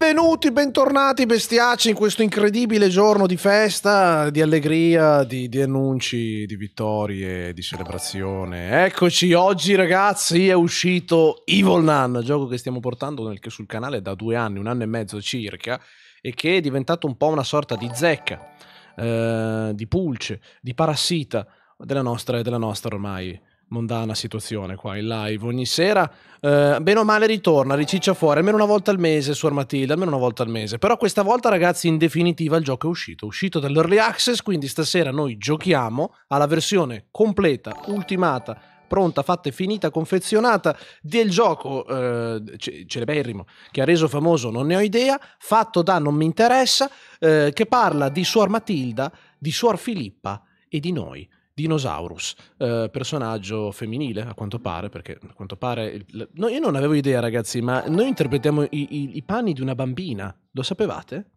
Benvenuti, bentornati bestiaci in questo incredibile giorno di festa, di allegria, di, di, annunci, di vittorie, di celebrazione. Eccoci, oggi ragazzi è uscito Evil Nun, gioco che stiamo portando nel, sul canale da due anni, un anno e mezzo circa, e che è diventato un po' una sorta di zecca, eh, di pulce, di parassita della nostra, della nostra ormai mondana situazione qua in live ogni sera. Eh, bene o male ritorna, riciccia fuori almeno una volta al mese Suor Matilda, almeno una volta al mese. Però questa volta ragazzi in definitiva il gioco è uscito, uscito dall'early access, quindi stasera noi giochiamo alla versione completa, ultimata, pronta, fatta e finita, confezionata del gioco eh, celeberrimo che ha reso famoso Non ne ho idea, fatto da Non mi interessa, eh, che parla di Suor Matilda, di Suor Filippa e di noi. Dinosaurus, eh, personaggio femminile a quanto pare, perché a quanto pare... Il, no, io non avevo idea ragazzi, ma noi interpretiamo i, i, i panni di una bambina, lo sapevate?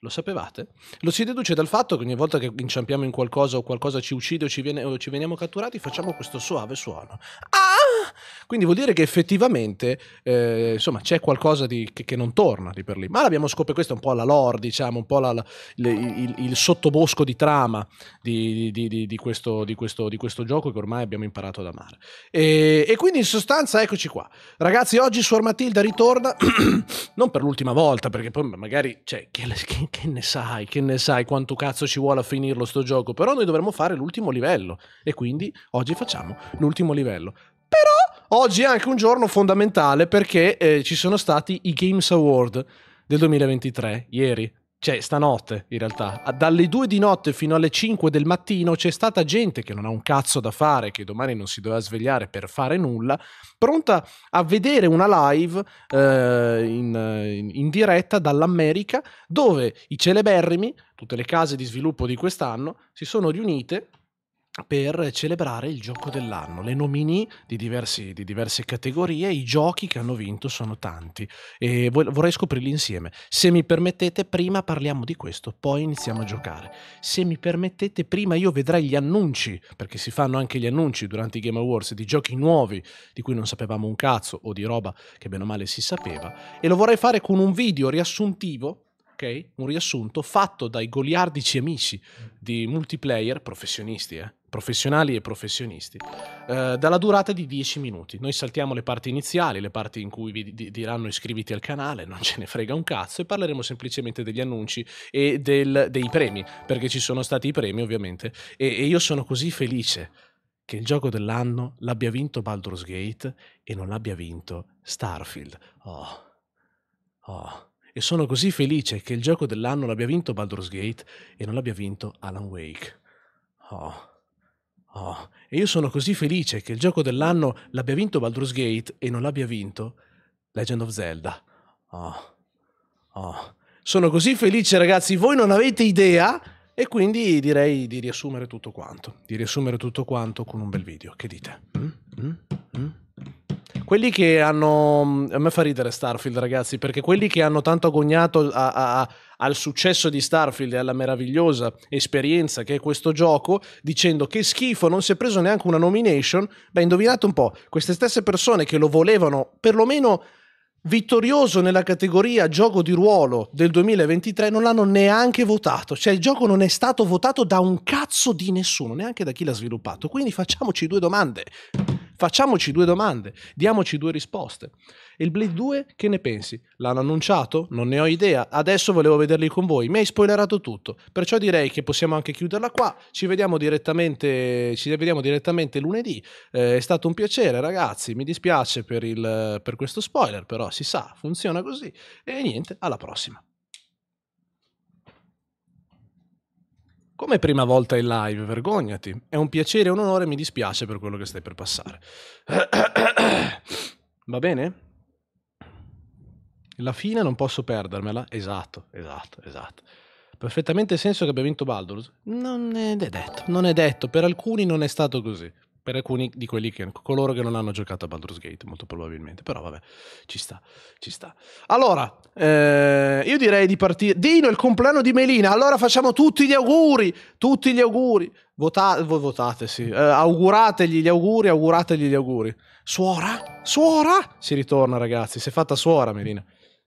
Lo sapevate? Lo si deduce dal fatto che ogni volta che inciampiamo in qualcosa o qualcosa ci uccide o ci, viene, o ci veniamo catturati facciamo questo suave suono. Ah! Quindi vuol dire che effettivamente eh, insomma, c'è qualcosa di, che, che, non torna di per lì. Ma l'abbiamo scoperto, questo è un po' la lore, diciamo, un po' la, la, il, il, il, sottobosco di trama di, di, di, questo, questo, di, questo, gioco che ormai abbiamo imparato ad amare. E, e quindi in sostanza eccoci qua. Ragazzi, oggi Suor Matilda ritorna, non per l'ultima volta, perché poi magari, cioè, che, che, che ne sai, che ne sai quanto cazzo ci vuole a finirlo sto gioco, però noi dovremmo fare l'ultimo livello e quindi oggi facciamo l'ultimo livello. Però oggi è anche un giorno fondamentale perché eh, ci sono stati i Games Award del 2023, ieri. Cioè, stanotte in realtà, dalle 2 di notte fino alle 5 del mattino c'è stata gente che non ha un cazzo da fare, che domani non si doveva svegliare per fare nulla, pronta a vedere una live eh, in, in diretta dall'America, dove i celeberrimi, tutte le case di sviluppo di quest'anno, si sono riunite per celebrare il gioco dell'anno. Le nomini di, diversi, di, diverse categorie, i giochi che hanno vinto sono tanti e vorrei scoprirli insieme. Se mi permettete, prima parliamo di questo, poi iniziamo a giocare. Se mi permettete, prima io vedrei gli annunci, perché si fanno anche gli annunci durante i Game Awards di giochi nuovi di cui non sapevamo un cazzo o di roba che bene o male si sapeva e lo vorrei fare con un video riassuntivo Okay? Un riassunto fatto dai goliardici amici di multiplayer, professionisti, eh? professionali e professionisti, eh, dalla durata di 10 minuti. Noi saltiamo le parti iniziali, le parti in cui vi di diranno iscriviti al canale, non ce ne frega un cazzo, e parleremo semplicemente degli annunci e del, dei premi, perché ci sono stati i premi ovviamente, e, e io sono così felice che il gioco dell'anno l'abbia vinto Baldur's Gate e non l'abbia vinto Starfield. Oh, oh. E sono così felice che il gioco dell'anno l'abbia vinto Baldur's Gate e non l'abbia vinto Alan Wake. Oh. Oh, e io sono così felice che il gioco dell'anno l'abbia vinto Baldur's Gate e non l'abbia vinto Legend of Zelda. Oh, oh. Sono così felice ragazzi, voi non avete idea e quindi direi di riassumere tutto quanto, di riassumere tutto quanto con un bel video. Che dite? Mm? Mm? Mm? Quelli che hanno... Mm, a me fa ridere Starfield, ragazzi, perché quelli che hanno tanto agognato a, a, a, al successo di Starfield e alla meravigliosa esperienza che è questo gioco, dicendo che schifo, non si è preso neanche una nomination, beh, indovinate un po', queste stesse persone che lo volevano perlomeno vittorioso nella categoria gioco di ruolo del 2023 non l'hanno neanche votato, cioè il gioco non è stato votato da un cazzo di nessuno, neanche da chi l'ha sviluppato. Quindi facciamoci due domande. Facciamoci due domande, diamoci due risposte. E il Blade 2 che ne pensi? L'hanno annunciato? Non ne ho idea. Adesso volevo vederli con voi. Mi hai spoilerato tutto. Perciò direi che possiamo anche chiuderla qua. Ci vediamo direttamente, ci vediamo direttamente lunedì. Eh, è stato un piacere, ragazzi. Mi dispiace per, il, per questo spoiler, però si sa, funziona così. E niente, alla prossima. Come prima volta in live, vergognati. È un piacere e un onore, mi dispiace per quello che stai per passare. Va bene? La fine non posso perdermela. Esatto, esatto, esatto. Perfettamente senso che abbia vinto Baldur's? Non è detto, non è detto. Per alcuni non è stato così per alcuni di quelli che, coloro che non hanno giocato a Baldur's Gate, molto probabilmente, però vabbè, ci sta, ci sta. Allora, eh, io direi di partire. Dino, il compleanno di Melina, allora facciamo tutti gli auguri, tutti gli auguri. Vota- voi votate, sì. Eh, augurategli gli auguri, augurategli gli auguri. Suora? Suora? Si ritorna, ragazzi, si è fatta suora, Melina.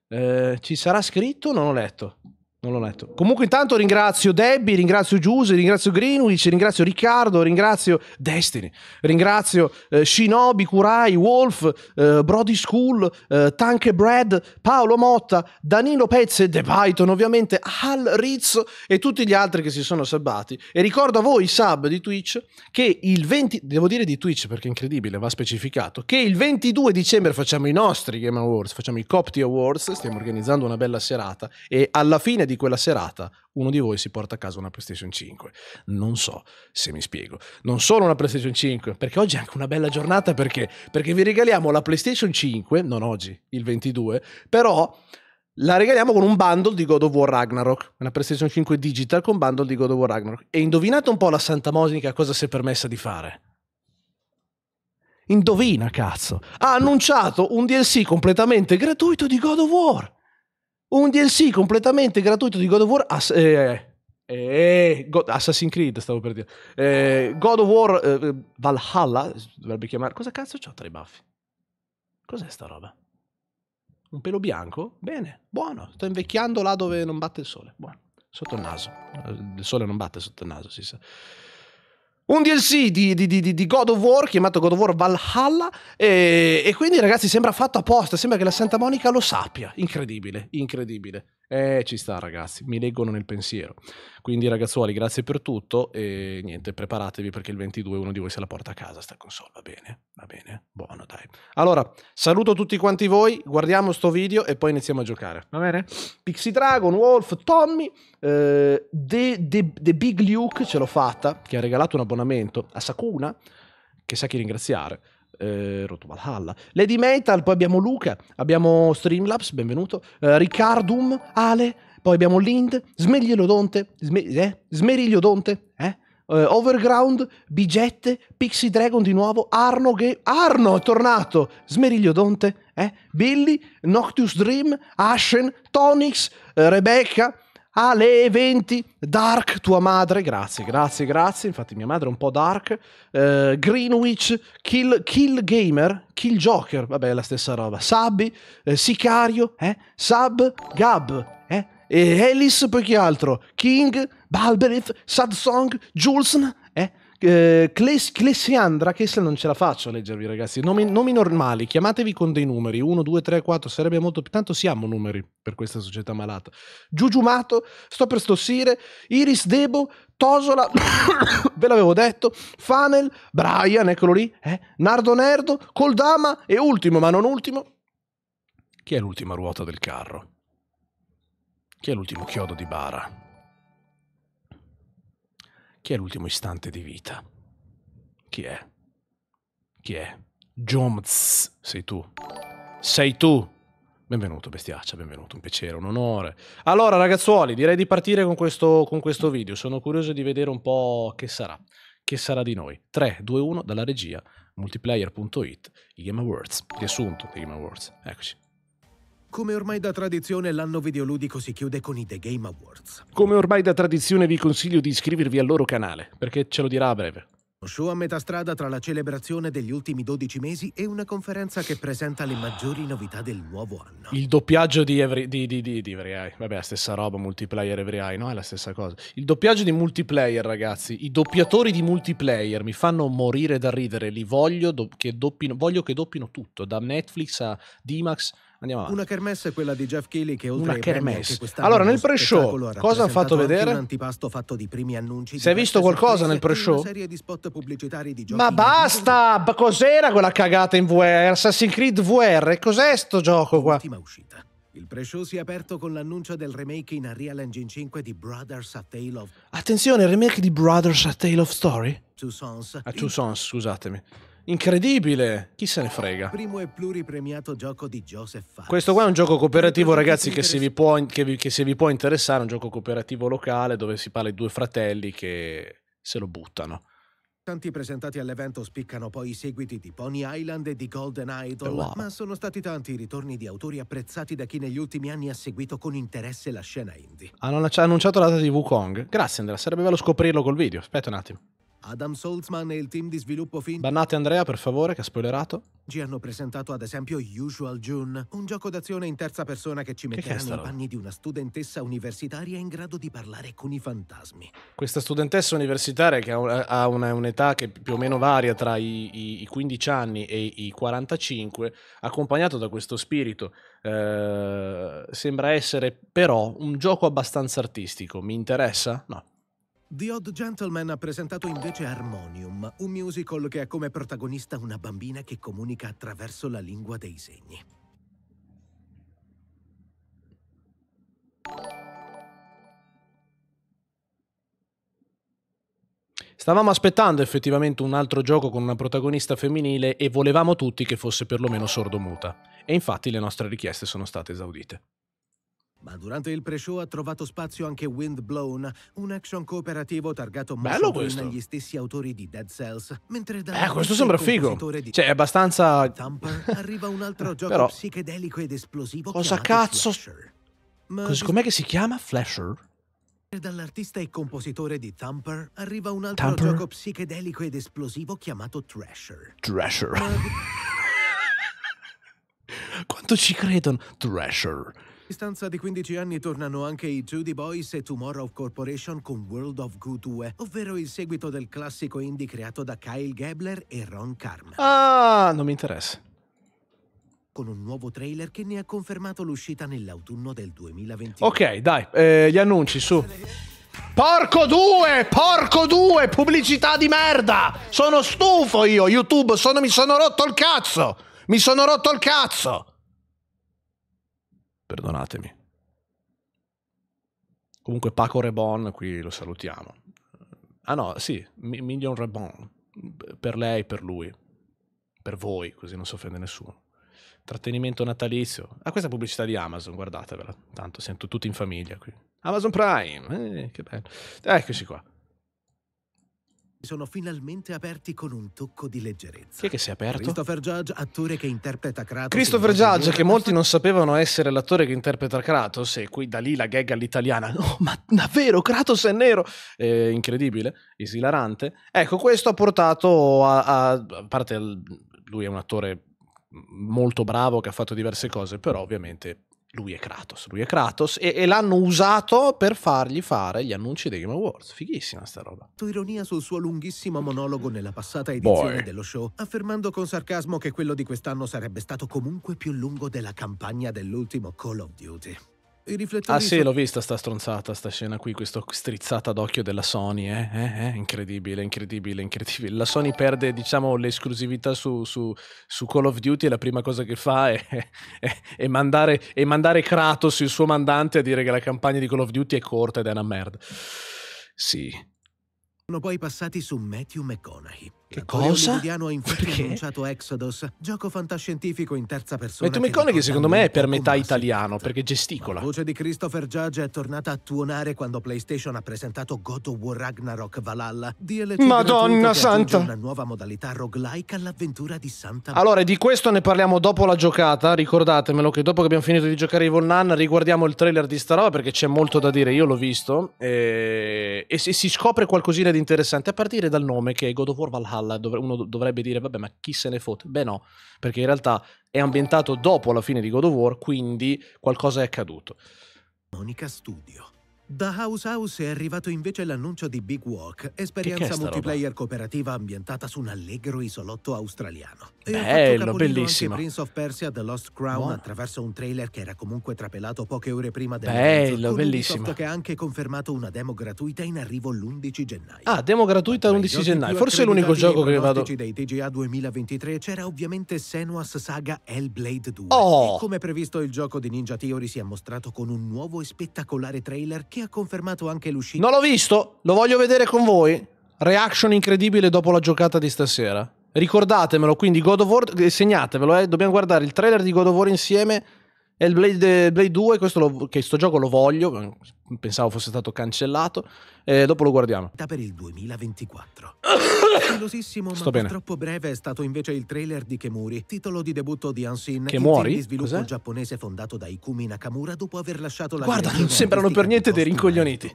Eh, ci sarà scritto? Non ho letto. Non l'ho letto. Comunque intanto ringrazio Debbie, ringrazio Giuse, ringrazio Greenwich, ringrazio Riccardo, ringrazio Destiny, ringrazio eh, Shinobi, Kurai, Wolf, eh, Brody School, eh, Tanke Brad, Paolo Motta, Danilo Pezze, The Python ovviamente, Al Rizzo e tutti gli altri che si sono sabbati. E ricordo a voi sub di Twitch che il 20... devo dire di Twitch perché è incredibile, va specificato, che il 22 dicembre facciamo i nostri Game Awards, facciamo i Copti Awards, stiamo organizzando una bella serata e alla fine di quella serata uno di voi si porta a casa una PlayStation 5. Non so se mi spiego. Non solo una PlayStation 5, perché oggi è anche una bella giornata perché, perché vi regaliamo la PlayStation 5, non oggi, il 22, però la regaliamo con un bundle di God of War Ragnarok, una PlayStation 5 digital con bundle di God of War Ragnarok. E indovinate un po' la Santa Monica cosa si è permessa di fare. Indovina, cazzo. Ha annunciato un DLC completamente gratuito di God of War un DLC completamente gratuito di God of War. Ass- eh, eh, God, Assassin's Creed stavo per dire eh, God of War eh, Valhalla dovrebbe chiamare cosa cazzo c'ho tra i baffi cos'è sta roba un pelo bianco bene buono sto invecchiando là dove non batte il sole buono sotto il naso il sole non batte sotto il naso si sa un DLC di, di, di, di, God of War chiamato God of War Valhalla e, e quindi ragazzi sembra fatto apposta, sembra che la Santa Monica lo sappia, incredibile, incredibile. Eh, ci sta ragazzi, mi leggono nel pensiero. Quindi ragazzuoli, grazie per tutto e niente, preparatevi perché il 22 uno di voi se la porta a casa sta console, va bene? Va bene? Buono, dai. Allora, saluto tutti quanti voi, guardiamo sto video e poi iniziamo a giocare, va bene? Pixie Dragon, Wolf, Tommy, eh, The, The, The Big Luke ce l'ho fatta, che ha regalato un abbonamento a Sakuna, che sa chi ringraziare eh, Roto Valhalla. Lady Metal, poi abbiamo Luca, abbiamo Streamlabs, benvenuto, eh, Riccardum, Ale, poi abbiamo Lind, Smeglielodonte, Sme- eh? Smerigliodonte, eh? Uh, Overground, Bigette, Pixie Dragon di nuovo, Arno, Ge- Arno è tornato, Smerigliodonte, eh? Billy, Noctus Dream, Ashen, Tonix, uh, Rebecca, alle 20. Dark, tua madre, grazie, grazie, grazie. Infatti, mia madre è un po' dark. Uh, Greenwich, Kill, Kill, Gamer, Kill Joker, vabbè, è la stessa roba. Sabbi, eh, Sicario, eh? Sub, Gab, eh? E Alice, poi chi altro? King, Balberith, Sad Song, Julesn, Clessiandra, eh, Cles- Clesiandra, che non ce la faccio a leggervi ragazzi, nomi, nomi normali, chiamatevi con dei numeri, 1, 2, 3, 4, sarebbe molto più, tanto siamo numeri per questa società malata. Giugiumato, sto per stossire, Iris Debo, Tosola, ve l'avevo detto, Fanel, Brian, eccolo lì, eh? Nardo Nerdo, Coldama e ultimo, ma non ultimo, chi è l'ultima ruota del carro? Chi è l'ultimo chiodo di bara? Chi è l'ultimo istante di vita? Chi è? Chi è? Jomz, sei tu. Sei tu. Benvenuto bestiaccia, benvenuto, un piacere, un onore. Allora ragazzuoli, direi di partire con questo, con questo video. Sono curioso di vedere un po' che sarà. Che sarà di noi? 3, 2, 1 dalla regia multiplayer.it, i Game Awards, riassunto dei Game Awards. Eccoci. Come ormai da tradizione, l'anno videoludico si chiude con i The Game Awards. Come ormai da tradizione, vi consiglio di iscrivervi al loro canale, perché ce lo dirà a breve. Un show a metà strada tra la celebrazione degli ultimi 12 mesi e una conferenza che presenta le maggiori novità del nuovo anno. Il doppiaggio di Every, di, di, di, di Every Eye. Vabbè, la stessa roba, multiplayer Every Eye, no? È la stessa cosa. Il doppiaggio di multiplayer, ragazzi. I doppiatori di multiplayer mi fanno morire da ridere. Li voglio, do, che, doppino, voglio che doppino tutto, da Netflix a D-Max Andiamo avanti. Una kermesse è quella di Jeff Keighley che oltre Una kermesse. allora, nel pre-show cosa hanno fatto vedere? Un antipasto fatto di primi annunci. Si è visto qualcosa nel pre-show? Ma basta! Cos'era quella cagata in VR? Assassin's Creed VR? Cos'è sto gioco qua? Ultima uscita. Il pre-show si è aperto con l'annuncio del remake in Unreal Engine 5 di Brothers A Tale of... Attenzione, il remake di Brothers A Tale of Story? Two Sons. Ah, Two Sons, scusatemi. Incredibile! Chi se ne frega? Questo qua è un gioco cooperativo, ragazzi, che se, vi può, che, vi, che se vi può interessare, è un gioco cooperativo locale dove si parla di due fratelli che se lo buttano. Tanti presentati all'evento spiccano poi i seguiti di Pony Island e di Golden Idol, wow. ma sono stati tanti i ritorni di autori apprezzati da chi negli ultimi anni ha seguito con interesse la scena indie. Hanno annunciato la data di Wukong. Grazie Andrea, sarebbe bello scoprirlo col video. Aspetta un attimo. Adam Saltzman e il team di sviluppo film... Bannate Andrea, per favore, che ha spoilerato. Ci hanno presentato ad esempio Usual June, un gioco d'azione in terza persona che ci metterà nei panni di una studentessa universitaria in grado di parlare con i fantasmi. Questa studentessa universitaria che ha un'età che più o meno varia tra i, i, 15 anni e i 45, accompagnato da questo spirito, eh, sembra essere però un gioco abbastanza artistico. Mi interessa? No. The Odd Gentleman ha presentato invece Harmonium, un musical che ha come protagonista una bambina che comunica attraverso la lingua dei segni. Stavamo aspettando effettivamente un altro gioco con una protagonista femminile e volevamo tutti che fosse perlomeno sordomuta. E infatti le nostre richieste sono state esaudite. Ma durante il pre-show ha trovato spazio anche Windblown, un action cooperativo targato molto dagli stessi autori di Dead Cells. Mentre da eh, questo sembra figo. Di... Cioè, è abbastanza. Thumper arriva un altro gioco Però... psichedelico ed esplosivo. Cosa cazzo? Flasher. Ma Cos- com'è che si chiama Flasher? Dall'artista e compositore di Thumper arriva un altro Thumper? gioco psichedelico ed esplosivo chiamato Thrasher. Thrasher. Ma... Quanto ci credono? Thrasher distanza di 15 anni tornano anche i Judy Boys e Tomorrow Corporation con World of Goo 2, ovvero il seguito del classico indie creato da Kyle Gebler e Ron Karm. Ah, non mi interessa. Con un nuovo trailer che ne ha confermato l'uscita nell'autunno del 2021. Ok, dai, eh, gli annunci su. Porco due, porco due, pubblicità di merda! Sono stufo io, YouTube, sono, mi sono rotto il cazzo! Mi sono rotto il cazzo! Perdonatemi. Comunque Paco Rebon, qui lo salutiamo. Ah no, sì, Million Rebon. Per lei, per lui. Per voi, così non si offende nessuno. Trattenimento natalizio. Ah, questa è pubblicità di Amazon, guardatevela. Tanto sento tutti in famiglia qui. Amazon Prime, eh, che bello. Eccoci qua sono finalmente aperti con un tocco di leggerezza. Chi è che si è aperto? Christopher Judge, attore che interpreta Kratos. Christopher Judge, che molti non sapevano essere l'attore che interpreta Kratos, e qui da lì la gag all'italiana. No, ma davvero, Kratos è nero! Eh, incredibile, esilarante. Ecco, questo ha portato a, a... A parte, lui è un attore molto bravo che ha fatto diverse cose, però ovviamente lui è Kratos, lui è Kratos e, e, l'hanno usato per fargli fare gli annunci dei Game Awards. Fighissima sta roba. Tu ironia sul suo lunghissimo monologo nella passata edizione Boy. dello show, affermando con sarcasmo che quello di quest'anno sarebbe stato comunque più lungo della campagna dell'ultimo Call of Duty i riflettori... Ah sì, su... l'ho vista sta stronzata, sta scena qui, questa strizzata d'occhio della Sony, eh? Eh, eh? incredibile, incredibile, incredibile. La Sony perde, diciamo, l'esclusività su, su, su Call of Duty e la prima cosa che fa è, è, è, mandare, è mandare Kratos, il suo mandante, a dire che la campagna di Call of Duty è corta ed è una merda. Sì. Sono poi passati su Matthew McConaughey che cosa? Hollywoodiano ha infatti Perché? annunciato Exodus, gioco fantascientifico in terza persona. Metto McConaughey secondo me è per metà italiano, perché gesticola. La voce di Christopher Judge è tornata a tuonare quando PlayStation ha presentato God of War Ragnarok Valhalla. DLC Madonna santa! Una nuova modalità roguelike all'avventura di Santa Allora, di questo ne parliamo dopo la giocata, ricordatemelo che dopo che abbiamo finito di giocare Evil Nun riguardiamo il trailer di sta roba perché c'è molto da dire, io l'ho visto eh, e, e si scopre qualcosina di interessante a partire dal nome che è God of War Valhalla palla, dov- uno dovrebbe dire vabbè ma chi se ne fotte? Beh no, perché in realtà è ambientato dopo la fine di God of War, quindi qualcosa è accaduto. Monica Studio da House House è arrivato invece l'annuncio di Big Walk, esperienza multiplayer roba? cooperativa ambientata su un allegro isolotto australiano. E Bello, bellissimo. Anche Prince of Persia The Lost Crown Buono. attraverso un trailer che era comunque trapelato poche ore prima del Bello, bellissimo. che ha anche confermato una demo gratuita in arrivo l'11 gennaio. Ah, demo gratuita l'11 gennaio. Forse è l'unico gioco che vado dei TGA 2023 c'era ovviamente Senua's Saga Hellblade 2. Oh! E come previsto il gioco di Ninja Theory si è mostrato con un nuovo e spettacolare trailer che che ha confermato anche l'uscita. Non l'ho visto, lo voglio vedere con voi. Reaction incredibile dopo la giocata di stasera. Ricordatemelo, quindi God of War, eh, segnatevelo, eh. dobbiamo guardare il trailer di God of War insieme e il Blade, Blade 2, questo lo, che sto gioco lo voglio, pensavo fosse stato cancellato, e dopo lo guardiamo. Per il 2024. Curiosissimo, ma bene. troppo breve è stato invece il trailer di Kemuri, titolo di debutto di Ansin, che muori? di sviluppo Cos'è? giapponese fondato da Ikumi Nakamura dopo aver lasciato la Guarda, non sembrano per niente dei rincoglioniti.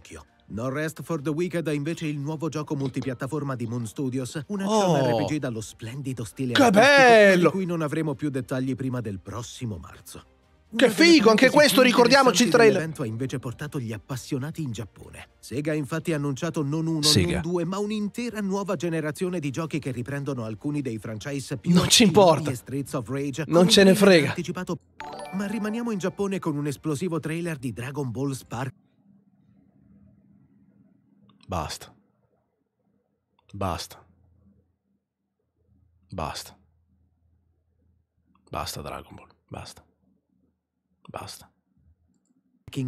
No Rest for the Wicked è invece il nuovo gioco multipiattaforma di Moon Studios, una oh, RPG dallo splendido stile che bello! di cui non avremo più dettagli prima del prossimo marzo. Che figo, anche questo ricordiamoci il trailer. L'evento ha invece portato gli appassionati in Giappone. Sega ha infatti annunciato non uno, Sega. non due, ma un'intera nuova generazione di giochi che riprendono alcuni dei franchise più Non ci importa. Rage, non ce ne frega. Anticipato. Ma rimaniamo in Giappone con un esplosivo trailer di Dragon Ball Spark. Basta. Basta. Basta. Basta Dragon Ball, basta. Basta.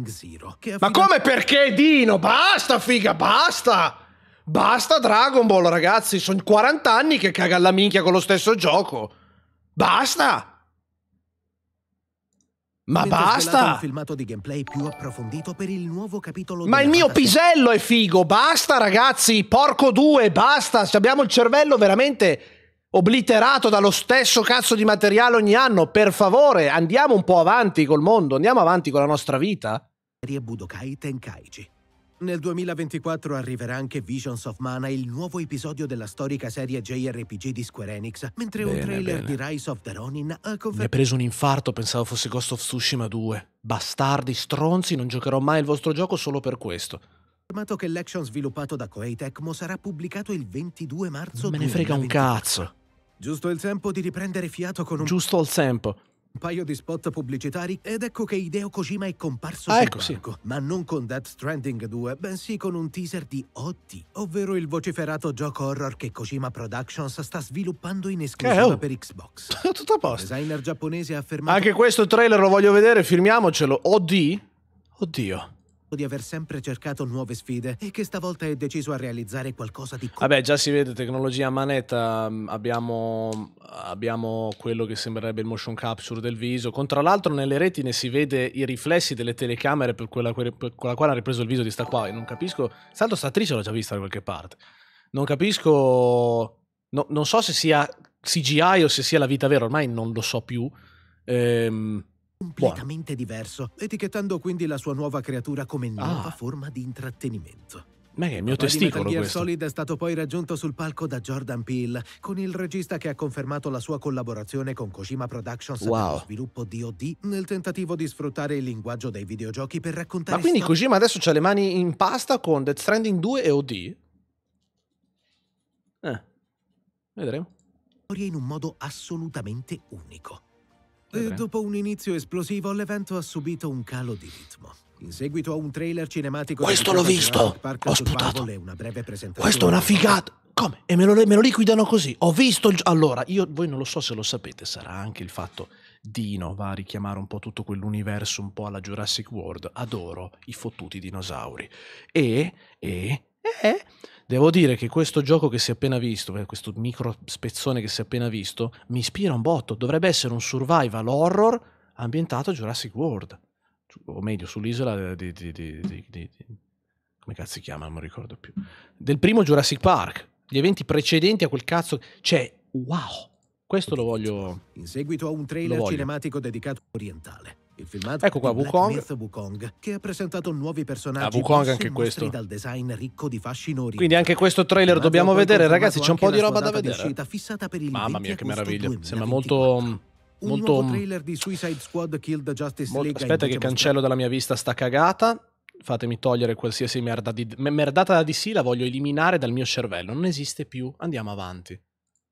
Zero, Ma come perché Dino? Basta figa, basta! Basta Dragon Ball ragazzi, sono 40 anni che caga alla minchia con lo stesso gioco. Basta! Ma basta! Un filmato di gameplay più approfondito per il nuovo capitolo Ma il mio pisello è figo, basta ragazzi, porco due, basta, abbiamo il cervello veramente obliterato dallo stesso cazzo di materiale ogni anno. Per favore, andiamo un po' avanti col mondo, andiamo avanti con la nostra vita. E Budokai Tenkaiji. Nel 2024 arriverà anche Visions of Mana, il nuovo episodio della storica serie JRPG di Square Enix, mentre bene, un trailer bene. di Rise of the Ronin ha eh, confermato... Mi è preso un infarto, pensavo fosse Ghost of Tsushima 2. Bastardi, stronzi, non giocherò mai il vostro gioco solo per questo che l'action sviluppato da Koei Tecmo sarà pubblicato il 22 marzo. Non me ne frega 2024. un cazzo. Giusto il tempo di riprendere fiato con un... Giusto il tempo. Un paio di spot pubblicitari ed ecco che Hideo Kojima è comparso ah, sul ecco, palco, sì. ma non con Death Stranding 2, bensì con un teaser di Otti, ovvero il vociferato gioco horror che Kojima Productions sta sviluppando in esclusiva oh. per Xbox. Tutto a posto. Il designer giapponese ha affermato... Anche questo trailer lo voglio vedere, firmiamocelo. OD? Oddio di aver sempre cercato nuove sfide e che stavolta è deciso a realizzare qualcosa di... Vabbè, già si vede tecnologia a manetta, mm, abbiamo, abbiamo, quello che sembrerebbe il motion capture del viso, contro l'altro nelle retine si vede i riflessi delle telecamere per quella, per la quale ha ripreso il viso di sta qua e non capisco... Salto sta attrice l'ho già vista da qualche parte, non capisco... No, non so se sia CGI o se sia la vita vera, ormai non lo so più. Ehm completamente Buono. diverso, etichettando quindi la sua nuova creatura come ah. nuova ah. forma di intrattenimento. Ma che è il mio testicolo Metal Gear Solid è stato poi raggiunto sul palco da Jordan Peele, con il regista che ha confermato la sua collaborazione con Kojima Productions wow. per sviluppo di OD nel tentativo di sfruttare il linguaggio dei videogiochi per raccontare... Ma quindi Kojima adesso ha le mani in pasta con Death Stranding 2 e OD? Eh, vedremo. ...in un modo assolutamente unico. E dopo un inizio esplosivo, l'evento ha subito un calo di ritmo. In seguito a un trailer cinematico... Questo l'ho visto! Ho sputato! Una breve Questo è una figata! Come? E me lo, me lo, liquidano così? Ho visto... Il... Allora, io, voi non lo so se lo sapete, sarà anche il fatto... Dino va a richiamare un po' tutto quell'universo un po' alla Jurassic World. Adoro i fottuti dinosauri. E, e eh? Devo dire che questo gioco che si è appena visto, eh, questo micro spezzone che si è appena visto, mi ispira un botto. Dovrebbe essere un survival horror ambientato a Jurassic World. O meglio, sull'isola di... di, di, di come cazzo si chiama? Non ricordo più. Del primo Jurassic Park. Gli eventi precedenti a quel cazzo... Cioè, wow! Questo lo voglio... In seguito a un trailer cinematico dedicato orientale. Il filmato ecco qua, Wukong. Myth Wukong, che ha presentato nuovi personaggi ah, Wukong anche questo. dal design ricco di fascino orientale. Quindi anche questo trailer dobbiamo vedere, ragazzi, c'è un po' di roba da vedere. per il Mamma mia, che meraviglia. Sembra molto un molto... nuovo trailer di Suicide Squad Kill the Justice League. Aspetta che cancello dalla mia vista sta cagata. Fatemi togliere qualsiasi merda di... merdata da DC, la voglio eliminare dal mio cervello. Non esiste più. Andiamo avanti.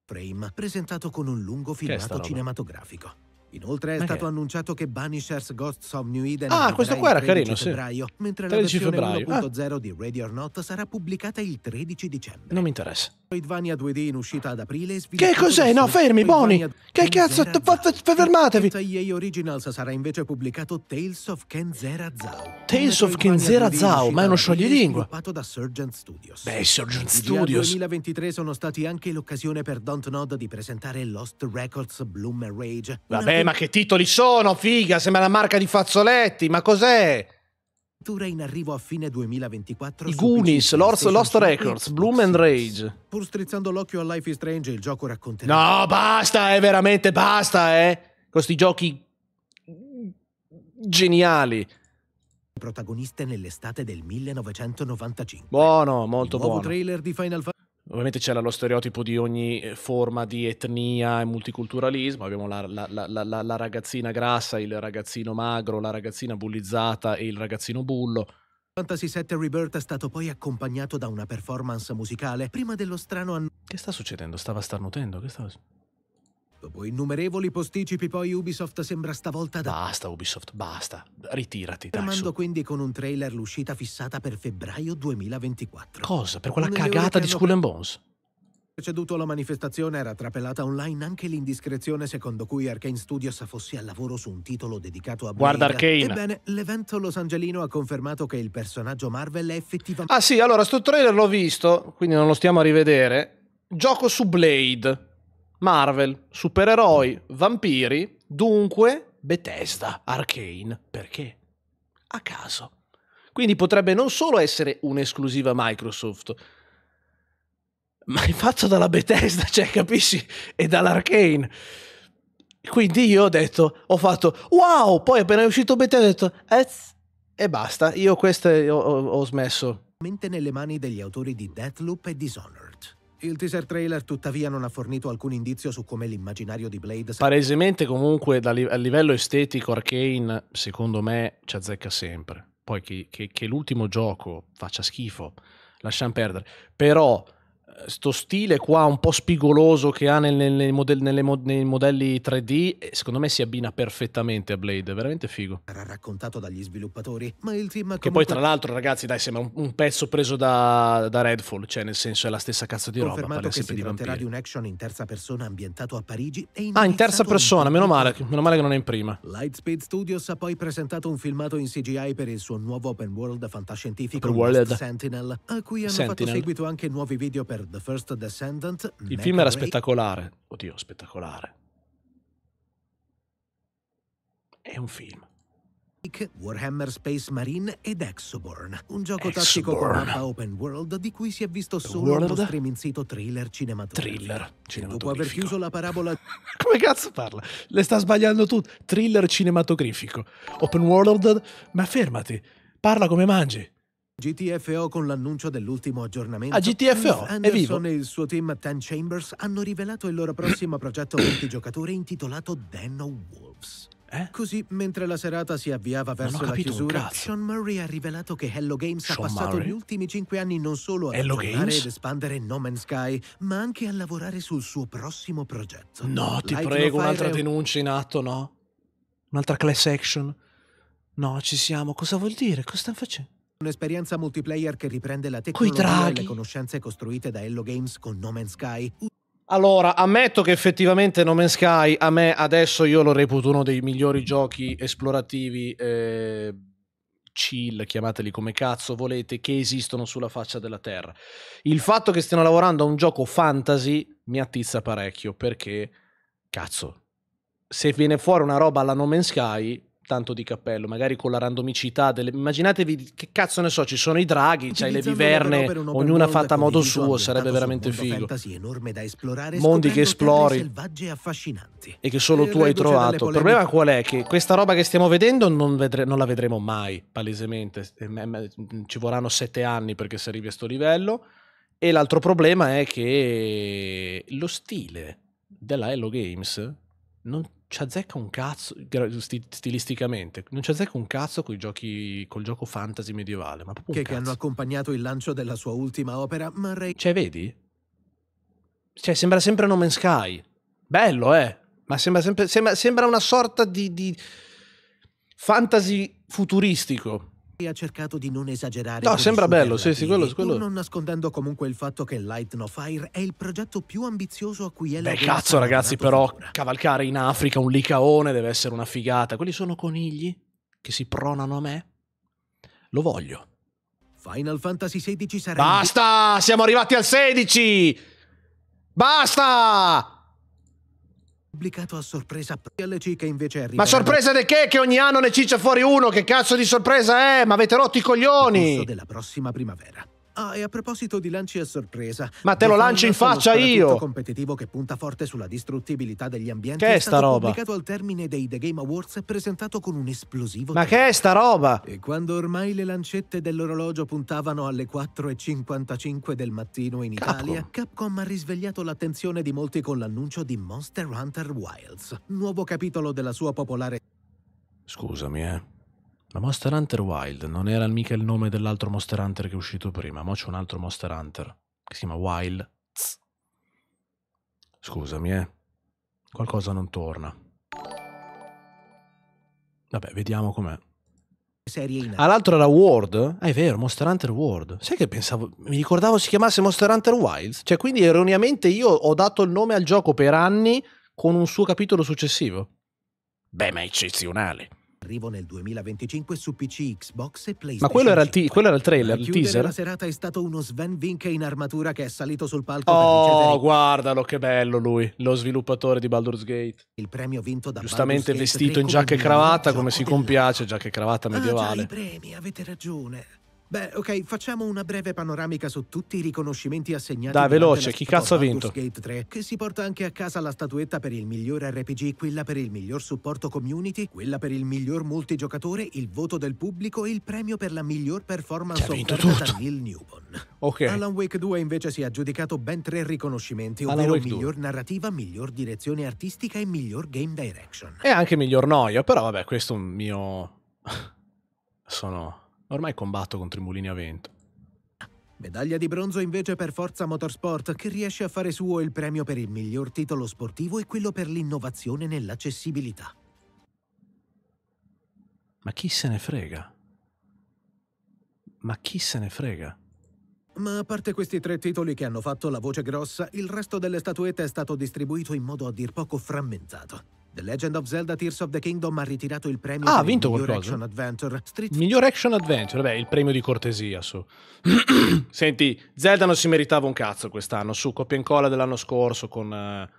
Frame presentato con un lungo filmato cinematografico. Inoltre è Ma stato che... annunciato che Banishers Ghosts of New Eden ah, questo qua era carino, febbraio, sì. mentre 13 la versione 1.0 ah. di Radio or Not sarà pubblicata il 13 dicembre. Non mi interessa. Metroidvania 2D in uscita ad aprile Che cos'è? No, fermi, Boni! Che cazzo? Fermatevi! EA Originals sarà invece pubblicato Tales of Kenzera Zao. Tales of Kenzera Zao, ma è uno scioglilingua. Sviluppato da Surgeon Studios. Beh, Surgeon Studios. I 2023 sono stati anche l'occasione per Don't Dontnod di presentare Lost Records Bloom Rage. Vabbè, ma che titoli sono, figa, sembra la marca di fazzoletti, ma cos'è? in arrivo a fine 2024 I Goonies, PC, Lost, Records, Bloom and Rage. Pur strizzando l'occhio a Life is Strange, il gioco racconterà. No, basta, è eh, veramente basta, eh. Questi giochi geniali. Protagoniste nell'estate del 1995. Buono, molto il buono. trailer di Final Fantasy Ovviamente c'era lo stereotipo di ogni eh, forma di etnia e multiculturalismo, abbiamo la, la, la, la, ragazzina grassa, il ragazzino magro, la ragazzina bullizzata e il ragazzino bullo. Fantasy 7 Rebirth è stato poi accompagnato da una performance musicale prima dello strano anno... Che sta succedendo? Stava starnutendo? Che stava succedendo? Dopo innumerevoli posticipi poi Ubisoft sembra stavolta da... Basta Ubisoft, basta. Ritirati, dai quindi con un trailer l'uscita fissata per febbraio 2024. Cosa? Per quella cagata di School and Bones? Preceduto la manifestazione era trapelata online anche l'indiscrezione secondo cui Arkane Studios fosse al lavoro su un titolo dedicato a Blade. Guarda Arkane! Ebbene, l'evento losangelino ha confermato che il personaggio Marvel è effettivamente... Ah sì, allora sto trailer l'ho visto, quindi non lo stiamo a rivedere. Gioco su Blade Marvel, supereroi, vampiri, dunque Bethesda, Arkane. perché? A caso. Quindi potrebbe non solo essere un'esclusiva Microsoft, ma è fatto dalla Bethesda, cioè capisci? E dall'Arkane. Quindi io ho detto, ho fatto wow, poi appena è uscito Bethesda ho detto Ez, e basta, io queste ho, ho, ho smesso. Mente nelle mani degli autori di Deathloop e Dishonored il teaser trailer tuttavia non ha fornito alcun indizio su come l'immaginario di Blade... Palesemente comunque li- a livello estetico Arkane secondo me ci azzecca sempre. Poi che, che, che l'ultimo gioco faccia schifo, lasciamo perdere. Però sto stile qua un po' spigoloso che ha nel, nel model, nelle, nei modelli 3D, eh, secondo me si abbina perfettamente a Blade, è veramente figo. Era raccontato dagli sviluppatori, ma il team... Comunque... Che poi tra l'altro ragazzi dai sembra un, un pezzo preso da, da, Redfall, cioè nel senso è la stessa cazzo di Confermato roba. Confermato che si di di un action in terza persona ambientato a Parigi e in... Ah, in terza persona, in... meno male, meno male che non è in prima. Lightspeed Studios ha poi presentato un filmato in CGI per il suo nuovo open world fantascientifico open world. Sentinel, a cui hanno Sentinel. fatto seguito anche nuovi video per il film era spettacolare. Oddio, spettacolare. È un film. Warhammer Space Marine ed Exoborn, un gioco tattico con mappa open world di cui si è visto solo world? uno streaming sito thriller cinematografico. Thriller cinematografico. Dopo aver chiuso la parabola... Come cazzo parla? Le sta sbagliando tutto. Thriller cinematografico. Open world... Ma fermati. Parla come mangi. GTFO con l'annuncio dell'ultimo aggiornamento. A ah, GTFO Anderson è vivo. e il suo team Ten Chambers hanno rivelato il loro prossimo progetto multigiocatore intitolato Den of Wolves. Eh? Così, mentre la serata si avviava verso la capito, chiusura, Sean Murray ha rivelato che Hello Games Sean ha passato Murray? gli ultimi cinque anni non solo a lavorare ed espandere No Man's Sky, ma anche a lavorare sul suo prossimo progetto. No, ti Light prego, un'altra denuncia in atto, no? Un'altra class action? No, ci siamo. Cosa vuol dire? Cosa stanno facendo? Un'esperienza multiplayer che riprende la tecnologia e le conoscenze costruite da Hello Games con No Man's Sky. Allora, ammetto che effettivamente No Man's Sky a me adesso io lo reputo uno dei migliori giochi esplorativi eh, chill, chiamateli come cazzo volete, che esistono sulla faccia della terra. Il fatto che stiano lavorando a un gioco fantasy mi attizza parecchio perché, cazzo, se viene fuori una roba alla No Man's Sky tanto di cappello, magari con la randomicità delle... Immaginatevi, che cazzo ne so, ci sono i draghi, c'hai le viverne, ognuna fatta a modo suo, sarebbe veramente figo. Enorme da esplorare, Mondi che esplori e e che solo eh, tu hai trovato. Il problema qual è? Che questa roba che stiamo vedendo non, vedre- non la vedremo mai, palesemente. Eh, mm, ci vorranno sette anni perché si arrivi a sto livello. E l'altro problema è che lo stile della Hello Games non, ci azzecca un cazzo, stilisticamente, non ci azzecca un cazzo con i giochi, col gioco fantasy medievale, ma proprio che, che hanno accompagnato il lancio della sua ultima opera, ma Cioè, vedi? Cioè, sembra sempre No Man's Sky. Bello, eh? Ma sembra, sempre, sembra, sembra una sorta di, di fantasy futuristico ha cercato di non esagerare. No, sembra bello, sì, sì, quello, quello. Non nascondendo comunque il fatto che Light No Fire è il progetto più ambizioso a cui è Beh, cazzo, ragazzi, però figura. cavalcare in Africa un licaone deve essere una figata. Quelli sono conigli che si pronano a me? Lo voglio. Final Fantasy XVI sarà. Basta! Siamo arrivati al 16! Basta! pubblicato a sorpresa alle che invece arriva... Ma sorpresa di che? Che ogni anno ne ciccia fuori uno? Che cazzo di sorpresa è? Ma avete rotto i coglioni! ...della prossima primavera. Ah, e a proposito di lanci a sorpresa. Ma te lo lancio in faccia io! competitivo che punta forte sulla distruttibilità degli ambienti. Che è, è sta stato roba? pubblicato al termine dei The Game Awards e presentato con un esplosivo. Ma che è sta roba? E quando ormai le lancette dell'orologio puntavano alle 4.55 del mattino in Italia, Capcom ha risvegliato l'attenzione di molti con l'annuncio di Monster Hunter Wilds, nuovo capitolo della sua popolare. Scusami, eh. Ma Monster Hunter Wild non era mica il nome dell'altro Monster Hunter che è uscito prima. Mo c'è un altro Monster Hunter che si chiama Wild. Scusami, eh. Qualcosa non torna. Vabbè, vediamo com'è. Ah, l'altro era World? Ah, è vero, Monster Hunter World. Sai che pensavo, mi ricordavo si chiamasse Monster Hunter Wilds? Cioè, quindi erroneamente io ho dato il nome al gioco per anni con un suo capitolo successivo. Beh, ma è eccezionale. Arrivo nel 2025 su PC, Xbox e PlayStation. Ma quello era il, t- quello era il trailer, il teaser. La serata è stato uno Sven Vinke in armatura che è salito sul palco. Oh, ricevere... guardalo che bello lui, lo sviluppatore di Baldur's Gate. Il premio vinto da Giustamente Baldur's vestito in giacca e cravatta, come si compiace, giacca e cravatta medievale. Ah, già, i premi, avete ragione. Beh, ok, facciamo una breve panoramica su tutti i riconoscimenti assegnati. Dai, veloce, chi cazzo ha vinto? Gate 3, che si porta anche a casa la statuetta per il miglior RPG, quella per il miglior supporto community, quella per il miglior multigiocatore, il voto del pubblico e il premio per la miglior performance offerta da Neil Newbon. Ok. Alan Wake 2 invece si è aggiudicato ben tre riconoscimenti, ovvero miglior 2. narrativa, miglior direzione artistica e miglior game direction. E anche miglior noia, però vabbè, questo è un mio... sono Ormai combatto contro i mulini a vento. Medaglia di bronzo invece per Forza Motorsport, che riesce a fare suo il premio per il miglior titolo sportivo e quello per l'innovazione nell'accessibilità. Ma chi se ne frega? Ma chi se ne frega? Ma a parte questi tre titoli che hanno fatto la voce grossa, il resto delle statuette è stato distribuito in modo a dir poco frammentato. The Legend of Zelda Tears of the Kingdom ha ritirato il premio ah, ha vinto miglior qualcosa. action adventure. Street... Miglior action adventure, vabbè, il premio di cortesia su. Senti, Zelda non si meritava un cazzo quest'anno, su copia e incolla dell'anno scorso con uh,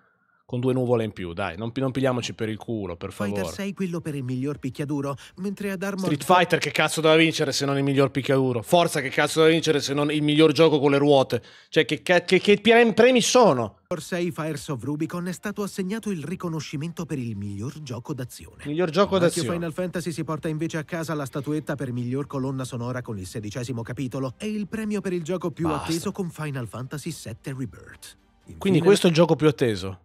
con due nuvole in più, dai, non, non pigliamoci per il culo, per favore. Fighter 6 quello per il miglior picchiaduro, mentre ad Armored Street Fighter che cazzo doveva vincere se non il miglior picchiaduro? Forza che cazzo doveva vincere se non il miglior gioco con le ruote? Cioè che, che, che premi sono? Fighter 6 Fires of Rubicon è stato assegnato il riconoscimento per il miglior gioco d'azione. Miglior gioco d'azione. Final Fantasy si porta invece a casa la statuetta per miglior colonna sonora con il sedicesimo capitolo e il premio per il gioco più Basta. atteso con Final Fantasy VII Rebirth. Infine... Quindi questo è il gioco più atteso?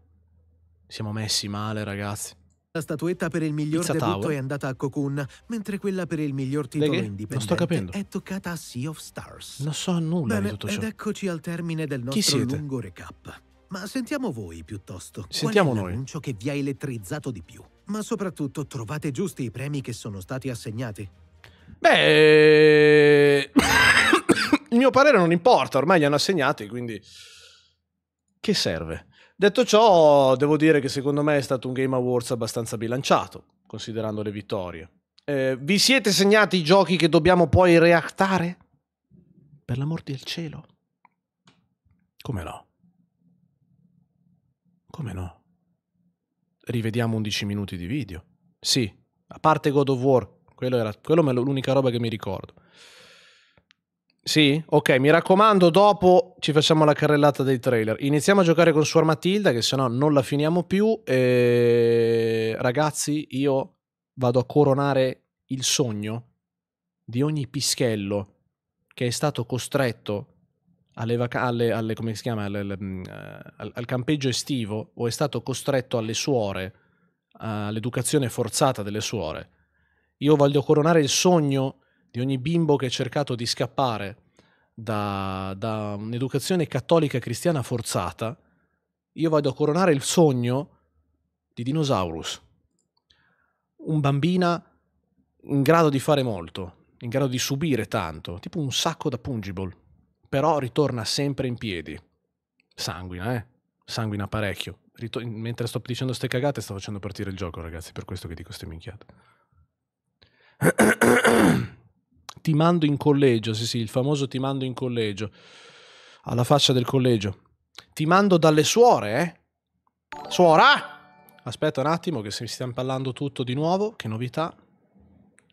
Siamo messi male, ragazzi. La statuetta per il miglior Pizza debutto Tower. è andata a Cocoon, mentre quella per il miglior titolo indipendente è toccata a Sea of Stars. Non so nulla Bene, di tutto ciò. Ed eccoci al termine del nostro lungo recap. Ma sentiamo voi piuttosto. Sentiamo Qual è noi. che vi ha elettrizzato di più. Ma soprattutto trovate giusti i premi che sono stati assegnati? Beh, il mio parere non importa, ormai li hanno assegnati, quindi che serve? Detto ciò, devo dire che secondo me è stato un Game Awards abbastanza bilanciato, considerando le vittorie. Eh, vi siete segnati i giochi che dobbiamo poi reactare? Per l'amor del cielo. Come no? Come no? Rivediamo 11 minuti di video. Sì, a parte God of War, quello era quello l'unica roba che mi ricordo. Sì? Ok, mi raccomando, dopo ci facciamo la carrellata dei trailer. Iniziamo a giocare con Suor Matilda, che sennò non la finiamo più. E... Ragazzi, io vado a coronare il sogno di ogni pischello che è stato costretto alle vaca- alle, alle, come si chiama, alle, alle, mm, eh, al, al campeggio estivo o è stato costretto alle suore, all'educazione forzata delle suore. Io voglio coronare il sogno di ogni bimbo che ha cercato di scappare da, da un'educazione cattolica cristiana forzata, io vado a coronare il sogno di Dinosaurus, un bambina in grado di fare molto, in grado di subire tanto, tipo un sacco da pungible, però ritorna sempre in piedi. Sanguina, eh? Sanguina parecchio. Ritor- mentre sto dicendo ste cagate sto facendo partire il gioco, ragazzi, per questo che dico ste minchiate. ti mando in collegio, sì sì, il famoso ti mando in collegio, alla faccia del collegio. Ti mando dalle suore, eh? Suora! Aspetta un attimo che stiamo parlando tutto di nuovo, che novità.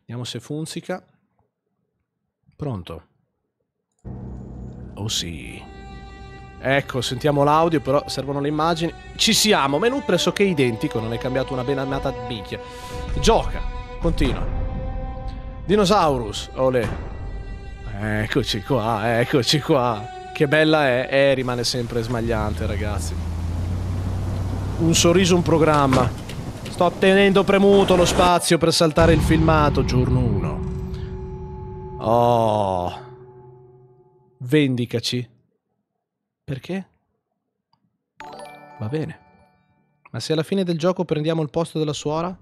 Vediamo se funzica. Pronto? Oh sì. Ecco, sentiamo l'audio, però servono le immagini. Ci siamo, menù pressoché identico, non è cambiato una benamata bicchia. Gioca, continua. Dinosaurus, ole. Eccoci qua, eccoci qua. Che bella è, e eh, rimane sempre smagliante, ragazzi. Un sorriso, un programma. Sto tenendo premuto lo spazio per saltare il filmato, giorno 1. Oh. Vendicaci. Perché? Va bene. Ma se alla fine del gioco prendiamo il posto della suora?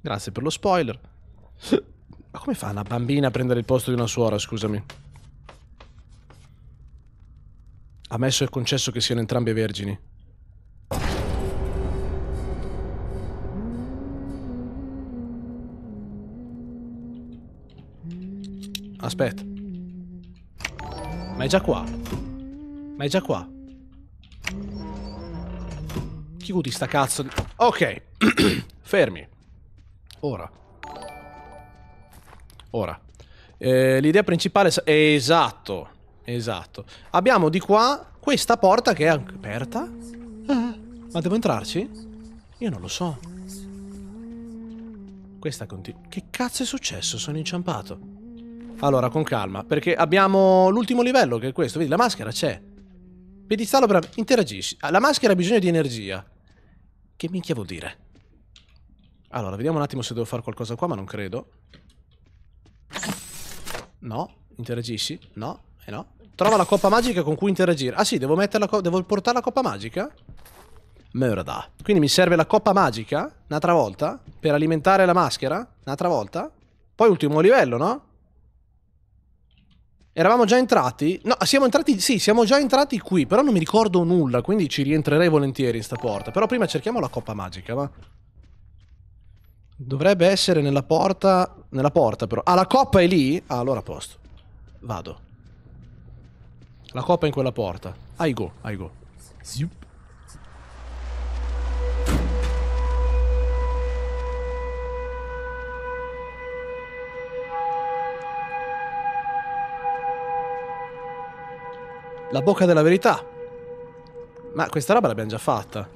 Grazie per lo spoiler. Ma come fa una bambina a prendere il posto di una suora, scusami? Ammesso e concesso che siano entrambe vergini. Aspetta. Ma è già qua. Ma è già qua. Chiudi sta cazzo di... Ok. Fermi. Ora. Ora, eh, l'idea principale è esatto, esatto. Abbiamo di qua questa porta che è aperta. Eh, ma devo entrarci? Io non lo so. Questa continua. Che cazzo è successo? Sono inciampato. Allora, con calma, perché abbiamo l'ultimo livello che è questo. Vedi, la maschera c'è. Pedistallo per... Interagisci. Ah, la maschera ha bisogno di energia. Che minchia vuol dire? Allora, vediamo un attimo se devo fare qualcosa qua, ma non credo. No, interagisci. No, e eh no. Trova la coppa magica con cui interagire. Ah sì, devo, devo portare la coppa magica? Merda. Quindi mi serve la coppa magica, un'altra volta, per alimentare la maschera, un'altra volta. Poi ultimo livello, no? Eravamo già entrati? No, siamo entrati, sì, siamo già entrati qui, però non mi ricordo nulla, quindi ci rientrerei volentieri in sta porta. Però prima cerchiamo la coppa magica, va? Dovrebbe essere nella porta... Nella porta però. Ah, la coppa è lì? Ah, allora a posto. Vado. La coppa è in quella porta. I go, I go. Ziup. La bocca della verità. Ma questa roba l'abbiamo già fatta.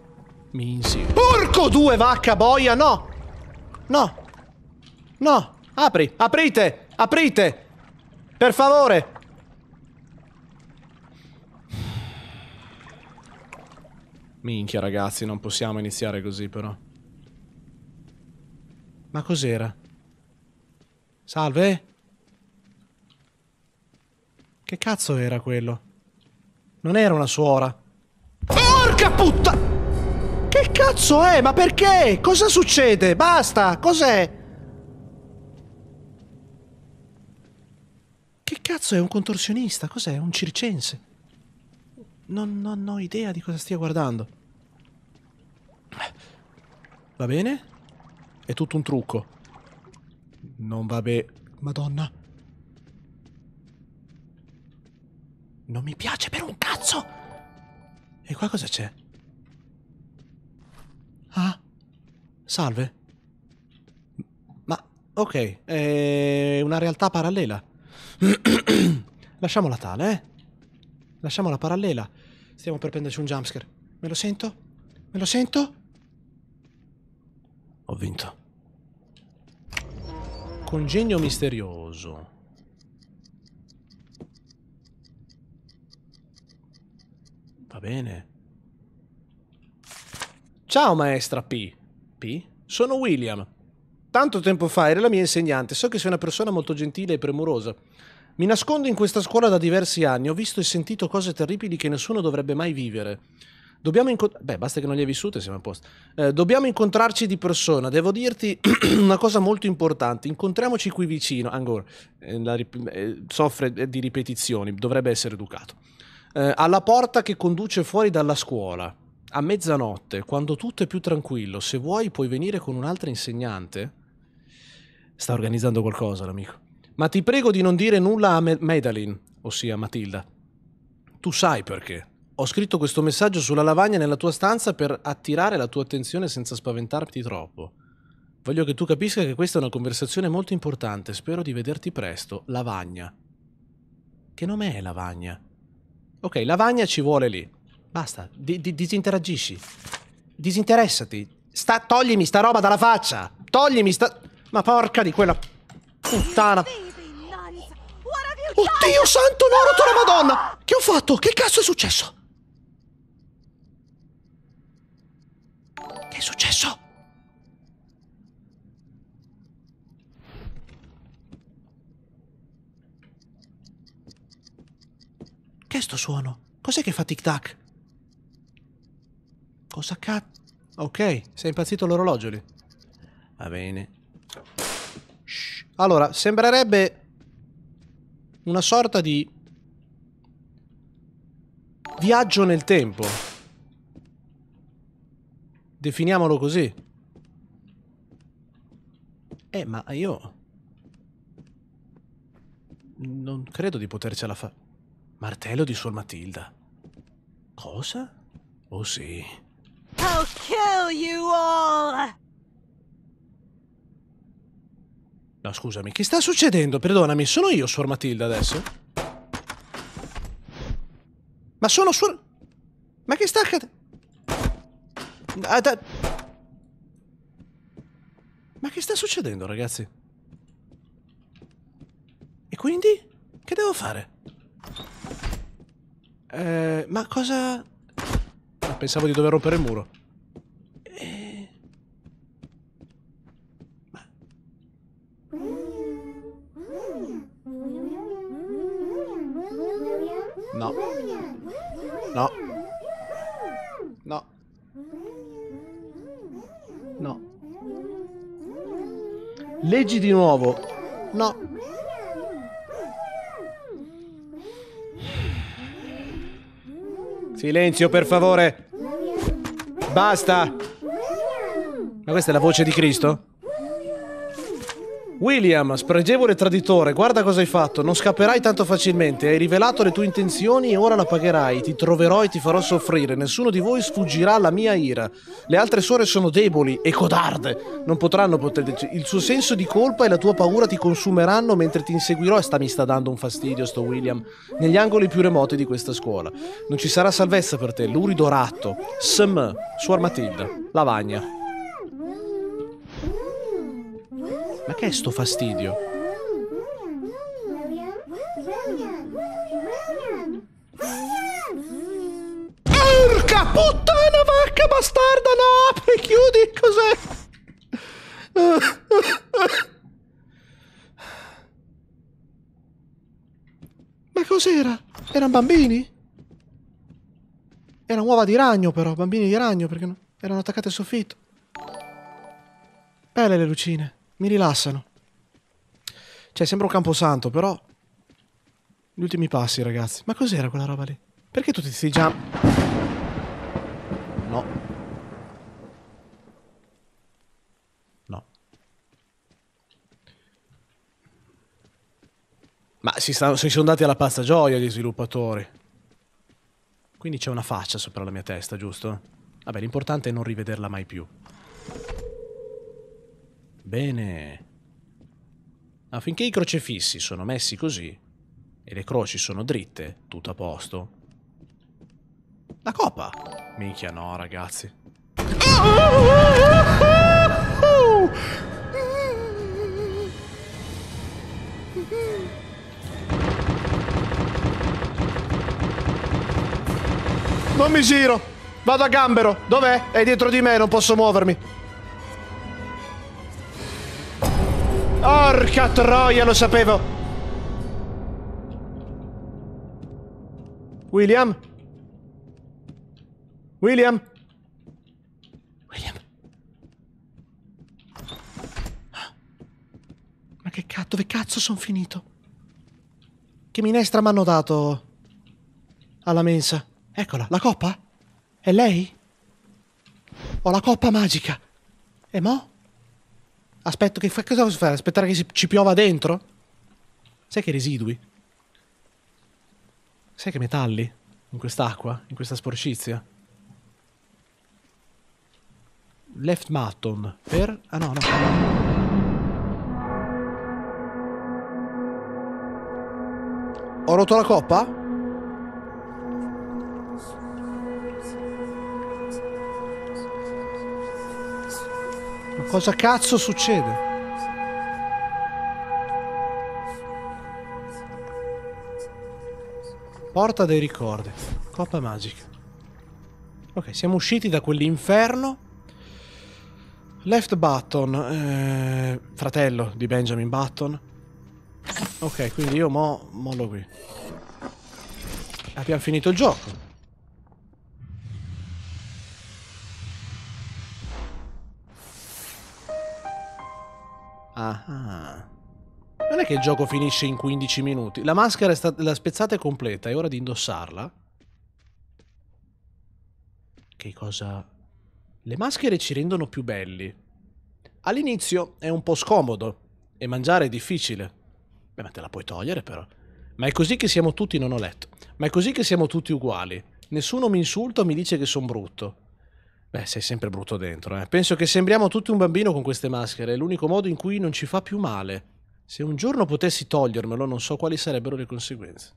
Minsi. Porco due vacca boia, no! No! No! Apri! Aprite! Aprite! Per favore! Minchia ragazzi, non possiamo iniziare così però. Ma cos'era? Salve? Che cazzo era quello? Non era una suora. Porca puttana! che cazzo è? Ma perché? Cosa succede? Basta, cos'è? Che cazzo è un contorsionista? Cos'è? Un circense? Non, non, ho idea di cosa stia guardando. Va bene? È tutto un trucco. Non va bene. Madonna. Non mi piace per un cazzo! E qua cosa c'è? Ah, salve. Ma, ok, è una realtà parallela. Lasciamola tale, eh. Lasciamola parallela. Stiamo per prenderci un jumpscare. Me lo sento? Me lo sento? Ho vinto. Congegno misterioso. Va bene. Ciao maestra P. P? Sono William. Tanto tempo fa eri la mia insegnante, so che sei una persona molto gentile e premurosa. Mi nascondo in questa scuola da diversi anni, ho visto e sentito cose terribili che nessuno dovrebbe mai vivere. Dobbiamo incontrarci. Beh, basta che non li hai vissute, siamo a posto. Eh, dobbiamo incontrarci di persona. Devo dirti una cosa molto importante. Incontriamoci qui vicino. Ancora, eh, rip- eh, soffre eh, di ripetizioni, dovrebbe essere educato. Eh, alla porta che conduce fuori dalla scuola a mezzanotte, quando tutto è più tranquillo, se vuoi puoi venire con un'altra insegnante. Sta organizzando qualcosa l'amico. Ma ti prego di non dire nulla a Medalin, ossia Matilda. Tu sai perché. Ho scritto questo messaggio sulla lavagna nella tua stanza per attirare la tua attenzione senza spaventarti troppo. Voglio che tu capisca che questa è una conversazione molto importante. Spero di vederti presto. Lavagna. Che nome è Lavagna? Ok, Lavagna ci vuole lì. Basta, di, di, disinteragisci. Disinteressati. Sta, toglimi sta roba dalla faccia. Toglimi sta... Ma porca di quella puttana. Oddio santo Naruto la madonna! Che ho fatto? Che cazzo è successo? Che è successo? Che è sto suono? Cos'è che fa tic tac? Cosa cazzo? Ok, sei impazzito l'orologio lì. Va bene. Shh. Allora, sembrerebbe una sorta di viaggio nel tempo. Definiamolo così. Eh, ma io... Non credo di potercela fare. Martello di Suor Matilda. Cosa? Oh sì. I'll kill you all! No, scusami, che sta succedendo? Perdonami, sono io Suor Matilda adesso? Ma sono Suor... Ma che sta accadendo? Ah, ma, Ma che sta succedendo, ragazzi? E quindi? Che devo fare? Eh, ma cosa... pensavo di dover rompere il muro. No. No. No. No. Leggi di nuovo. No. Silenzio, per favore. Basta. Ma questa è la voce di Cristo? William, spregevole traditore, guarda cosa hai fatto, non scapperai tanto facilmente, hai rivelato le tue intenzioni e ora la pagherai, ti troverò e ti farò soffrire, nessuno di voi sfuggirà alla mia ira. Le altre suore sono deboli e codarde, non potranno proteggerci, il suo senso di colpa e la tua paura ti consumeranno mentre ti inseguirò e sta, mi sta dando un fastidio sto William, negli angoli più remoti di questa scuola. Non ci sarà salvezza per te, lurido ratto, Sm. Suor Matilda, Lavagna. Ma che è sto fastidio? Porca puttana vacca bastarda, no! Chiudi, cos'è? Ma cos'era? Erano bambini? Era uova di ragno però, bambini di ragno, perché erano attaccate al soffitto. Belle le lucine mi rilassano. Cioè, sembra un camposanto, però... Gli ultimi passi, ragazzi. Ma cos'era quella roba lì? Perché tu ti questi già. No. No. Ma si, stanno, si sono dati alla pazza gioia gli sviluppatori. Quindi c'è una faccia sopra la mia testa, giusto? Vabbè, l'importante è non rivederla mai più. Bene. Affinché i crocefissi sono messi così e le croci sono dritte, tutto a posto. La coppa! Minchia no, ragazzi. Non mi giro! Vado a gambero! Dov'è? È dietro di me, non posso muovermi. Porca troia, lo sapevo! William? William? William? Ma che cazzo, dove cazzo sono finito? Che minestra mi hanno dato alla mensa? Eccola, la coppa? È lei? Ho la coppa magica. E mo'? Aspetto che... Cosa posso fare? Aspettare che ci piova dentro? Sai che residui? Sai che metalli? In quest'acqua? In questa sporcizia? Left Maton per... Ah no, no. Ho rotto la coppa? Ma cosa cazzo succede? Porta dei ricordi. Coppa magica. Ok, siamo usciti da quell'inferno. Left Button, eh, fratello di Benjamin Button. Ok, quindi io mo mollo qui. Abbiamo finito il gioco. Ah. Non è che il gioco finisce in 15 minuti. La maschera è stata la spezzata è completa, è ora di indossarla. Che cosa... Le maschere ci rendono più belli. All'inizio è un po' scomodo e mangiare è difficile. Beh, ma te la puoi togliere però. Ma è così che siamo tutti, non ho letto. Ma è così che siamo tutti uguali. Nessuno mi insulta o mi dice che sono brutto. Beh, sei sempre brutto dentro, eh. Penso che sembriamo tutti un bambino con queste maschere, è l'unico modo in cui non ci fa più male. Se un giorno potessi togliermelo, non so quali sarebbero le conseguenze.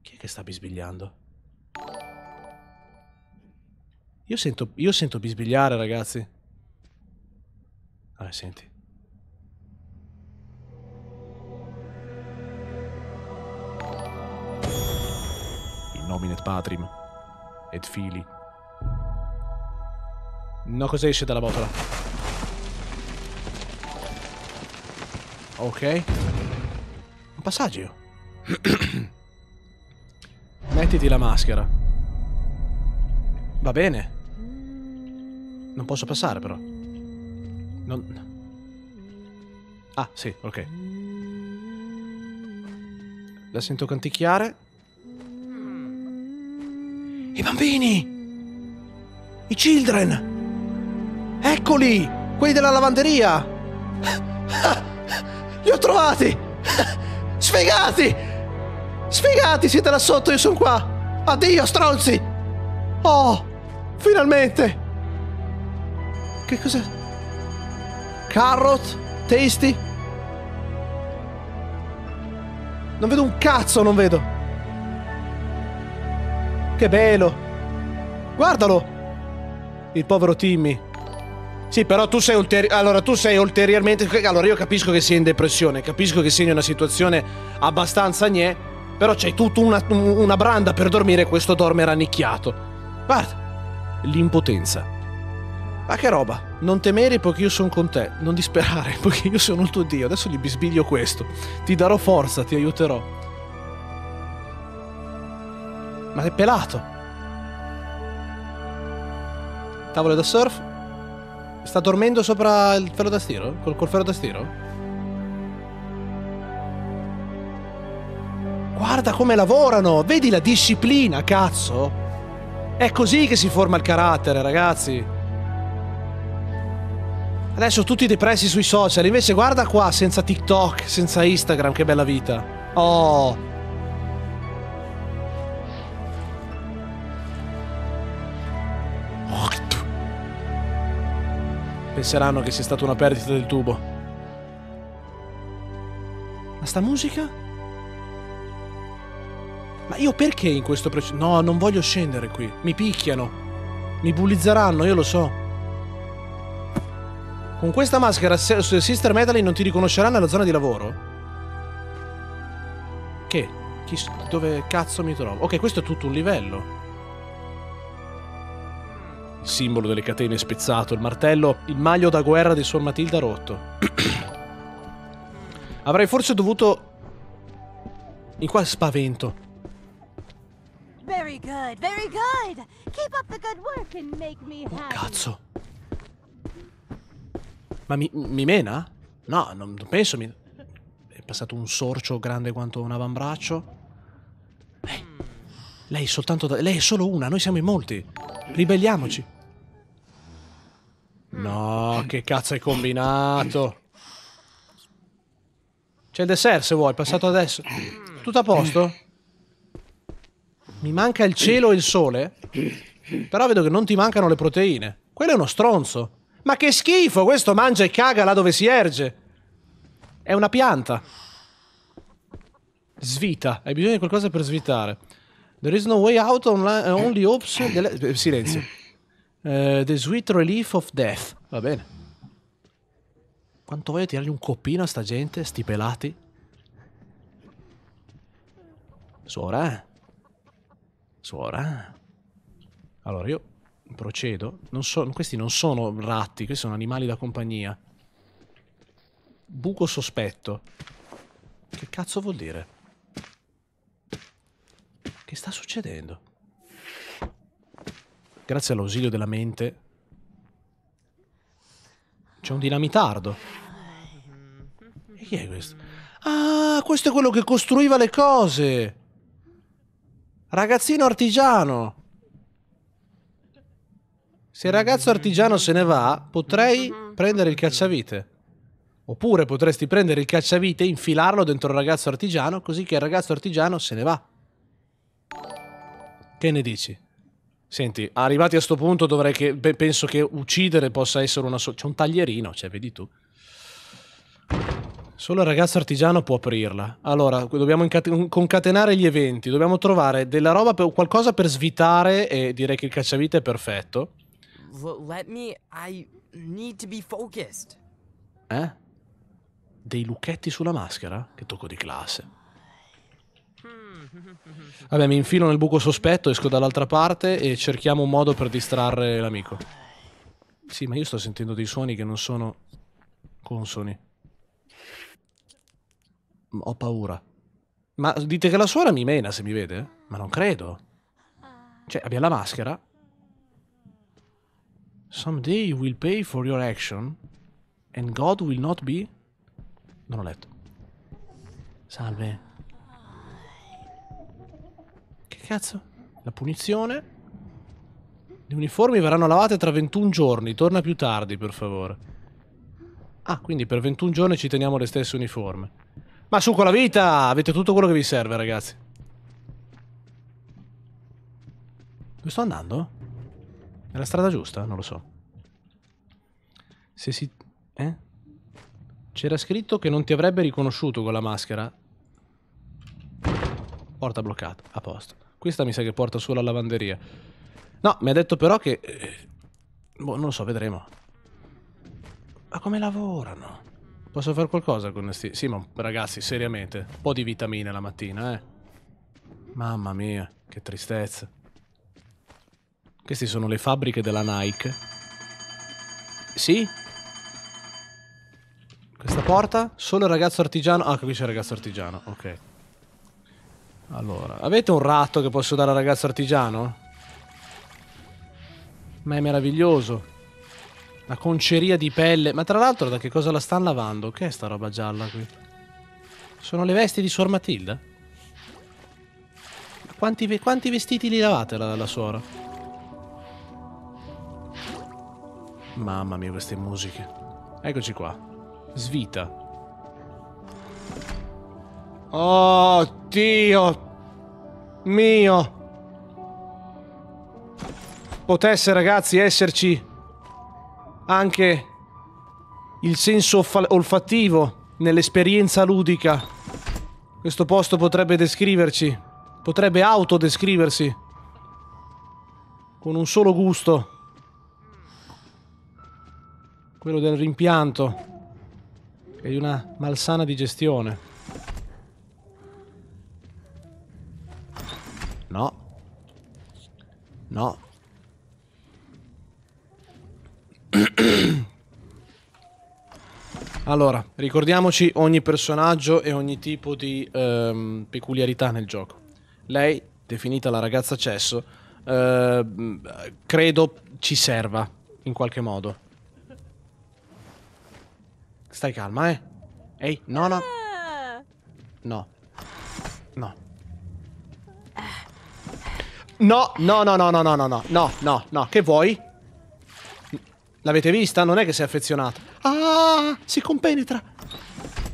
Chi è che sta bisbigliando? Io sento, io sento bisbigliare, ragazzi. Ah, senti. In nomine patrim et fili No, cosa esce dalla botola? Ok. Un passaggio. Mettiti la maschera. Va bene. Non posso passare, però. Non... Ah, sì, ok. La sento canticchiare. I bambini! I children! Eccoli! Quelli della lavanderia! Li ho trovati! Sfigati! Sfigati, siete là sotto, io sono qua! Addio, stronzi! Oh, finalmente! Che cos'è? Carrot? Tasty? Non vedo un cazzo, non vedo! Che bello! Guardalo! Il povero Timmy. Sì, però tu sei, ulteri- allora, tu sei ulteriormente... Allora, io capisco che sei in depressione, capisco che sei in una situazione abbastanza gnè, però c'hai tutta una, una branda per dormire e questo dorme rannicchiato. Guarda, l'impotenza. Ma che roba, non temere poiché io sono con te, non disperare poiché io sono il tuo Dio, adesso gli bisbiglio questo, ti darò forza, ti aiuterò. Ma è pelato. Tavole da surf, Sta dormendo sopra il ferro da stiro? Col, col ferro da stiro? Guarda come lavorano! Vedi la disciplina, cazzo! È così che si forma il carattere, ragazzi! Adesso tutti depressi sui social, invece guarda qua, senza TikTok, senza Instagram, che bella vita! Oh, penseranno che sia stata una perdita del tubo. Ma sta musica? Ma io perché in questo preciso... No, non voglio scendere qui. Mi picchiano. Mi bullizzeranno, io lo so. Con questa maschera Sister Medley non ti riconoscerà nella zona di lavoro? Che? Chi... dove cazzo mi trovo? Ok, questo è tutto un livello il simbolo delle catene spezzato, il martello, il maglio da guerra di Suor Matilda rotto. Avrei forse dovuto... In quale spavento? Very good, very good. Keep up the good work and make me happy. Oh, cazzo. Ma mi, mi mena? No, non, non penso mi... È passato un sorcio grande quanto un avambraccio. Eh, lei è soltanto da... Lei è solo una, noi siamo in molti. Ribelliamoci. Mm. No, che cazzo hai combinato? C'è il dessert se vuoi, passato adesso. Tutto a posto? Mi manca il cielo e il sole? Però vedo che non ti mancano le proteine. Quello è uno stronzo. Ma che schifo, questo mangia e caga là dove si erge. È una pianta. Svita. Hai bisogno di qualcosa per svitare. There is no way out, only hopes... Eh, silenzio. Eh, the Sweet Relief of Death. Va bene. Quanto voglio tirargli un coppino a sta gente, sti pelati? Suora? Eh. Suora? Eh. Allora io procedo. Non so, questi non sono ratti, questi sono animali da compagnia. Buco sospetto. Che cazzo vuol dire? Che sta succedendo? grazie all'ausilio della mente, c'è un dinamitardo. E chi è questo? Ah, questo è quello che costruiva le cose. Ragazzino artigiano. Se il ragazzo artigiano se ne va, potrei prendere il cacciavite. Oppure potresti prendere il cacciavite e infilarlo dentro il ragazzo artigiano, così che il ragazzo artigiano se ne va. Che ne dici? Senti, arrivati a questo punto dovrei che, beh, penso che uccidere possa essere una... So C'è un taglierino, cioè, vedi tu. Solo il ragazzo artigiano può aprirla. Allora, dobbiamo concatenare gli eventi. Dobbiamo trovare della roba, per, qualcosa per svitare e direi che il cacciavite è perfetto. Let me... I need to be focused. Eh? Dei lucchetti sulla maschera? Che tocco di classe. Vabbè, mi infilo nel buco sospetto, esco dall'altra parte e cerchiamo un modo per distrarre l'amico. Sì, ma io sto sentendo dei suoni che non sono consoni. Ho paura. Ma dite che la suora mi mena se mi vede? Ma non credo. Cioè, abbiamo la maschera? Someday you will pay for your action and God will not be... Non ho letto. Salve. Che cazzo? La punizione. Le uniformi verranno lavate tra 21 giorni. Torna più tardi, per favore. Ah, quindi per 21 giorni ci teniamo le stesse uniformi. Ma su con la vita! Avete tutto quello che vi serve, ragazzi. Dove sto andando? È la strada giusta? Non lo so. Se si... Eh? C'era scritto che non ti avrebbe riconosciuto con la maschera. Porta bloccata. A posto. Questa mi sa che porta solo alla lavanderia. No, mi ha detto però che... Eh, boh, non lo so, vedremo. Ma come lavorano? Posso fare qualcosa con questi... Sì, ma ragazzi, seriamente. Un po' di vitamine la mattina, eh. Mamma mia, che tristezza. Queste sono le fabbriche della Nike. Sì? Questa porta? Solo il ragazzo artigiano... Ah, qui c'è il ragazzo artigiano, ok. Allora, avete un ratto che posso dare al ragazzo artigiano? Ma è meraviglioso. La conceria di pelle. Ma tra l'altro da che cosa la stanno lavando? Che è sta roba gialla qui? Sono le vesti di Suor Matilda? Ma quanti, quanti, vestiti li lavate la, la suora? Mamma mia queste musiche. Eccoci qua. Svita. Oh, Dio mio. Potesse, ragazzi, esserci anche il senso olfattivo nell'esperienza ludica. Questo posto potrebbe descriverci, potrebbe autodescriversi con un solo gusto, quello del rimpianto e di una malsana digestione. No. No. Allora, ricordiamoci ogni personaggio e ogni tipo di ehm, peculiarità nel gioco. Lei, definita la ragazza cesso, ehm, credo ci serva in qualche modo. Stai calma, eh? Ehi, no, no. Ah! No. No. No, no, no, no, no, no, no, no, no, no, che vuoi? L'avete vista? Non è che sei affezionato. Ah, si compenetra.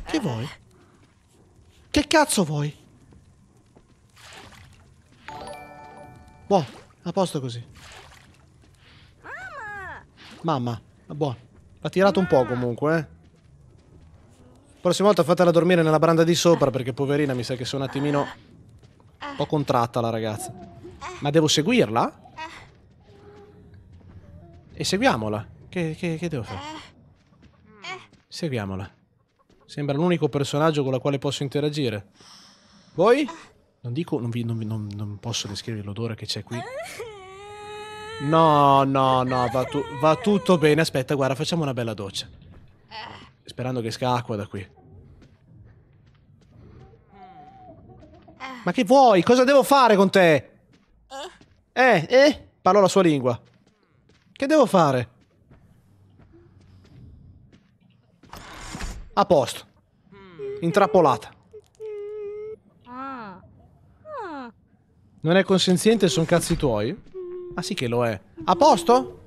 Che vuoi? Che cazzo vuoi? Buono, a posto così. Mamma, buono. L'ha tirato un po' comunque, eh. Prossima volta fatela dormire nella branda di sopra perché poverina mi sa che sono un attimino... Un po' contratta la ragazza. Ma devo seguirla? E seguiamola. Che, che, che devo fare? Seguiamola. Sembra l'unico personaggio con la quale posso interagire. Voi? Non dico, non, vi, non, non, non posso descrivere l'odore che c'è qui. No, no, no, va, tu, va, tutto bene. Aspetta, guarda, facciamo una bella doccia. Sperando che esca acqua da qui. Ma che vuoi? Cosa devo fare con te? Eh, eh, parlo la sua lingua. Che devo fare? A posto. Intrappolata. Non è consenziente, sono cazzi tuoi? Ah sì che lo è. A posto?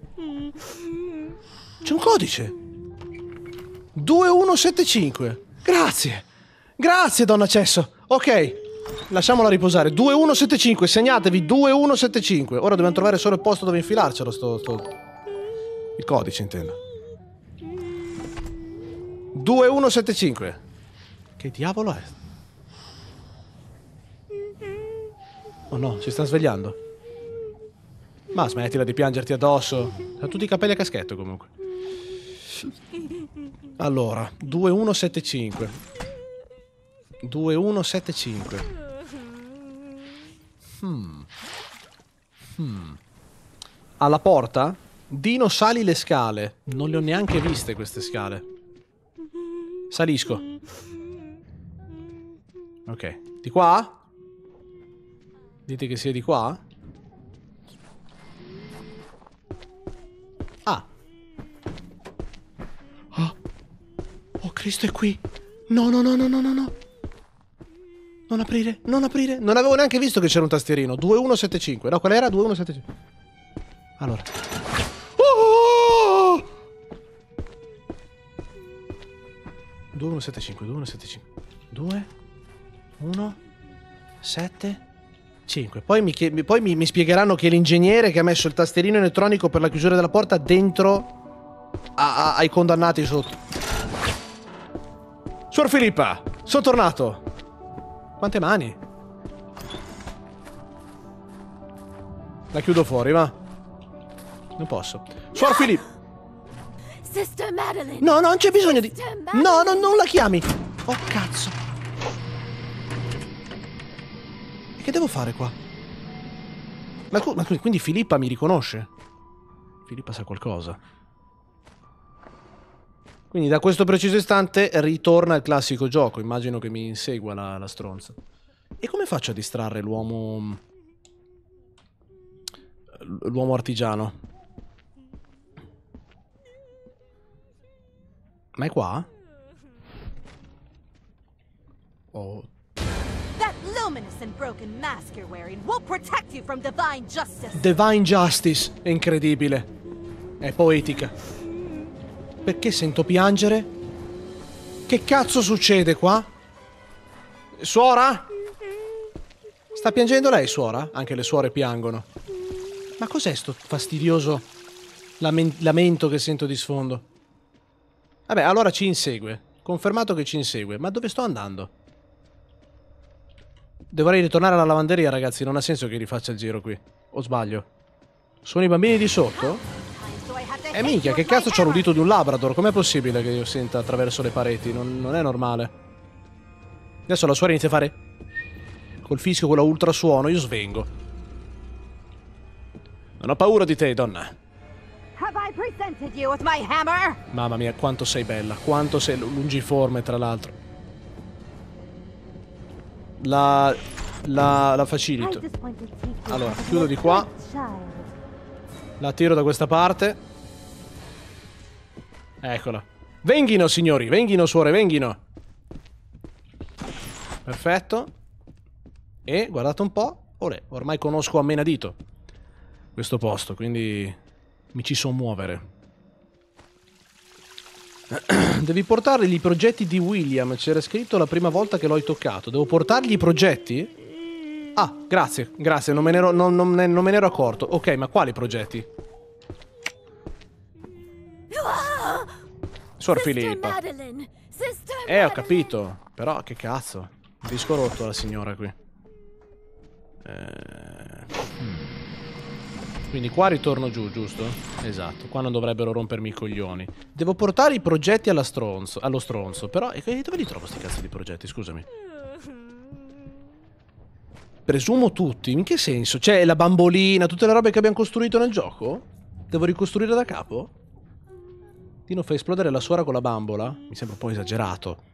C'è un codice. 2175. Grazie. Grazie, donna Cesso. Ok, Lasciamola riposare. 2175, segnatevi 2175. Ora dobbiamo trovare solo il posto dove infilarcelo sto, sto... il codice intendo. 2175. Che diavolo è? Oh no, si sta svegliando. Ma smettila di piangerti addosso. Ha tutti i capelli a caschetto comunque. Allora, 2175. 2175. Hmm. Hmm. Alla porta? Dino sali le scale. Non le ho neanche viste queste scale. Salisco. Ok. Di qua? Dite che sia di qua? Ah. Oh. oh Cristo è qui. No, no, no, no, no, no, no. Non aprire, non aprire. Non avevo neanche visto che c'era un tastierino. 2175. No, qual era? 2175. Allora. Oh! 2175, 2175. 2, 1, 7, 5. Poi, mi, poi mi, mi spiegheranno che l'ingegnere che ha messo il tastierino elettronico per la chiusura della porta dentro a, a, ai condannati sotto. Suor Filippa, sono tornato. Quante mani? La chiudo fuori, va. Non posso. Suor no! Philip! No, no, non c'è bisogno di... No, no, non la chiami! Oh, cazzo! E che devo fare qua? Ma, ma quindi Filippa mi riconosce? Filippa sa qualcosa. Quindi da questo preciso istante ritorna il classico gioco, immagino che mi insegua la, la stronza. E come faccio a distrarre l'uomo... l'uomo artigiano? Ma è qua? Oh... Divine Justice, è incredibile. È poetica. Perché sento piangere? Che cazzo succede qua? Suora? Sta piangendo lei, suora? Anche le suore piangono. Ma cos'è sto fastidioso lamento che sento di sfondo? Vabbè, allora ci insegue. Confermato che ci insegue. Ma dove sto andando? Dovrei ritornare alla lavanderia, ragazzi. Non ha senso che rifaccia il giro qui. O sbaglio? Sono i bambini di sotto? E eh, minchia, che cazzo c'ho l'udito di un Labrador? Com'è possibile che io senta attraverso le pareti? Non, non è normale. Adesso la suora inizia a fare... Col fischio, quello ultrasuono, io svengo. Non ho paura di te, donna. Mamma mia, quanto sei bella, quanto sei lungiforme, tra l'altro. La... la... la facilito. Allora, chiudo di qua. La tiro da questa parte. Eccolo. Venghino, signori, venghino, suore, venghino. Perfetto. E, guardate un po', olè, ormai conosco a menadito questo posto, quindi mi ci so muovere. Devi portargli i progetti di William, c'era scritto la prima volta che l'ho toccato. Devo portargli i progetti? Ah, grazie, grazie, non me ne ero accorto. Ok, ma quali progetti? Suor Filippa. Eh, ho capito. Però che cazzo. Disco rotto la signora qui. Eh... Quindi qua ritorno giù, giusto? Esatto, qua non dovrebbero rompermi i coglioni. Devo portare i progetti stronzo, allo stronzo, però... E dove li trovo sti cazzi di progetti, scusami? Presumo tutti, in che senso? Cioè, la bambolina, tutte le robe che abbiamo costruito nel gioco? Devo ricostruire da capo? Dino fa esplodere la suora con la bambola? Mi sembra un po' esagerato.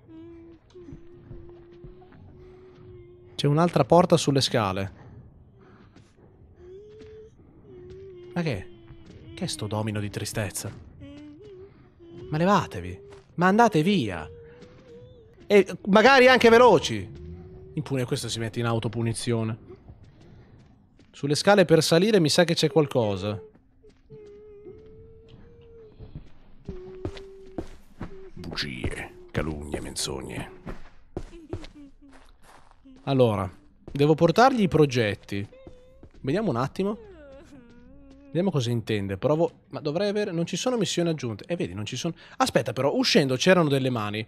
C'è un'altra porta sulle scale. Ma che? Che è sto domino di tristezza? Ma levatevi! Ma andate via! E magari anche veloci! Impune, questo si mette in autopunizione. Sulle scale per salire mi sa che c'è qualcosa. bugie, calunnie, menzogne. Allora, devo portargli i progetti. Vediamo un attimo. Vediamo cosa intende. Provo... Ma dovrei avere... Non ci sono missioni aggiunte. Eh, vedi, non ci sono... Aspetta, però, uscendo c'erano delle mani.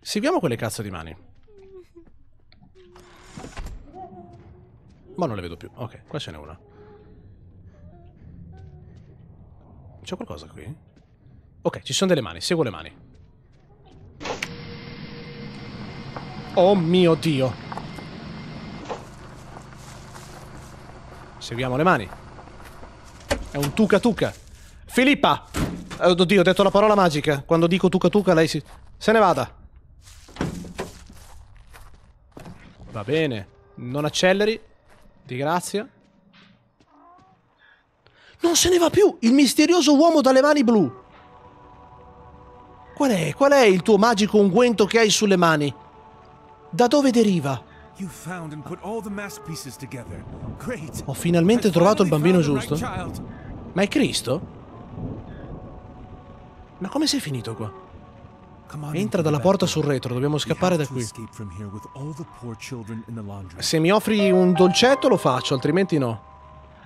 Seguiamo quelle cazzo di mani. Ma non le vedo più. Ok, qua ce n'è una. C'è qualcosa qui? Ok, ci sono delle mani. Seguo le mani. Oh mio Dio! Seguiamo le mani. È un tuca tuca. Filippa! Eh, oddio, ho detto la parola magica. Quando dico tuca tuca lei si... Se ne vada. Va bene. Non acceleri. Di grazia. Non se ne va più! Il misterioso uomo dalle mani blu! Qual è? Qual è il tuo magico unguento che hai sulle mani? Da dove deriva? Ho finalmente trovato il bambino giusto? Ma è Cristo? Ma come sei finito qua? Entra dalla porta sul retro, dobbiamo scappare da qui. Se mi offri un dolcetto lo faccio, altrimenti no.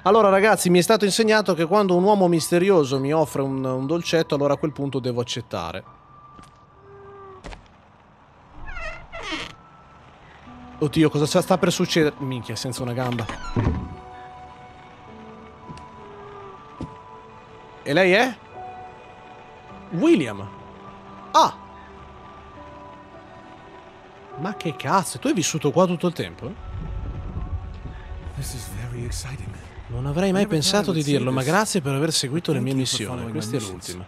Allora ragazzi, mi è stato insegnato che quando un uomo misterioso mi offre un, un dolcetto, allora a quel punto devo accettare. Oddio, cosa sta per succedere? Minchia, senza una gamba. E lei è? William. Ah! Ma che cazzo, tu hai vissuto qua tutto il tempo? Non avrei mai pensato di dirlo, ma grazie per aver seguito le mie missioni. Questa è l'ultima.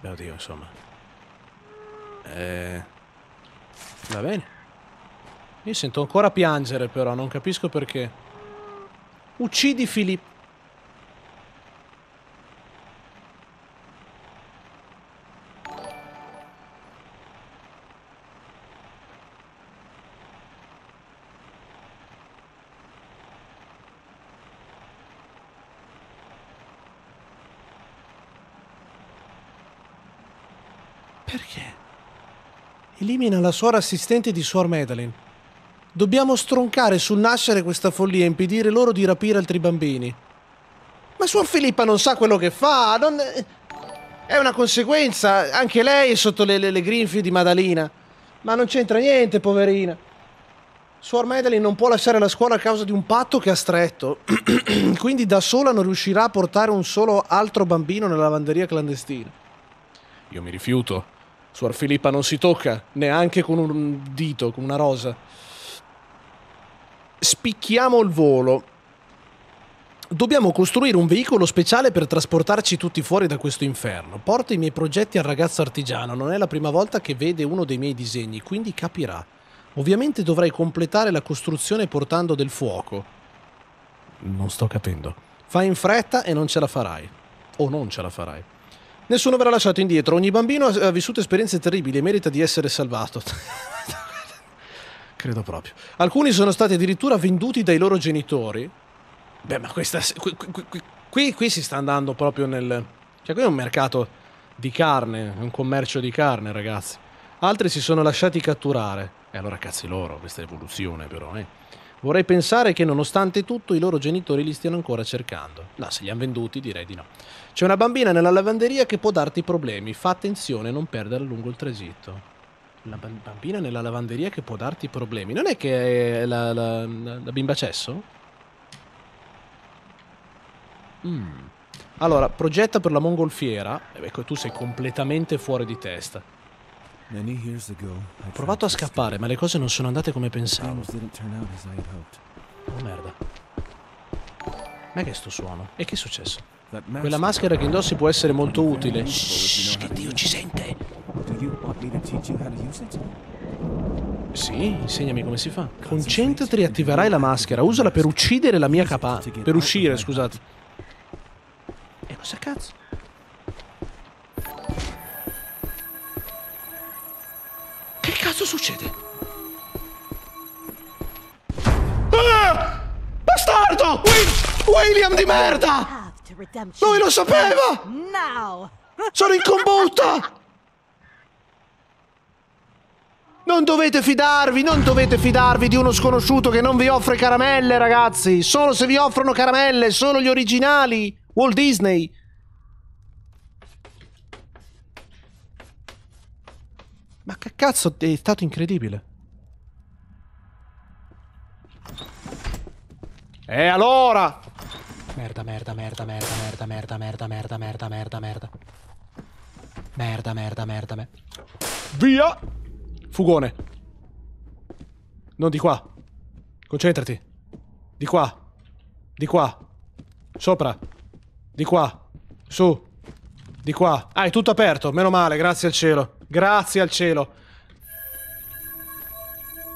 Beh, oddio, insomma. Eh, va bene. Io sento ancora piangere però, non capisco perché. Uccidi Filippo. Elimina la suora assistente di Suor Madeline. Dobbiamo stroncare sul nascere questa follia e impedire loro di rapire altri bambini. Ma Suor Filippa non sa quello che fa, non... È una conseguenza, anche lei è sotto le, le, le grinfie di Madalina. Ma non c'entra niente, poverina. Suor Madeline non può lasciare la scuola a causa di un patto che ha stretto, quindi da sola non riuscirà a portare un solo altro bambino nella lavanderia clandestina. Io mi rifiuto. Suor Filippa non si tocca neanche con un dito, con una rosa. Spicchiamo il volo. Dobbiamo costruire un veicolo speciale per trasportarci tutti fuori da questo inferno. Porto i miei progetti al ragazzo artigiano, non è la prima volta che vede uno dei miei disegni, quindi capirà. Ovviamente dovrai completare la costruzione portando del fuoco. Non sto capendo. Fai in fretta e non ce la farai. O non ce la farai. Nessuno verrà lasciato indietro, ogni bambino ha vissuto esperienze terribili e merita di essere salvato. Credo proprio. Alcuni sono stati addirittura venduti dai loro genitori. Beh, ma questa... Qui, qui, qui, qui si sta andando proprio nel... Cioè, qui è un mercato di carne, un commercio di carne, ragazzi. Altri si sono lasciati catturare. E allora cazzi loro, questa è evoluzione però, eh. Vorrei pensare che nonostante tutto i loro genitori li stiano ancora cercando. No, se li hanno venduti direi di no. C'è una bambina nella lavanderia che può darti problemi. Fa attenzione a non perderla lungo il tragitto. La bambina nella lavanderia che può darti problemi. Non è che è la, la, la bimba cesso? Mm. Allora, progetta per la mongolfiera. Ecco, tu sei completamente fuori di testa. Ho provato a scappare, ma le cose non sono andate come pensavo. Oh merda. Ma che è sto suono? E che è successo? Quella maschera che indossi può essere molto utile. Shh, che Dio ci sente! Sì, insegnami come si fa. Concentrati e attiverai la maschera. Usala per uccidere la mia capa... Per uscire, scusate. E eh, cosa cazzo? Che cazzo succede? Ah! Bastardo! Wait! William di merda! Lui lo sapeva! Sono in combutta! Non dovete fidarvi, non dovete fidarvi di uno sconosciuto che non vi offre caramelle, ragazzi! Solo se vi offrono caramelle, solo gli originali! Walt Disney! Ma che cazzo, è stato incredibile! E allora? Merda, merda, merda, merda, merda, merda, merda, merda, merda, merda, merda. Merda, merda, merda, merda. Via! Fugone. Non di qua. Concentrati. Di qua. Di qua. Sopra. Di qua. Su. Di qua. Ah, è tutto aperto. Meno male, grazie al cielo. Grazie al cielo.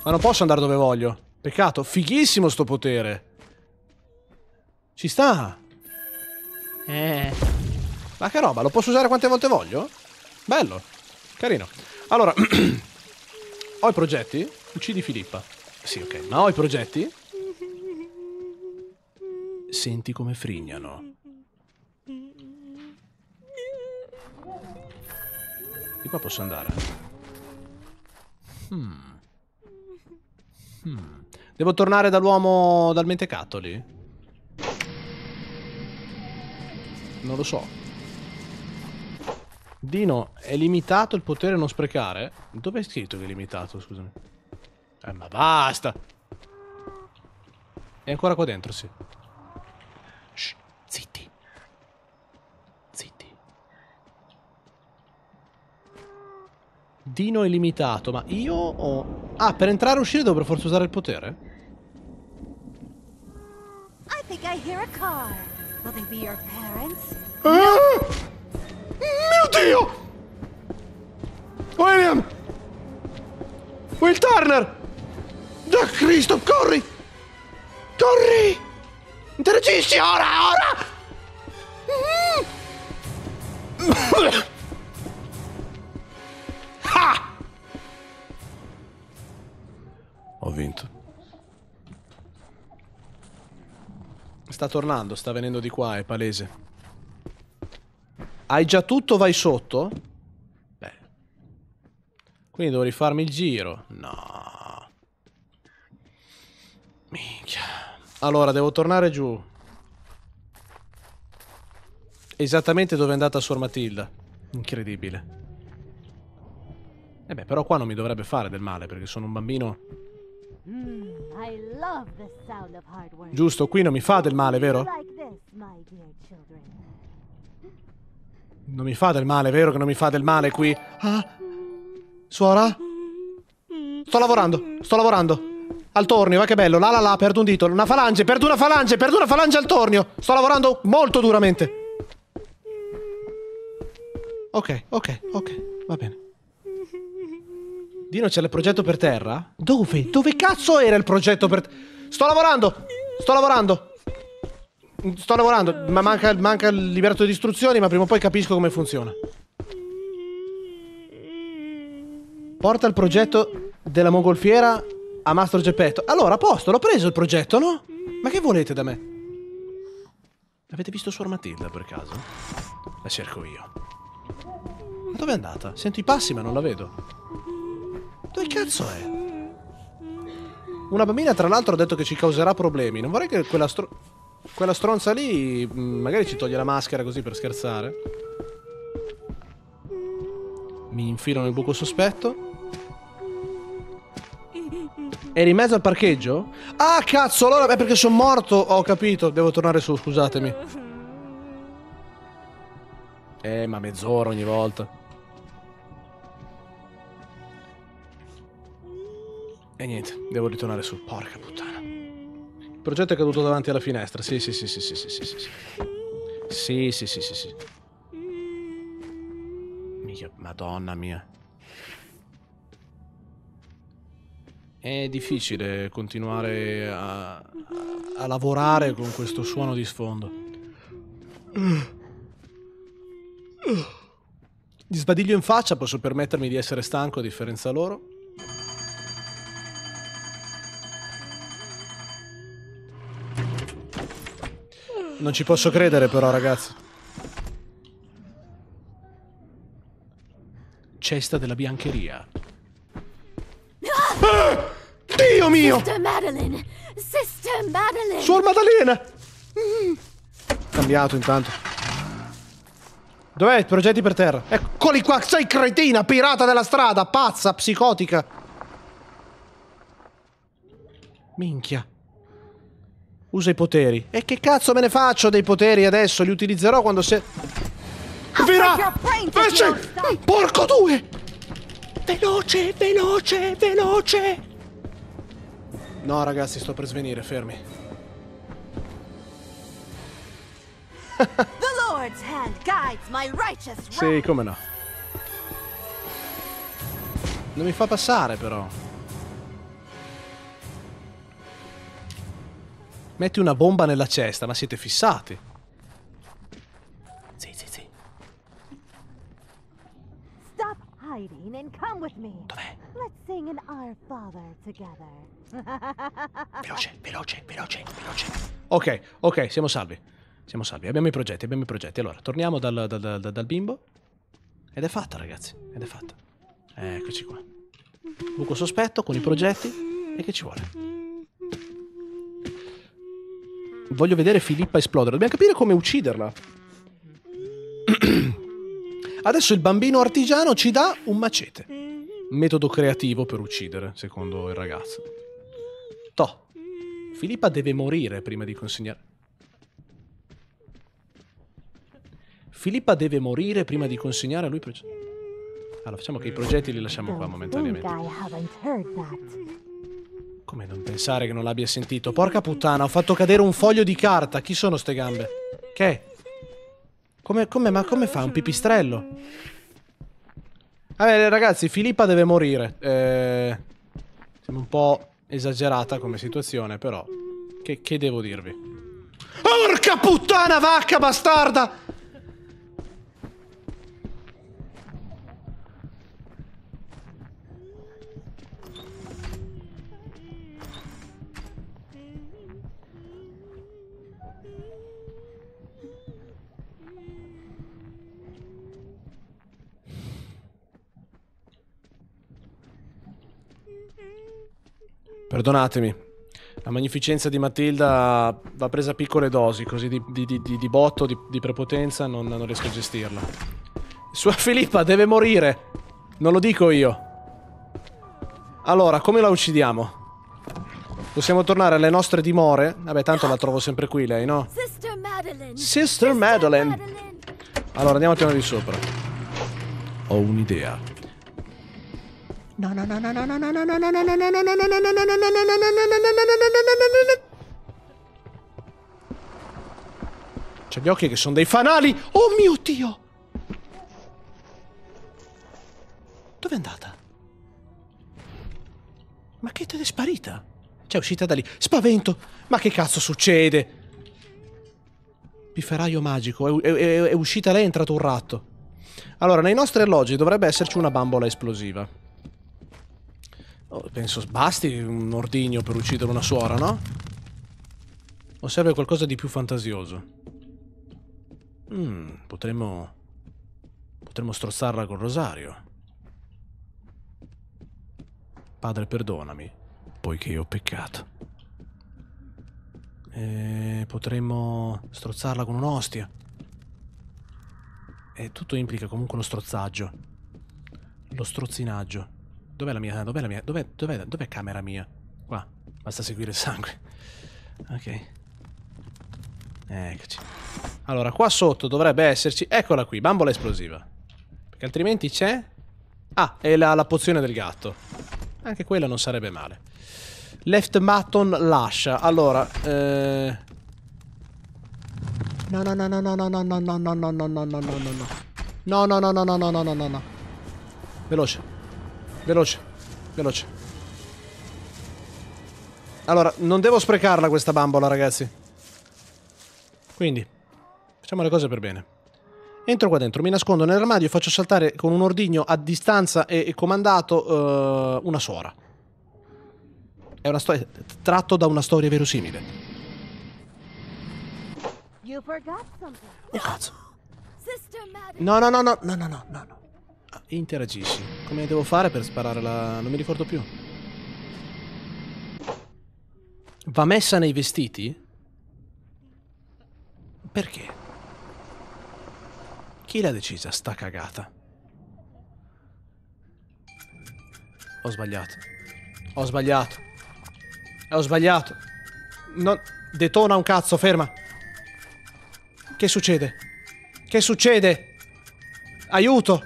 Ma non posso andare dove voglio. Peccato. Fighissimo sto potere. Ci sta. Eh. Ma che roba, lo posso usare quante volte voglio? Bello. Carino. Allora, ho i progetti. Uccidi Filippa. Sì, ok. Ma ho i progetti. Senti come frignano. Di qua posso andare. Hmm. Hmm. Devo tornare dall'uomo dal mentecattoli? lì? non lo so. Dino, è limitato il potere non sprecare? Dove è scritto che è limitato, scusami? Eh, ma basta! È ancora qua dentro, sì. Shh, zitti. Zitti. Dino è limitato, ma io ho... Ah, per entrare e uscire devo per forza usare il potere? I think I hear a car. Ah! Mio Dio! William! Will Turner! Da Cristo, corri! Corri! Interagisci ora, ora! Mm. ha! Ho vinto. Sta tornando, sta venendo di qua, è palese. Hai già tutto, vai sotto? Beh. Quindi devo rifarmi il giro. No. Minchia. Allora, devo tornare giù. Esattamente dove è andata Suor Matilda. Incredibile. E eh beh, però qua non mi dovrebbe fare del male, perché sono un bambino Mm, Giusto, qui non mi fa del male, vero? Non mi fa del male, vero che non mi fa del male qui? Ah? Suora? Sto lavorando, sto lavorando. Al tornio, va ah, che bello. La la la, perdo un dito. Una falange, perdo una falange, perdo una falange al tornio. Sto lavorando molto duramente. Ok, ok, ok, va bene. Dino, c'è il progetto per terra? Dove? Dove cazzo era il progetto per... terra? Sto lavorando! Sto lavorando! Sto lavorando, ma manca, manca il liberto di istruzioni, ma prima o poi capisco come funziona. Porta il progetto della mongolfiera a Mastro Geppetto. Allora, a posto, l'ho preso il progetto, no? Ma che volete da me? Avete visto Suor Matilda per caso? La cerco io. dove è andata? Sento i passi ma non la vedo. Dove cazzo è? Una bambina tra l'altro ha detto che ci causerà problemi. Non vorrei che quella, str quella stronza lì mm, magari ci toglie la maschera così per scherzare. Mi infilo nel buco sospetto. Eri in mezzo al parcheggio? Ah, cazzo, allora è perché sono morto. Ho capito, devo tornare su, scusatemi. Eh, ma mezz'ora ogni volta. E niente, devo ritornare su. Porca puttana. Il progetto è caduto davanti alla finestra. Sì, sì, sì, sì, sì, sì, sì. Sì, sì, sì, sì, sì. Mica, madonna mia. È difficile continuare a, a lavorare con questo suono di sfondo. Di sbadiglio in faccia posso permettermi di essere stanco a differenza loro. Non ci posso credere però, ragazzi. Cesta della biancheria. Ah! Dio mio! Sister Madeline! Sister Madeline! Suor Maddalena! Mm. Cambiato intanto. Dov'è? Progetti per terra. Eccoli ecco, qua! Sei cretina, pirata della strada, pazza, psicotica. Minchia. Usa i poteri. E che cazzo me ne faccio dei poteri adesso? Li utilizzerò quando se... Vira! Vece! Eh, Porco due! Veloce, veloce, veloce! No, ragazzi, sto per svenire, fermi. sì, come no. Non mi fa passare, però. Metti una bomba nella cesta, ma siete fissati. Sì, sì, sì. Stop hiding and come with me. Dov'è? Let's sing in Our Father together. veloce, veloce, veloce, veloce. Ok, ok, siamo salvi. Siamo salvi. Abbiamo i progetti, abbiamo i progetti. Allora, torniamo dal, dal, dal, dal bimbo. Ed è fatta, ragazzi. Ed è fatta. Eccoci qua. Buco sospetto con i progetti. E che ci vuole? Voglio vedere Filippa esplodere. Dobbiamo capire come ucciderla. Adesso il bambino artigiano ci dà un macete. Metodo creativo per uccidere, secondo il ragazzo. Toh. Filippa deve morire prima di consegnare. Filippa deve morire prima di consegnare a lui. Allora, facciamo che i progetti li lasciamo qua momentaneamente. Come non pensare che non l'abbia sentito? Porca puttana, ho fatto cadere un foglio di carta. Chi sono ste gambe? Che? Come, come, ma come fa? Un pipistrello? Vabbè, ragazzi, Filippa deve morire. Eh, sembra un po' esagerata come situazione, però. Che, che devo dirvi? Porca puttana, vacca bastarda! Perdonatemi, la magnificenza di Matilda va presa a piccole dosi, così di, di, di, di botto, di, prepotenza, non, non, riesco a gestirla. Sua Filippa deve morire! Non lo dico io. Allora, come la uccidiamo? Possiamo tornare alle nostre dimore? Vabbè, tanto la trovo sempre qui lei, no? Sister Madeline! Sister Madeline! Allora, andiamo a piano di sopra. Ho un'idea. No, no, no, no, no, no, no, no, no, no, no, no, no, no, no, no, no, no, no, no, C'ha gli occhi che sono dei fanali! Oh mio Dio! Dove è andata? Ma che te è sparita? C'è uscita da lì. Spavento! Ma che cazzo succede? Pifferaio magico. È, è, è uscita lei, è entrato un ratto. Allora, nei nostri alloggi dovrebbe esserci una bambola esplosiva. Oh, penso basti un ordigno per uccidere una suora, no? O serve qualcosa di più fantasioso? Mm, potremmo... Potremmo strozzarla col rosario. Padre, perdonami, poiché io ho peccato. E potremmo strozzarla con un'ostia. E tutto implica comunque lo strozzaggio. Lo strozzinaggio. Dov'è la mia? Dov'è la mia? Dov'è? Dov'è? Dov'è camera mia? Qua. Basta seguire il sangue. Ok. Eccoci. Allora, qua sotto dovrebbe esserci... Eccola qui, bambola esplosiva. Perché altrimenti c'è... Ah, è la, la pozione del gatto. Anche quella non sarebbe male. Left button lascia. Allora, No, No, no, no, no, no, no, no, no, no, no, no, no, no, no, no, no. No, no, no, no, no, no, no, no, no, no. Veloce. Veloce, veloce. Allora, non devo sprecarla questa bambola, ragazzi. Quindi, facciamo le cose per bene. Entro qua dentro, mi nascondo nell'armadio e faccio saltare con un ordigno a distanza e, comandato uh, una suora. È una storia tratto da una storia verosimile. Oh, cazzo. No, no, no, no, no, no, no, no interagisci. Come devo fare per sparare la... non mi ricordo più. Va messa nei vestiti? Perché? Chi l'ha decisa sta cagata? Ho sbagliato. Ho sbagliato. Ho sbagliato. Non... Detona un cazzo, ferma. Che succede? Che succede? Aiuto!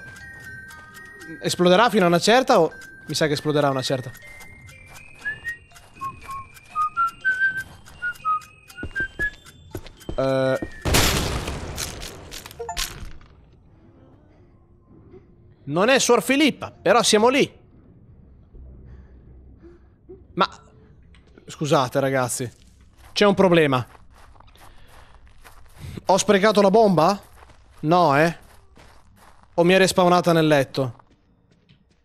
esploderà fino a una certa o... Mi sa che esploderà una certa. Uh... Non è Suor Filippa, però siamo lì. Ma... Scusate ragazzi. C'è un problema. Ho sprecato la bomba? No, eh. O mi è respawnata nel letto?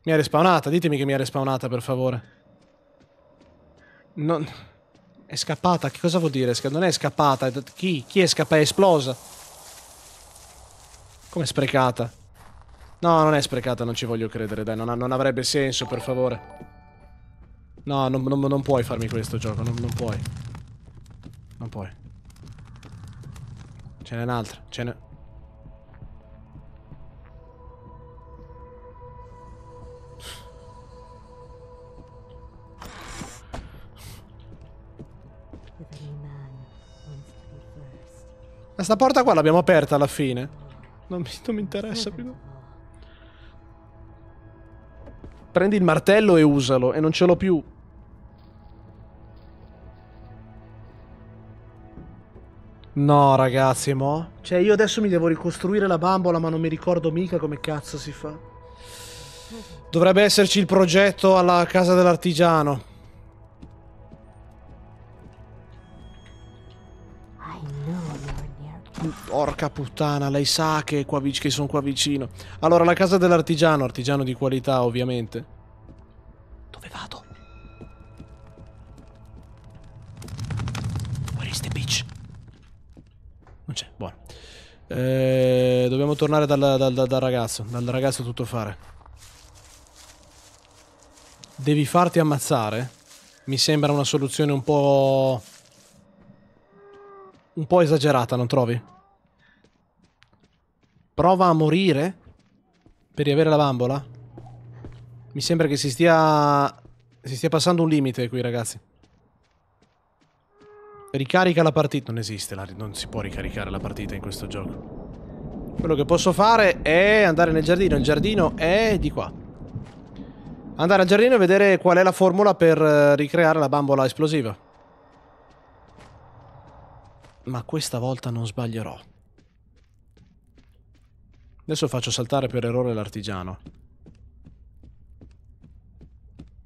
Mi ha respawnata, ditemi che mi ha respawnata per favore. Non... È scappata, che cosa vuol dire? Non è scappata, chi? Chi è scappata? È esplosa. Come sprecata? No, non è sprecata, non ci voglio credere, dai, non, non avrebbe senso, per favore. No, non, non, non puoi farmi questo gioco, non, puoi. Non puoi. Ce n'è un'altra, ce n'è... Ma sta porta qua l'abbiamo aperta alla fine. Non mi, non mi interessa mm. più. Prendi il martello e usalo, e non ce l'ho più. No, ragazzi, mo. Cioè, io adesso mi devo ricostruire la bambola, ma non mi ricordo mica come cazzo si fa. Dovrebbe esserci il progetto alla casa dell'artigiano. Porca puttana, lei sa che, qua, che sono qua vicino. Allora, la casa dell'artigiano, artigiano di qualità, ovviamente. Dove vado? Where is the beach? Non c'è, buono. Eh, dobbiamo tornare dal, dal, dal, dal ragazzo. Dal ragazzo tutto fare. Devi farti ammazzare? Mi sembra una soluzione un po' un po' esagerata, non trovi? Prova a morire per riavere la bambola? Mi sembra che si stia... si stia passando un limite qui, ragazzi. Ricarica la partita. Non esiste, la... non si può ricaricare la partita in questo gioco. Quello che posso fare è andare nel giardino. Il giardino è di qua. Andare al giardino e vedere qual è la formula per eh, ricreare la bambola esplosiva ma questa volta non sbaglierò. Adesso faccio saltare per errore l'artigiano.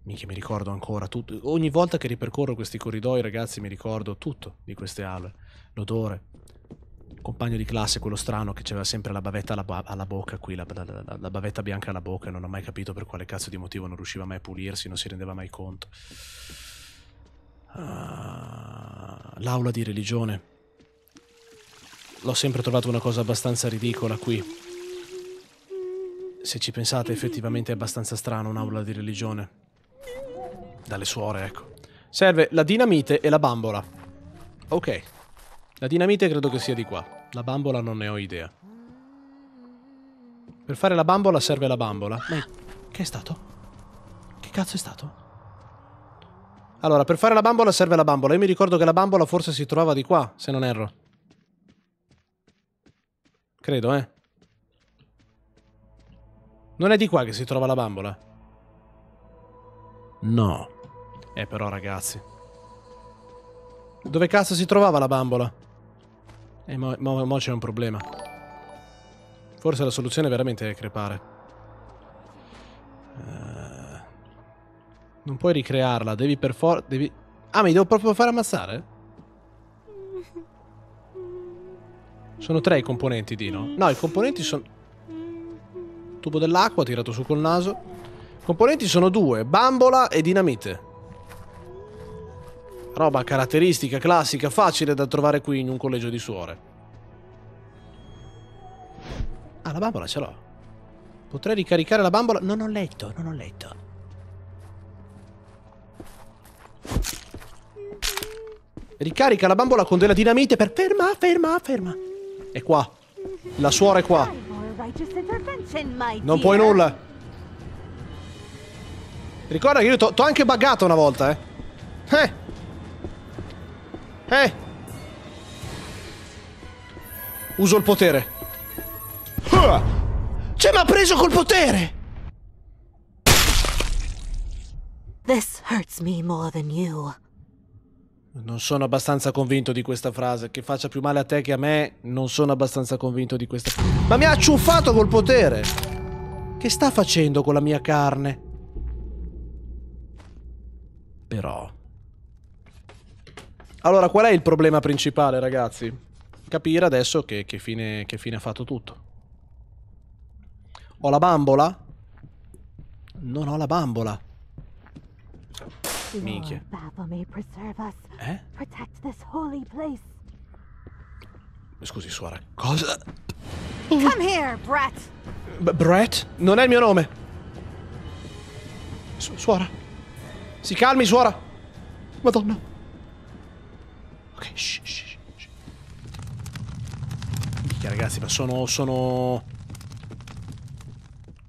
Minchia, mi ricordo ancora tutto. Ogni volta che ripercorro questi corridoi, ragazzi, mi ricordo tutto di queste ale. L'odore. Il compagno di classe, quello strano che aveva sempre la bavetta alla, ba alla bocca qui, la, la, la, la, bavetta bianca alla bocca. e Non ho mai capito per quale cazzo di motivo non riusciva mai a pulirsi, non si rendeva mai conto. Uh, L'aula di religione l'ho sempre trovato una cosa abbastanza ridicola qui. Se ci pensate, effettivamente è abbastanza strano un'aula di religione. Dalle suore, ecco. Serve la dinamite e la bambola. Ok. La dinamite credo che sia di qua. La bambola non ne ho idea. Per fare la bambola serve la bambola. Ma che è stato? Che cazzo è stato? Allora, per fare la bambola serve la bambola. Io mi ricordo che la bambola forse si trovava di qua, se non erro. Credo, eh. Non è di qua che si trova la bambola? No. Eh però, ragazzi. Dove cazzo si trovava la bambola? E eh, mo, mo, mo c'è un problema. Forse la soluzione è veramente crepare. Uh, non puoi ricrearla, devi per forza... Devi... Ah, mi devo proprio far ammazzare? Sono tre i componenti, Dino. No, i componenti sono... Tubo dell'acqua tirato su col naso. I componenti sono due, bambola e dinamite. Roba caratteristica, classica, facile da trovare qui in un collegio di suore. Ah, la bambola ce l'ho. Potrei ricaricare la bambola? Non ho letto, non ho letto. Ricarica la bambola con della dinamite per... Ferma, ferma, ferma. È qua. La suora è qua. Non puoi nulla. Ricorda che io t'ho anche buggato una volta, eh. Eh. Eh. Uso il potere. Ah! Cioè, mi ha preso col potere! This hurts me more than you. Non sono abbastanza convinto di questa frase. Che faccia più male a te che a me, non sono abbastanza convinto di questa frase. Ma mi ha acciuffato col potere! Che sta facendo con la mia carne? Però... Allora, qual è il problema principale, ragazzi? Capire adesso che, che, fine, che fine ha fatto tutto. Ho la bambola? Non ho la bambola. Minchia. Eh? Scusi, suora, cosa? Come here, Brett. Brett? Non è il mio nome. Su suora. Si calmi, suora. Madonna. Ok, shh, shh, shh. Minchia, ragazzi, ma sono... sono...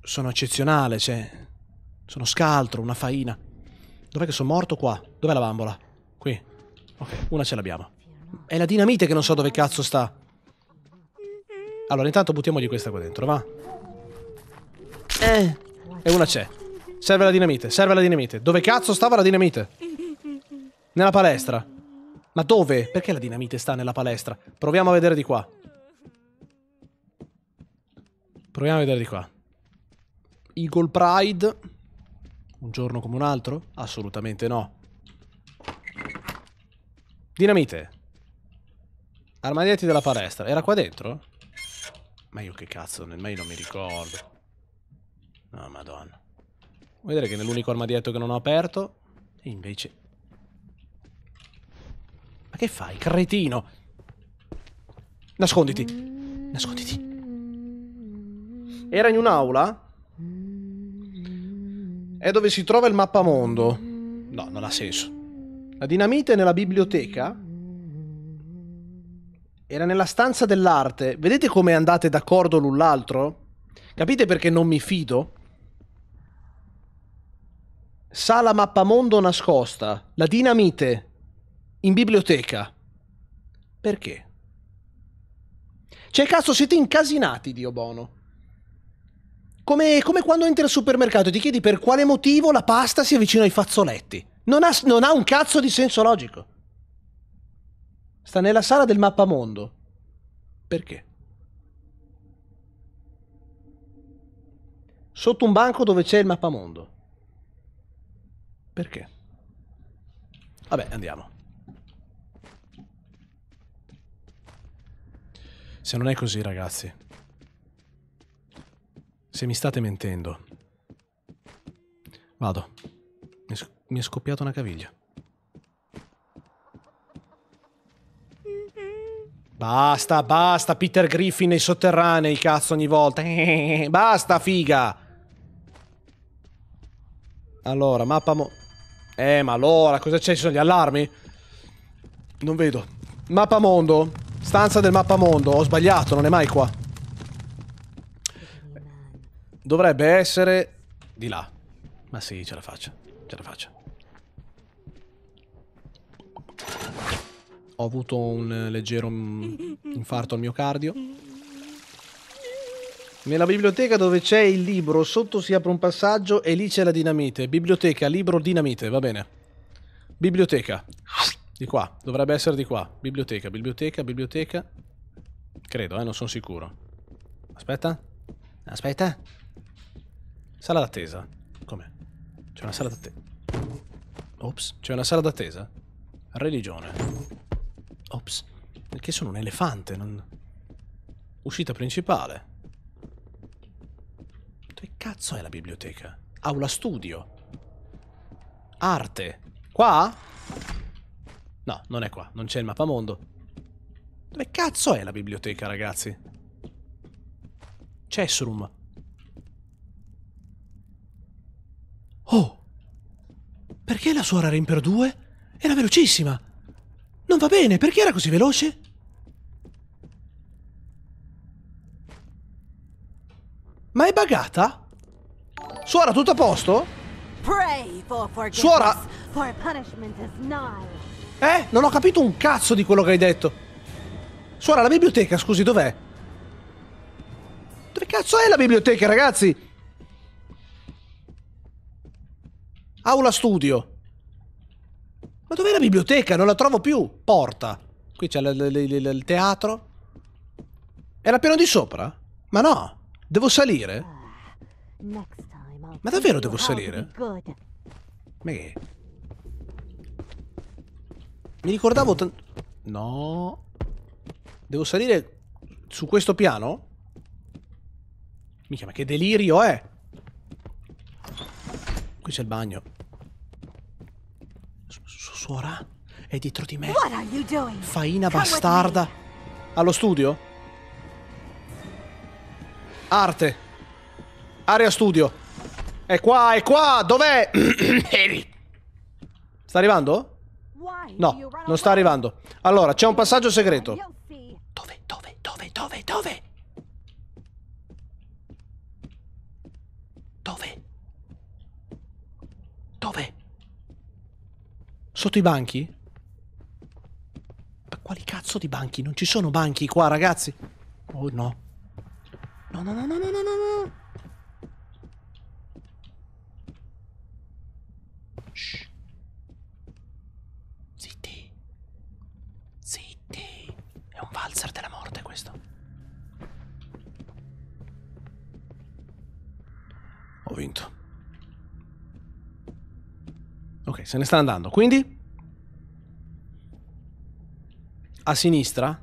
Sono eccezionale, cioè... Sono scaltro, una faina. Dov'è che sono morto? Qua. Dov'è la bambola? Qui. Ok, una ce l'abbiamo. È la dinamite che non so dove cazzo sta. Allora, intanto buttiamogli questa qua dentro, va. Eh. E una c'è. Serve la dinamite, serve la dinamite. Dove cazzo stava la dinamite? Nella palestra. Ma dove? Perché la dinamite sta nella palestra? Proviamo a vedere di qua. Proviamo a vedere di qua. Eagle Pride. Un giorno come un altro? Assolutamente no. Dinamite. Armadietti della palestra. Era qua dentro? Ma io che cazzo, nemmeno non mi ricordo. No, oh, madonna. Vuoi vedere che nell'unico armadietto che non ho aperto... E Invece... Ma che fai, cretino? Nasconditi. Nasconditi. Era in un'aula? È dove si trova il mappamondo. No, non ha senso. La dinamite è nella biblioteca? Era nella stanza dell'arte. Vedete come andate d'accordo l'un l'altro? Capite perché non mi fido? Sala mappamondo nascosta. La dinamite. In biblioteca. Perché? Cioè, cazzo, siete incasinati, Dio Bono. Come, come quando entri al supermercato e ti chiedi per quale motivo la pasta si avvicina ai fazzoletti. Non ha, non ha un cazzo di senso logico. Sta nella sala del mappamondo. Perché? Sotto un banco dove c'è il mappamondo. Perché? Vabbè, andiamo. Se non è così, ragazzi. Se mi state mentendo. Vado. Mi è, mi è scoppiata una caviglia. Basta, basta, Peter Griffin nei sotterranei, cazzo, ogni volta. basta, figa! Allora, mappa mo... Eh, ma allora, cosa c'è? Ci sono gli allarmi? Non vedo. Mappa mondo? Stanza del mappa mondo? Ho sbagliato, non è mai qua. Dovrebbe essere di là. Ma sì, ce la faccio. Ce la faccio. Ho avuto un leggero mm, infarto al miocardio. Nella biblioteca dove c'è il libro, sotto si apre un passaggio e lì c'è la dinamite. Biblioteca, libro, dinamite, va bene. Biblioteca. Di qua, dovrebbe essere di qua. Biblioteca, biblioteca, biblioteca. Credo, eh, non sono sicuro. Aspetta. Aspetta. Sala d'attesa. Com'è? C'è una sala d'attesa. Ops, c'è una sala d'attesa. Religione. Ops, perché sono un elefante, non... Uscita principale. Che cazzo è la biblioteca? Aula studio. Arte. Qua? No, non è qua. Non c'è il mappamondo. Dove cazzo è la biblioteca, ragazzi? Chessroom. Oh! Perché la suora era in per due? era velocissima? Non va bene, perché era così veloce? Ma è buggata? Suora, tutto a posto? Suora! Eh? Non ho capito un cazzo di quello che hai detto. Suora, la biblioteca, scusi, dov'è? Dove cazzo è la biblioteca, ragazzi? Aula studio. Ma dov'è la biblioteca? Non la trovo più. Porta. Qui c'è il teatro. Era piano di sopra? Ma no. Devo salire? Ma davvero devo salire? Ma che? Mi ricordavo tanto... No. Devo salire su questo piano? Mica, ma che delirio è? Qui c'è il bagno. Su suora? È dietro di me. Faina bastarda. Allo studio? Arte. Area studio. È qua, è qua. Dov'è? sta arrivando? No, non sta arrivando. Allora, c'è un passaggio segreto. Dove, dove, dove, dove, dove? Dove? Dove? Sotto i banchi? Ma quali cazzo di banchi? Non ci sono banchi qua, ragazzi. Oh no. No, no, no, no, no, no, no. no. Zitti. Zitti. È un valzer della morte questo. Ho vinto. Ok, se ne sta andando. Quindi? A sinistra?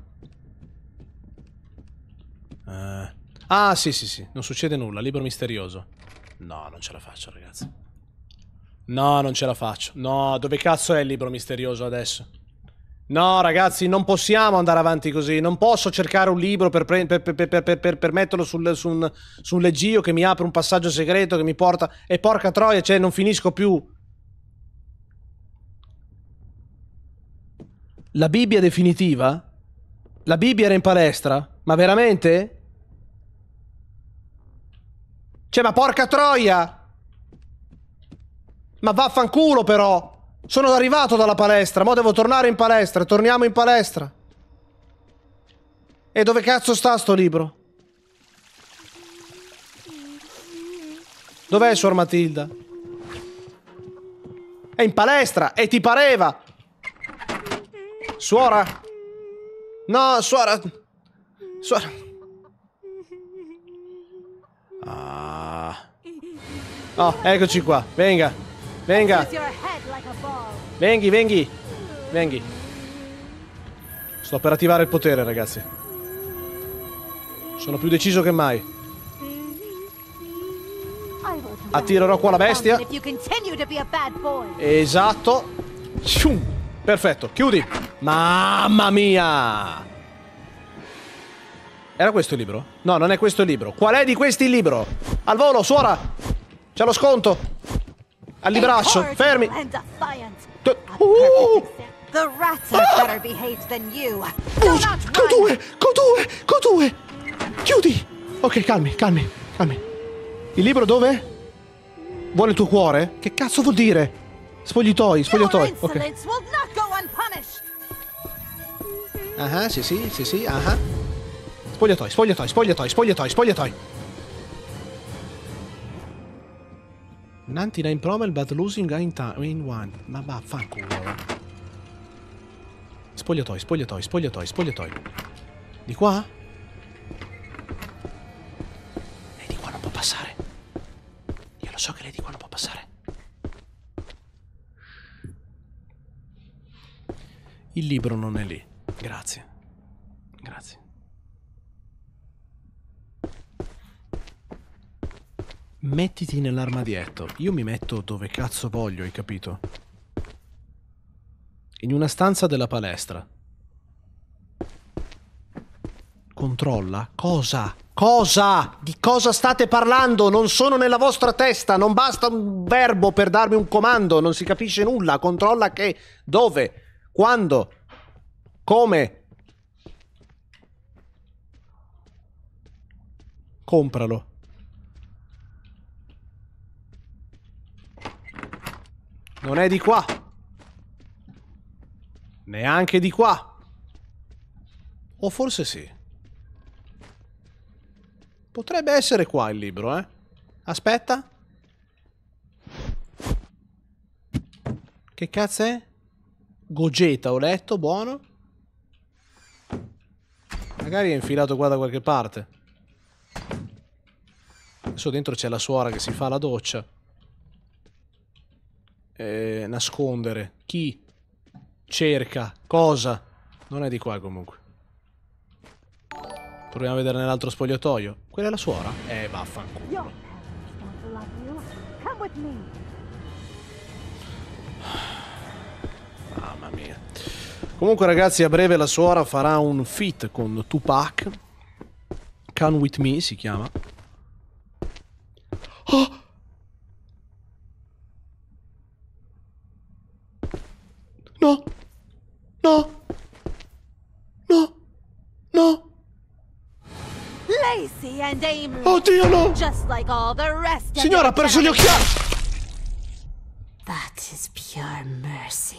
Uh. Ah, sì, sì, sì. Non succede nulla. Libro misterioso. No, non ce la faccio, ragazzi. No, non ce la faccio. No, dove cazzo è il libro misterioso adesso? No, ragazzi, non possiamo andare avanti così. Non posso cercare un libro per, per, per, per metterlo sul, su, un, su un leggio che mi apre un passaggio segreto che mi porta... E porca troia, cioè, non finisco più. La Bibbia definitiva? La Bibbia era in palestra? Ma veramente? Cioè, ma porca troia! Ma vaffanculo però! Sono arrivato dalla palestra, mo devo tornare in palestra, torniamo in palestra. E dove cazzo sta sto libro? Dov'è Suor Matilda? È in palestra, e ti pareva! Suora! No, suora! Suora! Ah. Oh, eccoci qua. Venga. Venga. Venghi, venghi. Venghi. Sto per attivare il potere, ragazzi. Sono più deciso che mai. Attirerò qua la bestia. Esatto. Shum. Perfetto, chiudi. Mamma mia! Era questo il libro? No, non è questo il libro. Qual è di questi il libro? Al volo, suora! C'è lo sconto! Al libraccio, fermi! Uh! The rats are ah! better behaved than Cotue, cotue, cotue! Chiudi! Ok, calmi, calmi, calmi. Il libro dove? Vuole il tuo cuore? Che cazzo vuol dire? Sfogliatoi, sfogliatoi. Ok. Ah, sì, sì, sì, sì, ah. Spogliatoi, spogliatoi, spogliatoi, spogliatoi, spogliatoi. Nanti 9 problem but losing in, in one. Ma vaffanculo. Spogliatoi, spogliatoi, spogliatoi, spogliatoi. Di qua? Lei di qua non può passare. Io lo so che lei di qua non può passare. Il libro non è lì. Grazie. Grazie. Mettiti nell'armadietto. Io mi metto dove cazzo voglio, hai capito? In una stanza della palestra. Controlla? Cosa? Cosa? Di cosa state parlando? Non sono nella vostra testa, non basta un verbo per darmi un comando, non si capisce nulla. Controlla che, dove, quando. Come? Compralo. Non è di qua. Neanche di qua. O forse sì. Potrebbe essere qua il libro, eh. Aspetta. Che cazzo è? Gogeta, ho letto, buono. Magari è infilato qua da qualche parte. Adesso dentro c'è la suora che si fa la doccia. E nascondere. Chi? Cerca. Cosa? Non è di qua comunque. Proviamo a vedere nell'altro spogliatoio. Quella è la suora? Eh, vaffanculo. Mamma mia. Comunque ragazzi a breve la suora farà un feat con Tupac. Come With Me si chiama. Oh! No! No! No! No! Lacey and Amy. Oddio no! Just like all the rest Signora, ha perso gli occhiali! That is pure mercy.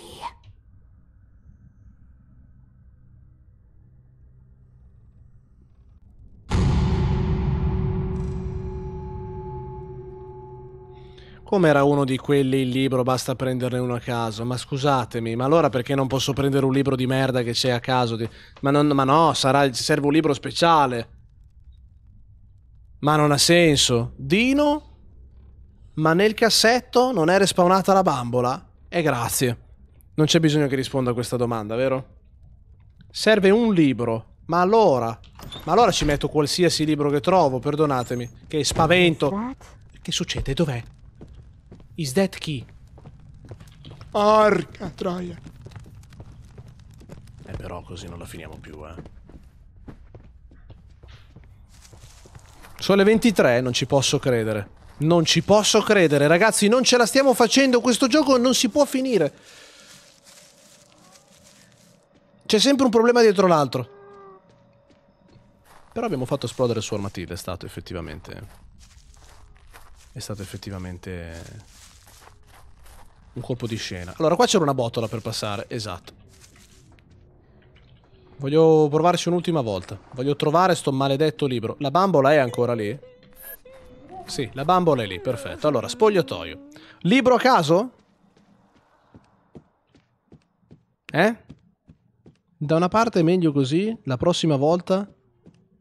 Come era uno di quelli il libro, basta prenderne uno a caso. Ma scusatemi, ma allora perché non posso prendere un libro di merda che c'è a caso? Di... Ma, non, ma no, sarà, serve un libro speciale. Ma non ha senso. Dino? Ma nel cassetto non è respawnata la bambola? E eh, grazie. Non c'è bisogno che risponda a questa domanda, vero? Serve un libro. Ma allora? Ma allora ci metto qualsiasi libro che trovo, perdonatemi. Che spavento. Che succede? Dov'è? Is that key? Porca troia. Eh però così non la finiamo più, eh. Sono le 23, non ci posso credere. Non ci posso credere, ragazzi, non ce la stiamo facendo, questo gioco non si può finire. C'è sempre un problema dietro l'altro. Però abbiamo fatto esplodere su suo è stato effettivamente... È stato effettivamente un colpo di scena. Allora, qua c'era una botola per passare, esatto. Voglio provarci un'ultima volta. Voglio trovare sto maledetto libro. La bambola è ancora lì? Sì, la bambola è lì, perfetto. Allora, spogliatoio. Libro a caso? Eh? Da una parte è meglio così, la prossima volta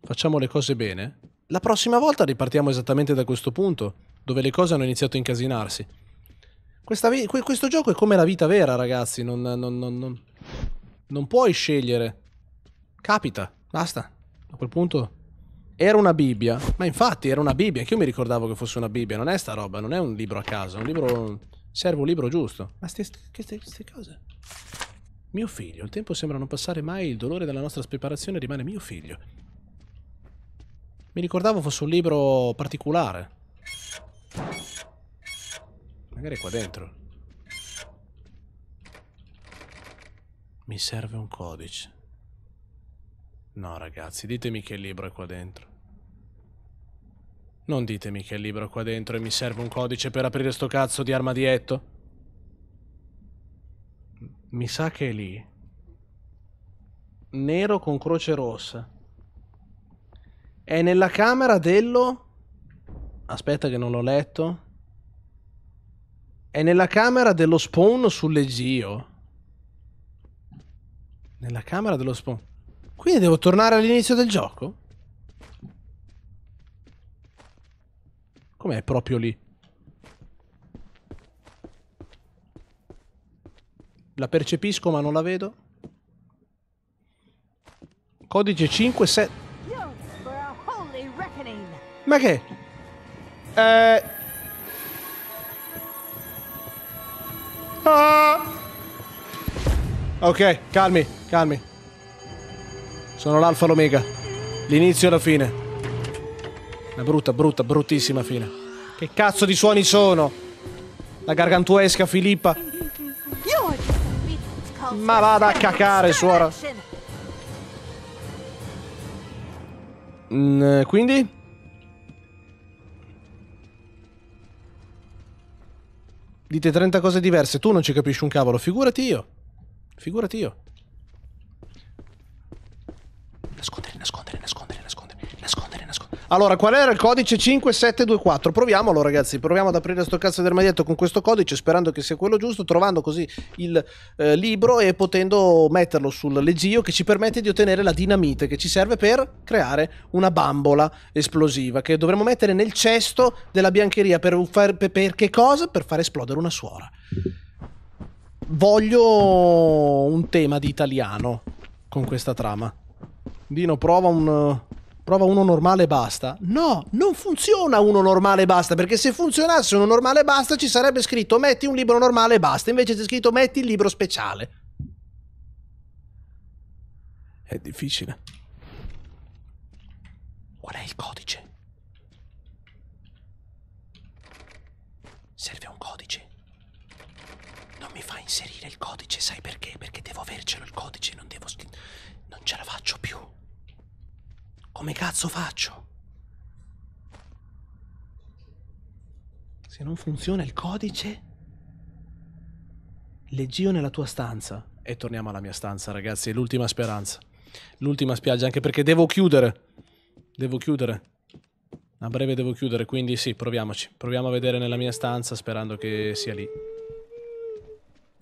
facciamo le cose bene. La prossima volta ripartiamo esattamente da questo punto, dove le cose hanno iniziato a incasinarsi. Vi questo gioco è come la vita vera, ragazzi. Non, non, non, non, puoi scegliere. Capita, basta. A quel punto era una Bibbia. Ma infatti era una Bibbia. Che io mi ricordavo che fosse una Bibbia. Non è sta roba, non è un libro a caso. È un libro. Serve un libro giusto. Ma queste cose. Mio figlio, il tempo sembra non passare mai, il dolore della nostra separazione rimane mio figlio. Mi ricordavo fosse un libro particolare. Magari è qua dentro. Mi serve un codice. No, ragazzi, ditemi che libro è qua dentro. Non ditemi che il libro è qua dentro e mi serve un codice per aprire sto cazzo di armadietto. Mi sa che è lì. Nero con croce rossa. È nella camera dello... Aspetta che non l'ho letto. È nella camera dello spawn sulle zio. Nella camera dello spawn. Quindi devo tornare all'inizio del gioco? Com'è proprio lì? La percepisco ma non la vedo. Codice 5, 57. Ma che? Eh... Ah. Ok, calmi, calmi. Sono l'alfa l'omega. L'inizio e la fine. Una brutta, brutta, bruttissima fine. Che cazzo di suoni sono? La gargantuesca Filippa. Ma vada a cacare, suora. Mm, quindi? Dite 30 cose diverse, tu non ci capisci un cavolo, figurati io. Figurati io. Nascondere, nascondere. Allora, qual era il codice 5724? Proviamolo, ragazzi. Proviamo ad aprire sto cazzo di armadietto con questo codice, sperando che sia quello giusto, trovando così il eh, libro e potendo metterlo sul legio che ci permette di ottenere la dinamite che ci serve per creare una bambola esplosiva che dovremo mettere nel cesto della biancheria per, far, per, per che cosa? Per far esplodere una suora. Voglio un tema di italiano con questa trama. Dino, prova un prova uno normale e basta. No, non funziona uno normale e basta, perché se funzionasse uno normale e basta ci sarebbe scritto metti un libro normale e basta, invece c'è scritto metti il libro speciale. È difficile. Qual è il codice? Serve un codice. Non mi fa inserire il codice, sai perché? Perché devo avercelo il codice, non devo... Non ce la faccio più. Come cazzo faccio? Se non funziona il codice... Leggio nella tua stanza. E torniamo alla mia stanza, ragazzi. È l'ultima speranza. L'ultima spiaggia, anche perché devo chiudere. Devo chiudere. A breve devo chiudere, quindi sì, proviamoci. Proviamo a vedere nella mia stanza, sperando che sia lì.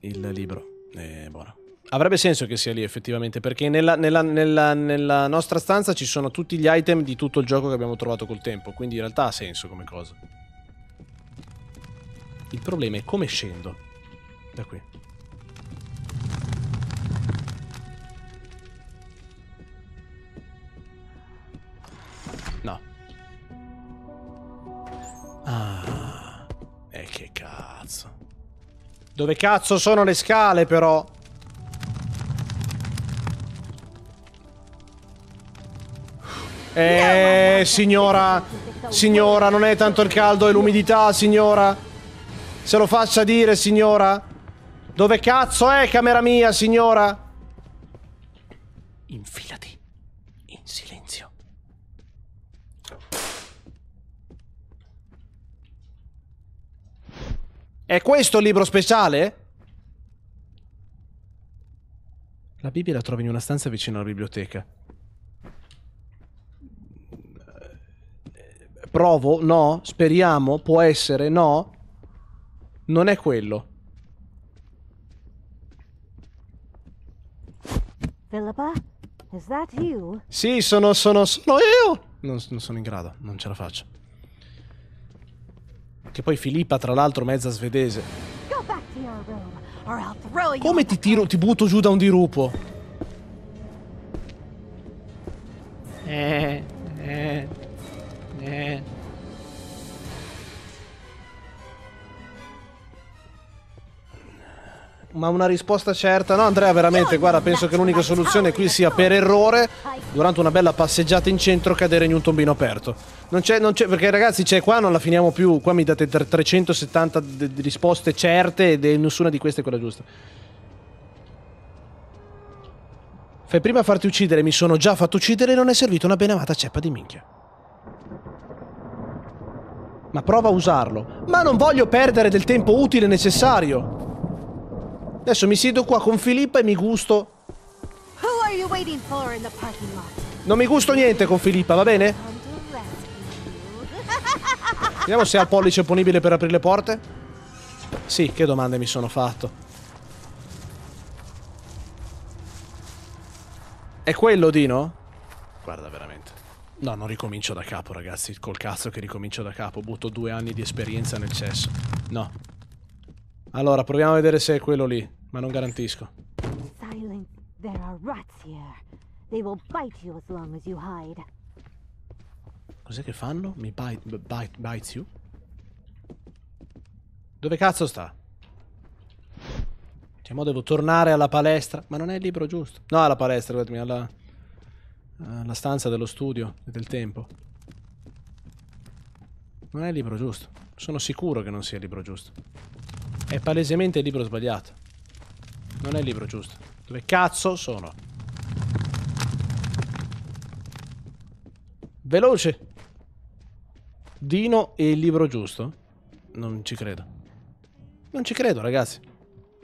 Il libro. E buono. Avrebbe senso che sia lì effettivamente, perché nella, nella, nella, nella, nostra stanza ci sono tutti gli item di tutto il gioco che abbiamo trovato col tempo, quindi in realtà ha senso come cosa. Il problema è come scendo da qui. No. Ah. E eh, che cazzo. Dove cazzo sono le scale però? Eh, signora, signora, non è tanto il caldo, è l'umidità, signora. Se lo faccia dire, signora. Dove cazzo è camera mia, signora? Infilati in silenzio. È questo il libro speciale? La Bibbia la trovi in una stanza vicino alla biblioteca. provo, no, speriamo, può essere, no, non è quello. Philippa, is that you? Sì, sono, sono, sono io! Non, non sono in grado, non ce la faccio. Che poi Filippa, tra l'altro, mezza svedese. Come ti tiro, ti butto giù da un dirupo? Eh, eh. ma una risposta certa. No, Andrea, veramente, guarda, penso che l'unica soluzione qui sia per errore, durante una bella passeggiata in centro, cadere in un tombino aperto. Non c'è, non c'è, perché ragazzi, c'è qua, non la finiamo più. Qua mi date 370 risposte certe e nessuna di queste è quella giusta. Fai prima a farti uccidere, mi sono già fatto uccidere e non è servita una benamata ceppa di minchia. Ma prova a usarlo. Ma non voglio perdere del tempo utile e necessario. Adesso mi siedo qua con Filippa e mi gusto. Non mi gusto niente con Filippa, va bene? Vediamo se ha il pollice opponibile per aprire le porte. Sì, che domande mi sono fatto. È quello, Dino? Guarda, veramente. No, non ricomincio da capo, ragazzi. Col cazzo che ricomincio da capo. Butto due anni di esperienza nel cesso. No, allora, proviamo a vedere se è quello lì, ma non garantisco. Silence, there are rats here. They will bite you as long as you hide. Cos'è che fanno? Mi bite, bite, bites you? Dove cazzo sta? Diciamo, mo devo tornare alla palestra. Ma non è il libro giusto. No, alla palestra, guardami, alla... alla stanza dello studio e del tempo. Non è il libro giusto. Sono sicuro che non sia il libro giusto. È palesemente il libro sbagliato. Non è il libro giusto. Dove cazzo sono? Veloce! Dino e il libro giusto? Non ci credo. Non ci credo, ragazzi.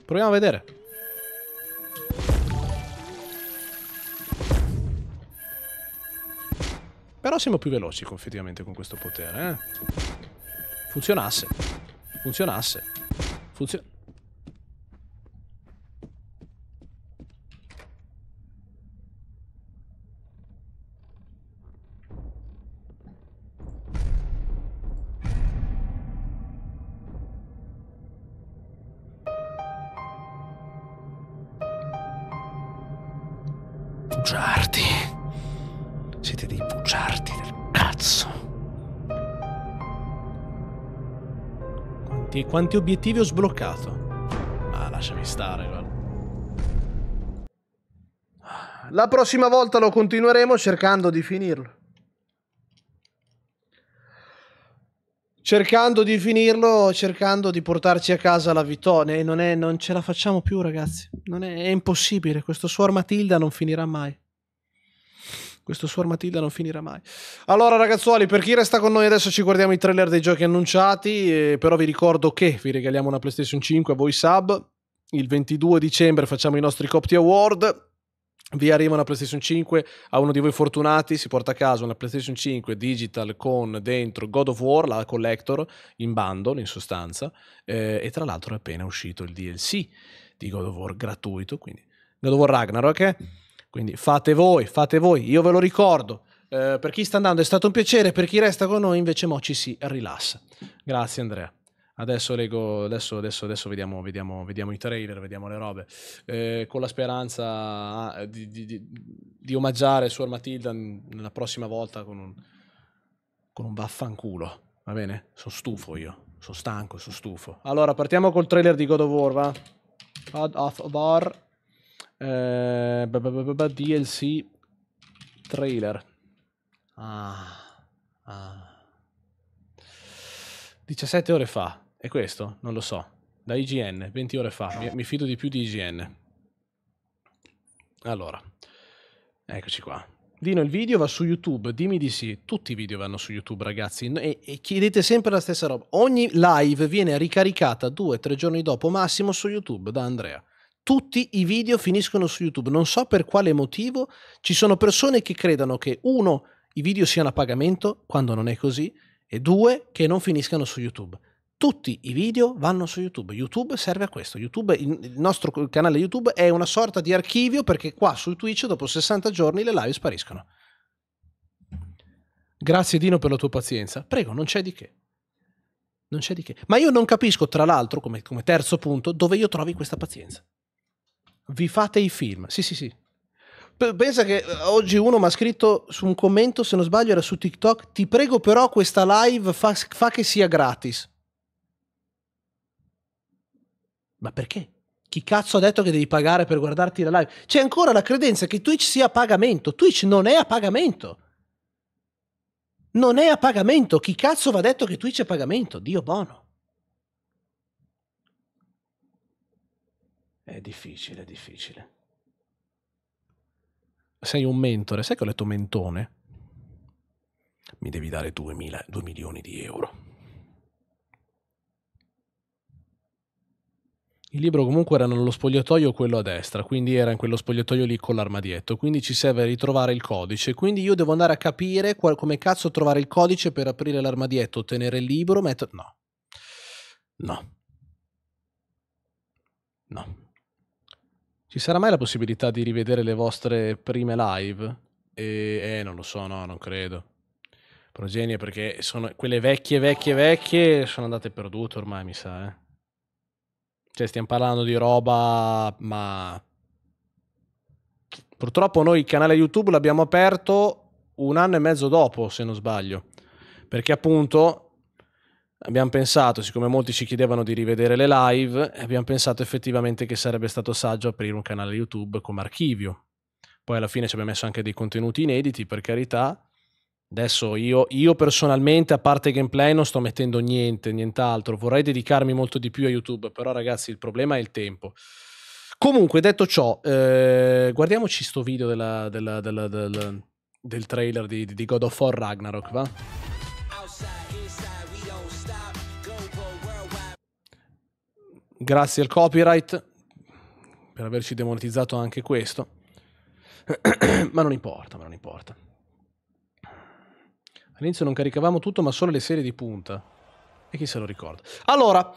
Proviamo a vedere. Però siamo più veloci, effettivamente, con questo potere, eh? Funzionasse. Funzionasse. Funziona. Giardi. quanti, quanti obiettivi ho sbloccato. Ah, lasciami stare, guarda. La prossima volta lo continueremo cercando di finirlo. Cercando di finirlo, cercando di portarci a casa la vittoria. Non, non, ce la facciamo più, ragazzi. È, è impossibile. Questo Suor Matilda non finirà mai. Questo Suor Matilda non finirà mai. Allora, ragazzuoli, per chi resta con noi adesso ci guardiamo i trailer dei giochi annunciati. Eh, però vi ricordo che vi regaliamo una PlayStation 5 a voi sub. Il 22 dicembre facciamo i nostri Copti Award. Vi arriva una PlayStation 5 a uno di voi fortunati, si porta a casa una PlayStation 5 digital con dentro God of War, la Collector, in bundle in sostanza, eh, e tra l'altro è appena uscito il DLC di God of War gratuito, quindi God of War Ragnarok. Okay? Eh? Quindi fate voi, fate voi, io ve lo ricordo. Eh, per chi sta andando è stato un piacere, per chi resta con noi invece mo ci si rilassa. Grazie Andrea. Adesso leggo, adesso, adesso, adesso vediamo, vediamo, vediamo, i trailer, vediamo le robe. Eh, con la speranza ah, eh, di, di, di, di, omaggiare Suor Matilda la prossima volta con un, con un vaffanculo. Va bene? Sono stufo io. Sono stanco, sono stufo. Allora, partiamo col trailer di God of War, va? God of War. Eh, DLC trailer. Ah, ah. 17 ore fa. È questo? Non lo so. Da IGN, 20 ore fa. Mi, mi fido di più di IGN. Allora, eccoci qua. Dino, il video va su YouTube, dimmi di sì. Tutti i video vanno su YouTube, ragazzi. E, e chiedete sempre la stessa roba. Ogni live viene ricaricata due o tre giorni dopo, massimo, su YouTube da Andrea tutti i video finiscono su YouTube. Non so per quale motivo ci sono persone che credano che uno, i video siano a pagamento, quando non è così, e due, che non finiscano su YouTube. Tutti i video vanno su YouTube. YouTube serve a questo. YouTube, il nostro canale YouTube è una sorta di archivio perché qua su Twitch dopo 60 giorni le live spariscono. Grazie Dino per la tua pazienza. Prego, non c'è di che. Non c'è di che. Ma io non capisco, tra l'altro, come, come terzo punto, dove io trovi questa pazienza vi fate i film. Sì, sì, sì. Pensa che eh, oggi uno mi ha scritto su un commento, se non sbaglio era su TikTok, ti prego però questa live fa, fa che sia gratis. Ma perché? Chi cazzo ha detto che devi pagare per guardarti la live? C'è ancora la credenza che Twitch sia a pagamento. Twitch non è a pagamento. Non è a pagamento. Chi cazzo va detto che Twitch è a pagamento? Dio buono. È difficile, è difficile. Sei un mentore, sai che ho letto mentone? Mi devi dare 2, mila, 2 milioni di euro. Il libro comunque era nello spogliatoio quello a destra, quindi era in quello spogliatoio lì con l'armadietto, quindi ci serve ritrovare il codice, quindi io devo andare a capire qual- come cazzo trovare il codice per aprire l'armadietto, ottenere il libro, mettere... No. No. No. Ci sarà mai la possibilità di rivedere le vostre prime live? E, eh, non lo so, no, non credo. Progenie, perché sono quelle vecchie, vecchie, vecchie, sono andate perdute ormai, mi sa. Eh. Cioè, stiamo parlando di roba, ma... Purtroppo noi il canale YouTube l'abbiamo aperto un anno e mezzo dopo, se non sbaglio. Perché appunto abbiamo pensato, siccome molti ci chiedevano di rivedere le live, abbiamo pensato effettivamente che sarebbe stato saggio aprire un canale YouTube come archivio. Poi alla fine ci abbiamo messo anche dei contenuti inediti, per carità. Adesso io, io personalmente, a parte gameplay, non sto mettendo niente, nient'altro. Vorrei dedicarmi molto di più a YouTube, però ragazzi il problema è il tempo. Comunque, detto ciò, eh, guardiamoci sto video della, della, della, del, del trailer di, di God of War Ragnarok, va? grazie al copyright per averci demonetizzato anche questo, ma non importa, ma non importa. All'inizio non caricavamo tutto, ma solo le serie di punta. E chi se lo ricorda? Allora,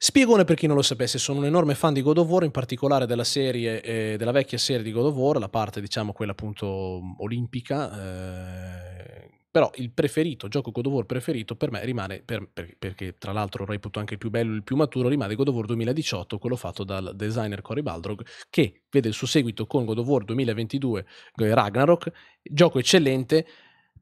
Spiegone per chi non lo sapesse, sono un enorme fan di God of War, in particolare della, serie, eh, della vecchia serie di God of War, la parte diciamo quella appunto olimpica, eh, però il preferito, gioco God of War preferito per me rimane, per, per, perché tra l'altro lo reputo anche il più bello, il più maturo, rimane God of War 2018, quello fatto dal designer Cory Baldrog, che vede il suo seguito con God of War 2022 eh, Ragnarok, gioco eccellente,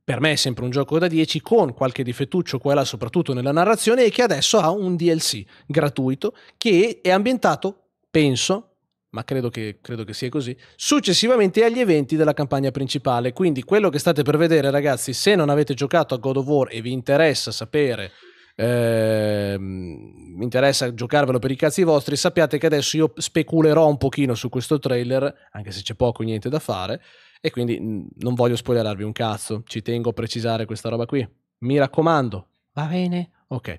per me è sempre un gioco da 10 con qualche difettuccio qua e là soprattutto nella narrazione e che adesso ha un DLC gratuito che è ambientato, penso, ma credo che, credo che, sia così, successivamente agli eventi della campagna principale. Quindi quello che state per vedere, ragazzi, se non avete giocato a God of War e vi interessa sapere, eh, interessa giocarvelo per i cazzi vostri, sappiate che adesso io speculerò un pochino su questo trailer, anche se c'è poco niente da fare, e quindi non voglio spoilerarvi un cazzo, ci tengo a precisare questa roba qui. Mi raccomando, va bene? Ok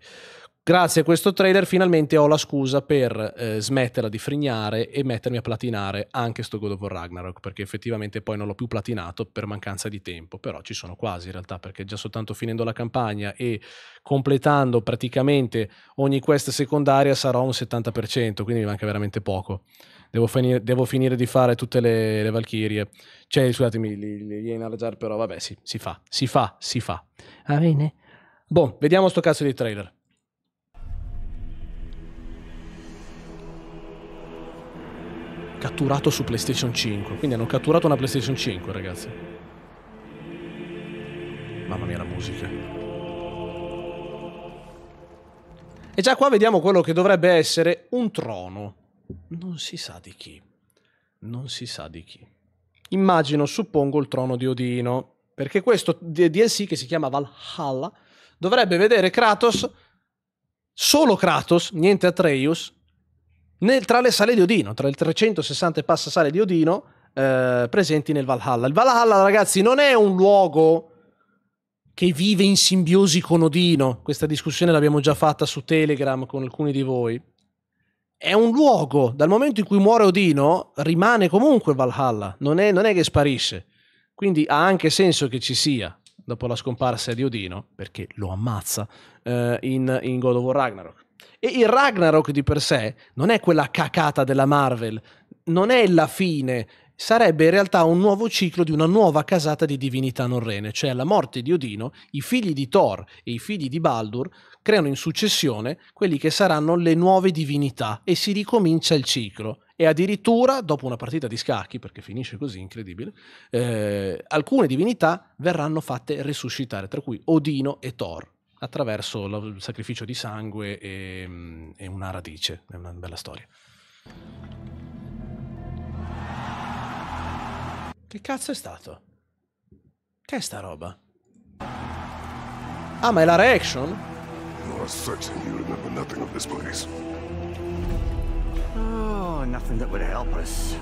grazie a questo trailer finalmente ho la scusa per eh, smetterla di frignare e mettermi a platinare anche sto God of War Ragnarok, perché effettivamente poi non l'ho più platinato per mancanza di tempo, però ci sono quasi in realtà, perché già soltanto finendo la campagna e completando praticamente ogni quest secondaria sarò un 70%, quindi mi manca veramente poco. Devo, finir- devo finire di fare tutte le, le Valchirie. Cioè, scusatemi, li, gli Enarazar, però vabbè, sì, si fa, si fa, si fa. Va bene. Boh, vediamo sto cazzo di trailer. catturato su PlayStation 5. Quindi hanno catturato una PlayStation 5, ragazzi. Mamma mia la musica. E già qua vediamo quello che dovrebbe essere un trono. Non si sa di chi. Non si sa di chi. Immagino, suppongo, il trono di Odino. Perché questo DLC che si chiama Valhalla dovrebbe vedere Kratos, solo Kratos, niente Atreus, nel, tra le sale di Odino, tra le 360 e passa sale di Odino eh, presenti nel Valhalla. Il Valhalla, ragazzi, non è un luogo che vive in simbiosi con Odino. Questa discussione l'abbiamo già fatta su Telegram con alcuni di voi. È un luogo, dal momento in cui muore Odino, rimane comunque Valhalla, non è, non è che sparisce. Quindi ha anche senso che ci sia, dopo la scomparsa di Odino, perché lo ammazza, eh, in, in God of War Ragnarok. E il Ragnarok di per sé non è quella cacata della Marvel, non è la fine, sarebbe in realtà un nuovo ciclo di una nuova casata di divinità norrene, cioè alla morte di Odino, i figli di Thor e i figli di Baldur creano in successione quelli che saranno le nuove divinità e si ricomincia il ciclo. E addirittura, dopo una partita di scacchi, perché finisce così, incredibile, eh, alcune divinità verranno fatte risuscitare, tra cui Odino e Thor attraverso il sacrificio di sangue e, e una radice. È una bella storia. Che cazzo è stato? Che è sta roba? Ah, ma è la reaction? Oh, nothing that would help us.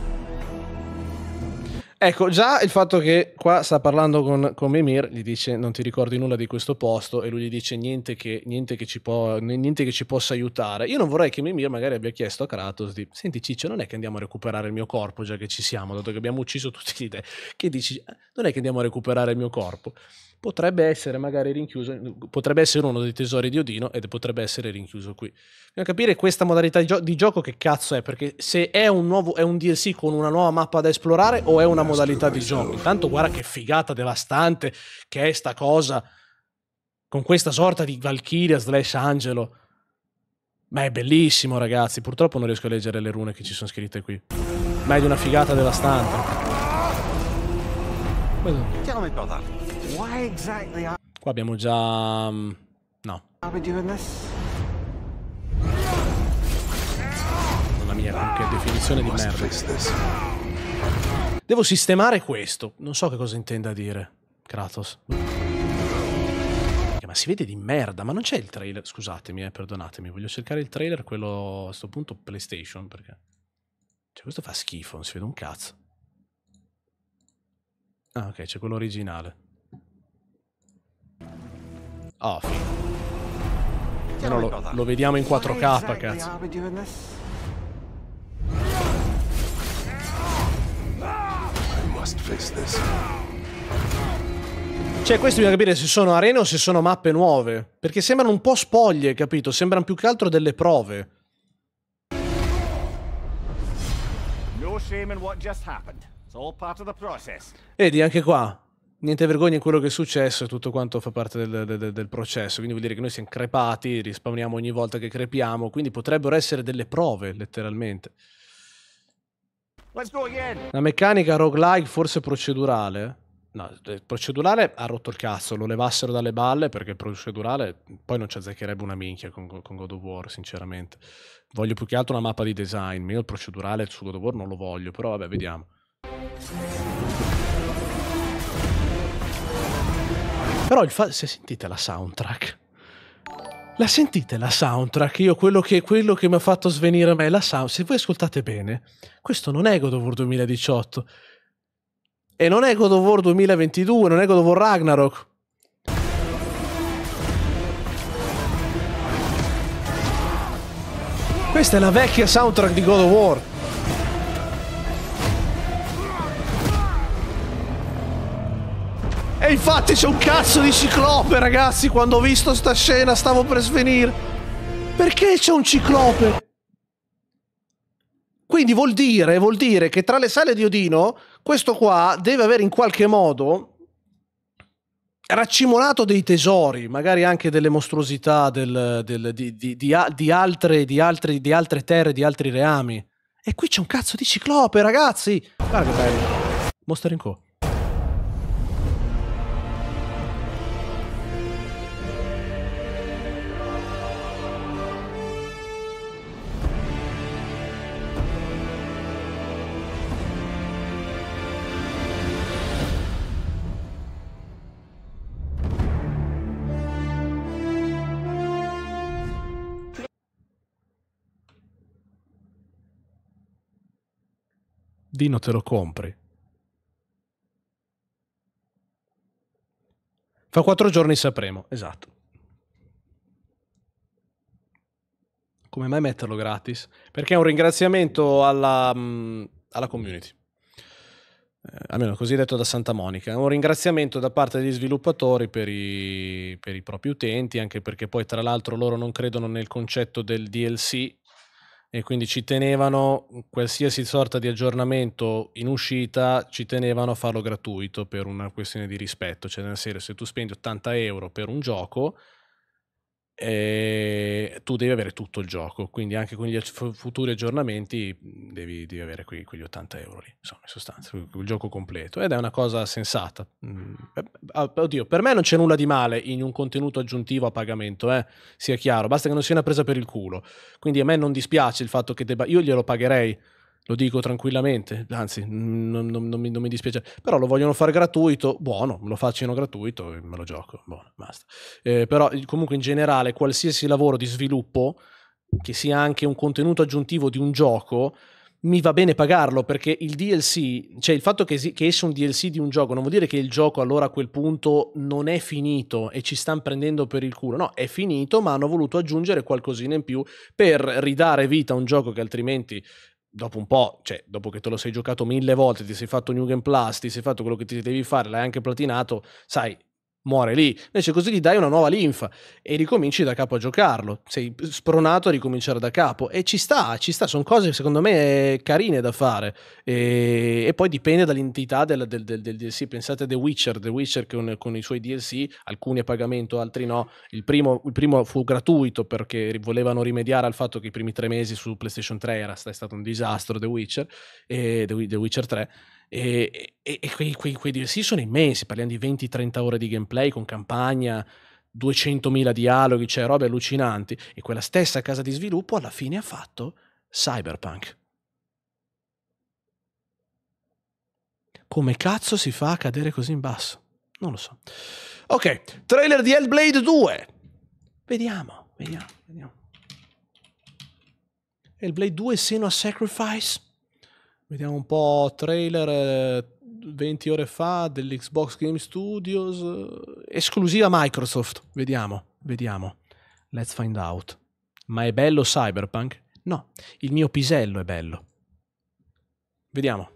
Ecco, già il fatto che qua sta parlando con, con Mimir, gli dice non ti ricordi nulla di questo posto e lui gli dice niente che, niente che, ci, può, niente che ci, possa aiutare. Io non vorrei che Mimir magari abbia chiesto a Kratos di, senti Ciccio, non è che andiamo a recuperare il mio corpo già che ci siamo, dato che abbiamo ucciso tutti gli dei, che dici, ah, non è che andiamo a recuperare il mio corpo potrebbe essere magari rinchiuso, potrebbe essere uno dei tesori di Odino ed potrebbe essere rinchiuso qui. Dobbiamo capire questa modalità di, gio- di, gioco che cazzo è, perché se è un, nuovo, è un DLC con una nuova mappa da esplorare o è una modalità di gioco. Intanto guarda che figata devastante che è sta cosa, con questa sorta di Valkyria slash Angelo. Ma è bellissimo ragazzi, purtroppo non riesco a leggere le rune che ci sono scritte qui. Ma è di una figata devastante. Madonna. Tell me about Qua abbiamo già... Mm, no. Mamma mia, che definizione di merda. Devo sistemare questo. Non so che cosa intenda dire Kratos. Ma si vede di merda, ma non c'è il trailer. Scusatemi, eh, perdonatemi. Voglio cercare il trailer, quello a sto punto PlayStation, perché... Cioè, questo fa schifo, non si vede un cazzo. Ah, ok, c'è quello originale. Oh, figo. No, lo, lo vediamo in 4K, cazzo. Cioè, questo bisogna capire se sono arene o se sono mappe nuove. Perché sembrano un po' spoglie, capito? Sembrano più che altro delle prove. Vedi, anche qua niente vergogna in quello che è successo e tutto quanto fa parte del, del, del, processo. Quindi vuol dire che noi siamo crepati, rispawniamo ogni volta che crepiamo, quindi potrebbero essere delle prove, letteralmente. La meccanica roguelike forse procedurale. No, eh, procedurale ha rotto il cazzo, lo levassero dalle balle perché procedurale poi non ci azzeccherebbe una minchia con, con God of War, sinceramente. Voglio più che altro una mappa di design, io il procedurale su God of War non lo voglio, però vabbè, vediamo. Però il fa- se sentite la soundtrack, la sentite la soundtrack? Io quello che, quello che mi ha fatto svenire a me la sound. Se voi ascoltate bene, questo non è God of War 2018. E non è God of War 2022, non è God of War Ragnarok. Questa è la vecchia soundtrack di God of War. E infatti c'è un cazzo di ciclope, ragazzi. Quando ho visto sta scena stavo per svenire. Perché c'è un ciclope? Quindi vuol dire, vuol dire che tra le sale di Odino, questo qua deve avere in qualche modo raccimolato dei tesori, magari anche delle mostruosità del, del, di, di, di, altre, altre, di, altre, terre, di altri reami. E qui c'è un cazzo di ciclope, ragazzi! Guarda che bello. Monster in Co. Dino te lo compri. Fa quattro giorni sapremo, esatto. Come mai metterlo gratis? Perché è un ringraziamento alla, mm, alla community. Eh, almeno così detto da Santa Monica. È un ringraziamento da parte degli sviluppatori per i, per i propri utenti, anche perché poi tra l'altro loro non credono nel concetto del DLC, e quindi ci tenevano qualsiasi sorta di aggiornamento in uscita, ci tenevano a farlo gratuito per una questione di rispetto, cioè nel senso se tu spendi 80 euro per un gioco, e tu devi avere tutto il gioco, quindi anche con gli futuri aggiornamenti devi, devi avere quei, quegli 80 euro lì, insomma, in sostanza, il gioco completo. Ed è una cosa sensata. Eh, ah, oddio, per me non c'è nulla di male in un contenuto aggiuntivo a pagamento, eh? sia chiaro, basta che non sia una presa per il culo. Quindi a me non dispiace il fatto che debba... Io glielo pagherei lo dico tranquillamente, anzi non, non, non, mi, non, mi, dispiace, però lo vogliono fare gratuito, buono, lo facciano gratuito e me lo gioco, buono, basta. Eh, però comunque in generale qualsiasi lavoro di sviluppo, che sia anche un contenuto aggiuntivo di un gioco, mi va bene pagarlo perché il DLC, cioè il fatto che, si, che esce un DLC di un gioco non vuol dire che il gioco allora a quel punto non è finito e ci stanno prendendo per il culo, no, è finito ma hanno voluto aggiungere qualcosina in più per ridare vita a un gioco che altrimenti dopo un po', cioè, dopo che te lo sei giocato mille volte, ti sei fatto New Game Plus, ti sei fatto quello che ti devi fare, l'hai anche platinato, sai, muore lì. Invece così gli dai una nuova linfa e ricominci da capo a giocarlo. Sei spronato a ricominciare da capo e ci sta, ci sta, sono cose secondo me carine da fare. E, e poi dipende dall'entità del, del, del, del, DLC. Pensate a The Witcher, The Witcher con, con, i suoi DLC, alcuni a pagamento, altri no. Il primo, il primo, fu gratuito perché volevano rimediare al fatto che i primi tre mesi su PlayStation 3 era, stato un disastro The Witcher, e The, The Witcher 3. E, e, e quei, quei, quei DLC sono immensi, parliamo di 20-30 ore di gameplay con campagna, 200.000 dialoghi, cioè robe allucinanti. E quella stessa casa di sviluppo alla fine ha fatto Cyberpunk. Come cazzo si fa a cadere così in basso? Non lo so. Ok, trailer di Hellblade 2. Vediamo, vediamo, vediamo. Hellblade 2 seno a Sacrifice? Vediamo un po' trailer 20 eh, ore fa dell'Xbox Game Studios, eh, esclusiva Microsoft. Vediamo, vediamo. Let's find out. Ma è bello Cyberpunk? No, il mio pisello è bello. Vediamo.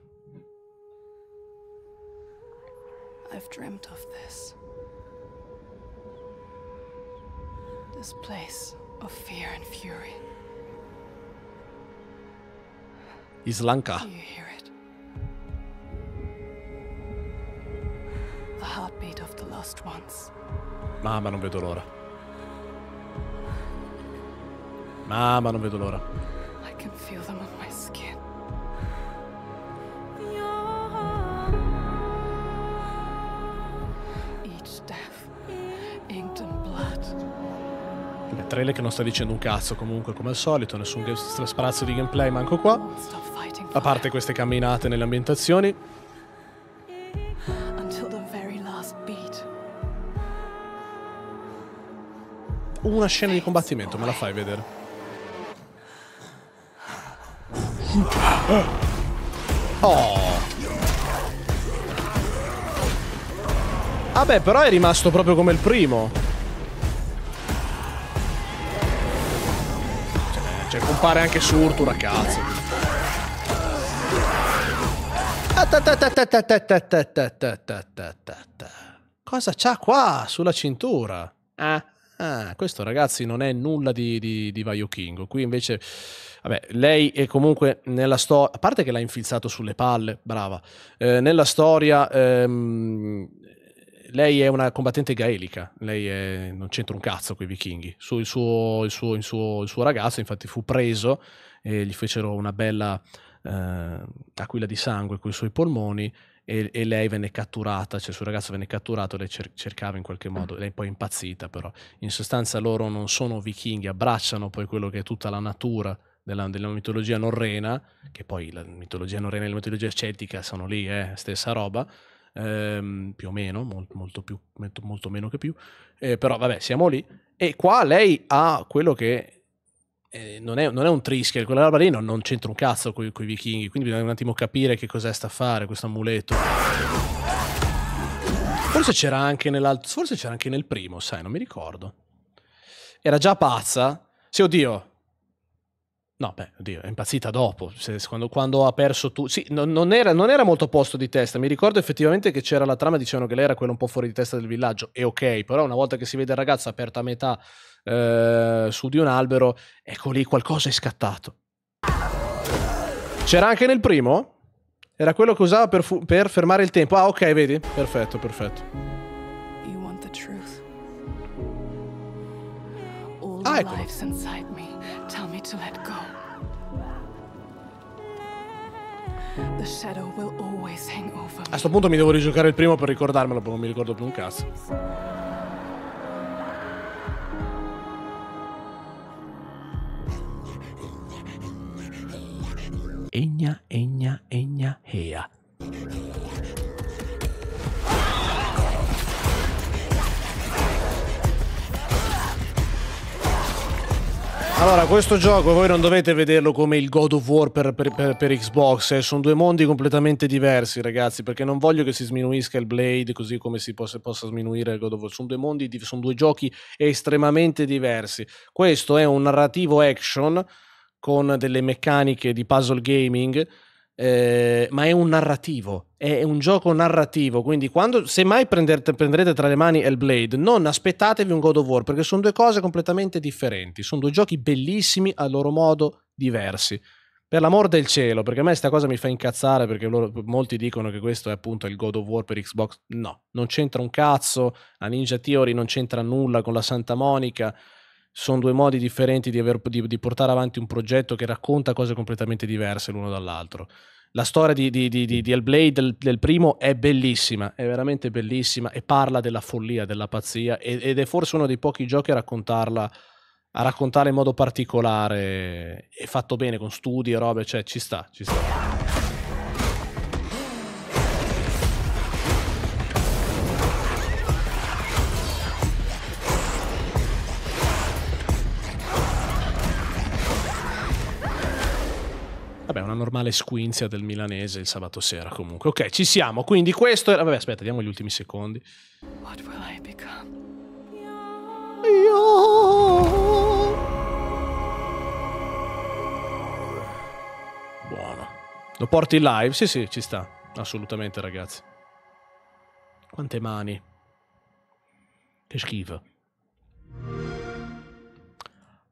I've dreamt of this. This place of fear and fury. Islanka. Mamma, non vedo l'ora. Mamma, non vedo l'ora. Beh, trailer che non sta dicendo un cazzo comunque come al solito, nessun sprazzo di gameplay manco qua a parte queste camminate nelle ambientazioni. Una scena di combattimento, me la fai vedere? Oh! Vabbè, ah però è rimasto proprio come il primo. Cioè, compare anche su Urtura, cazzo. Cosa c'ha qua sulla cintura? Ah, ah, questo ragazzi non è nulla di, di, di Vaio King. Qui invece, vabbè, lei è comunque nella storia, a parte che l'ha infilzato sulle palle, brava, eh, nella storia ehm, lei è una combattente gaelica, lei è, non c'entra un cazzo con i vichinghi. Su, il, suo, il, suo, il, suo, il, suo, ragazzo infatti fu preso e gli fecero una bella eh, aquila di sangue con i suoi polmoni e, e, lei venne catturata, cioè il suo ragazzo venne catturato e lei cer- cercava in qualche modo, mm. lei poi è impazzita però. In sostanza loro non sono vichinghi, abbracciano poi quello che è tutta la natura della, della, mitologia norrena, che poi la mitologia norrena e la mitologia celtica sono lì, eh, stessa roba, ehm, più o meno, molto, molto, più, molto meno che più, eh, però vabbè, siamo lì. E qua lei ha quello che eh, non, è, non, è, un Triskiel, quella roba lì non, non c'entra un cazzo con i vichinghi, quindi bisogna un attimo capire che cos'è sta a fare questo amuleto. Forse c'era anche nell'altro, forse c'era anche nel primo, sai, non mi ricordo. Era già pazza? Sì, oddio. No, beh, oddio, è impazzita dopo, se, quando, quando, ha perso tu. Sì, no, non, era, non, era, molto a posto di testa. Mi ricordo effettivamente che c'era la trama, dicevano che lei era quella un po' fuori di testa del villaggio. E ok, però una volta che si vede il ragazzo aperto a metà eh, su di un albero, ecco lì qualcosa è scattato. C'era anche nel primo? Era quello che usava per, per fermare il tempo. Ah, ok, vedi? Perfetto, perfetto. Ah, ecco. A questo punto mi devo rigiocare il primo per ricordarmelo, perché non mi ricordo più un cazzo. Egna, Egna, Egna, Hea. Allora, questo gioco voi non dovete vederlo come il God of War per, per, per, per Xbox, eh. sono due mondi completamente diversi ragazzi, perché non voglio che si sminuisca il Blade così come si possa, possa sminuire il God of War, sono due mondi, sono due giochi estremamente diversi. Questo è un narrativo action con delle meccaniche di puzzle gaming, eh, ma è un narrativo, è un gioco narrativo, quindi quando semmai prendete, prenderete tra le mani Hellblade, non aspettatevi un God of War, perché sono due cose completamente differenti, sono due giochi bellissimi a loro modo diversi. Per l'amor del cielo, perché a me sta cosa mi fa incazzare perché loro, molti dicono che questo è appunto il God of War per Xbox. No, non c'entra un cazzo, la Ninja Theory non c'entra nulla con la Santa Monica sono due modi differenti di, aver, di, di, portare avanti un progetto che racconta cose completamente diverse l'uno dall'altro. La storia di, di, di, di Hellblade del, del, primo è bellissima, è veramente bellissima e parla della follia, della pazzia ed, ed è forse uno dei pochi giochi a raccontarla a raccontare in modo particolare e fatto bene con studi e robe, cioè ci sta, ci sta. Vabbè, una normale squinzia del milanese il sabato sera comunque. Ok, ci siamo. Quindi questo era... Vabbè, aspetta, diamo gli ultimi secondi. What will I become? Io... Buono. Lo porti in live? Sì, sì, ci sta. Assolutamente, ragazzi. Quante mani. Che schifo.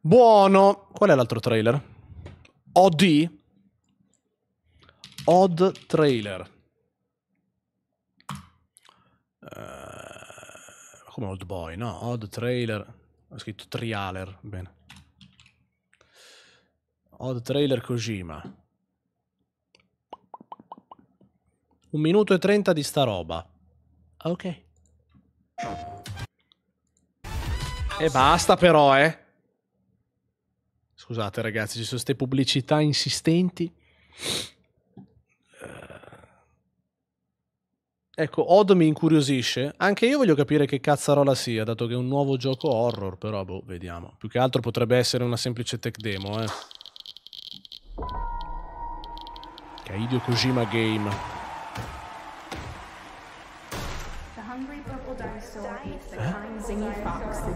Buono. Qual è l'altro trailer? OD? Odd Trailer. Uh, come Old Boy, no? Odd Trailer. Ho scritto Trialer, bene. Odd Trailer Kojima. Un minuto e trenta di sta roba. Ah, ok. E basta però, eh. Scusate ragazzi, ci sono queste pubblicità insistenti. Ecco, Odd mi incuriosisce. Anche io voglio capire che cazzarola sia, dato che è un nuovo gioco horror, però boh, vediamo. Più che altro potrebbe essere una semplice tech demo, eh. Che Kojima Game. The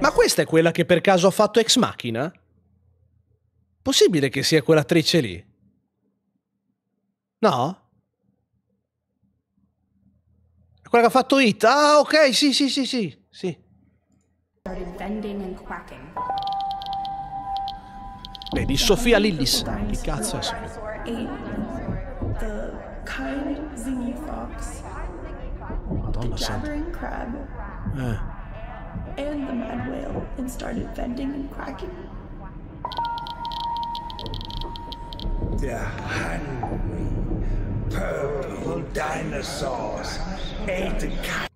Ma questa è quella che per caso ha fatto Ex Machina? Possibile che sia quell'attrice lì? No? No? Quella che ha fatto Hit. Ah, ok, sì, sì, sì, sì. sì. Vedi, Sofia Lillis. Che cazzo è Sofia? Madonna santa. Eh. And the mad whale and started bending and cracking. The hungry purple dinosaurs Eight.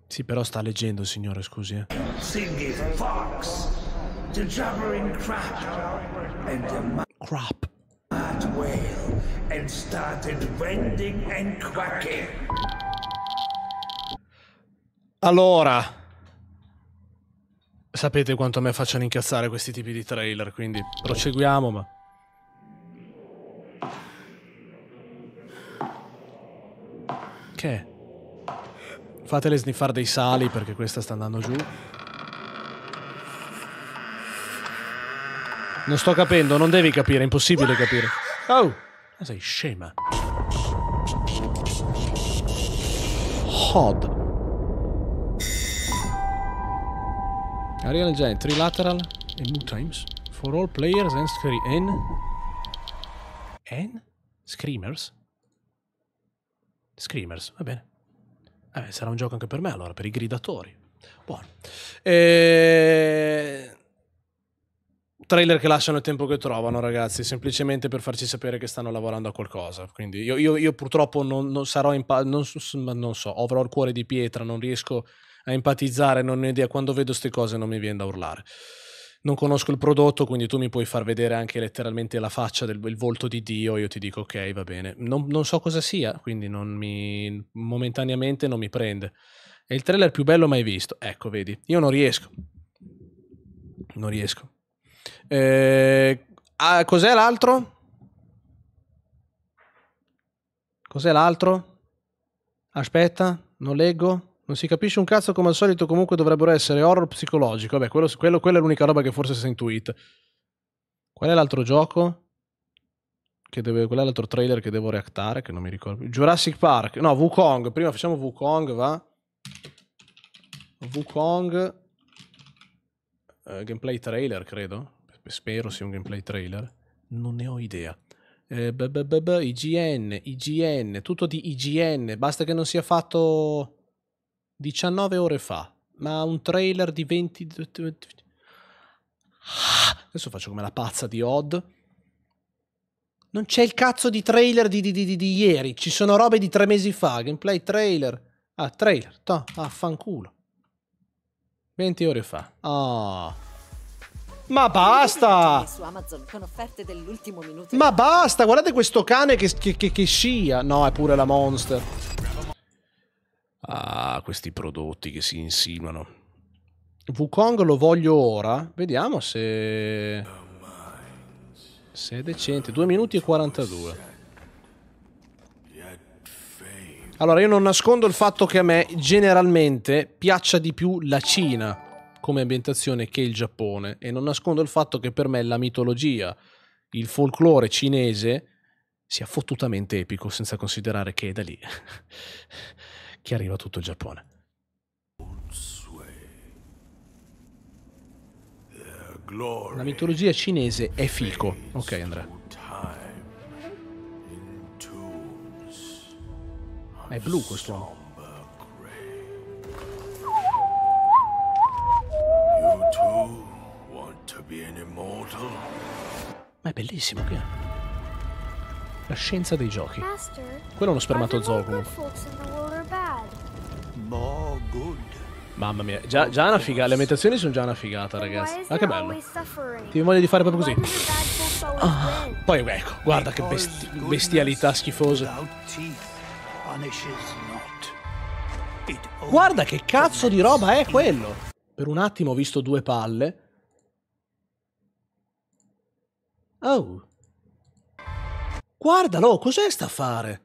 Sì, però sta leggendo, signore, scusi. Eh. Fox, the jabbering crap, and the crap. mad whale, and started wending and quacking. Allora, sapete quanto a me facciano incazzare questi tipi di trailer, quindi proseguiamo, ma... Che? Fatele sniffare dei sali perché questa sta andando giù. Non sto capendo, non devi capire, è impossibile capire. Oh! Ma sei scema. Hod. Ariel Gen, Trilateral e Mu Times. For all players and screen. And? and? Screamers? Screamers, va bene. Eh, sarà un gioco anche per me allora, per i gridatori. Buono. E... Ehm, trailer che lasciano il tempo che trovano, ragazzi, semplicemente per farci sapere che stanno lavorando a qualcosa. Quindi io, io, io purtroppo non, non, sarò in pa- non, non, so, avrò il cuore di pietra, non riesco a empatizzare, non ho idea. Quando vedo queste cose non mi viene da urlare non conosco il prodotto, quindi tu mi puoi far vedere anche letteralmente la faccia, del, il volto di Dio, io ti dico ok, va bene. Non, non so cosa sia, quindi non mi, momentaneamente non mi prende. È il trailer più bello mai visto. Ecco, vedi, io non riesco. Non riesco. Eh, ah, cos'è l'altro? Cos'è l'altro? Aspetta, non leggo. Non si capisce un cazzo come al solito, comunque dovrebbero essere horror psicologico. Vabbè, quello, quello, quella è l'unica roba che forse si intuita. Qual è l'altro gioco? Deve, qual è l'altro trailer che devo reactare? Che non mi ricordo. Jurassic Park. No, Wukong. Prima facciamo Wukong, va. Wukong. Uh, gameplay trailer, credo. Spero sia un gameplay trailer. Non ne ho idea. Eh, b -b -b IGN, IGN, tutto di IGN. Basta che non sia fatto 19 ore fa, ma un trailer di 20... Adesso faccio come la pazza di Odd. Non c'è il cazzo di trailer di, di, di, di, ieri. Ci sono robe di tre mesi fa. Gameplay trailer. Ah, trailer. Toh, affanculo. 20 ore fa. Oh. Ma basta! Ma basta! Guardate questo cane che, che, che, che scia. No, è pure la monster a questi prodotti che si insinuano. Wukong lo voglio ora, vediamo se... Se è decente, 2 minuti e 42. Allora, io non nascondo il fatto che a me generalmente piaccia di più la Cina come ambientazione che il Giappone e non nascondo il fatto che per me la mitologia, il folklore cinese sia fottutamente epico senza considerare che è da lì che arriva tutto il Giappone. La mitologia cinese è fico. Ok, Andrea. Ma è blu quest'uomo. Ma è bellissimo, che è? La scienza dei giochi. Quello è uno spermatozoo comunque. Mamma mia, già, già una figata. Le ambientazioni sono già una figata, ragazzi. Ah, che bello. Ti voglio di fare proprio così. Ah, poi ecco, guarda che besti bestialità schifosa. Guarda che cazzo di roba è quello! Per un attimo ho visto due palle. Oh. Guardalo, cos'è sta affare?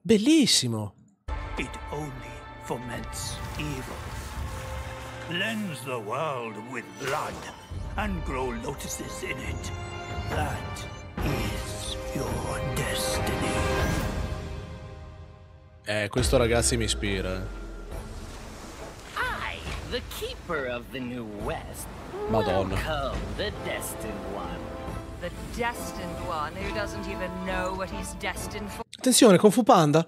Bellissimo. It only foments evil. Blends the world with blood and grow lotuses in it. That is your destiny. Eh, questo ragazzi mi ispira. Eh. I, the keeper of the new west. Madonna. Welcome, the destined one. Attenzione, Kung Fu Panda.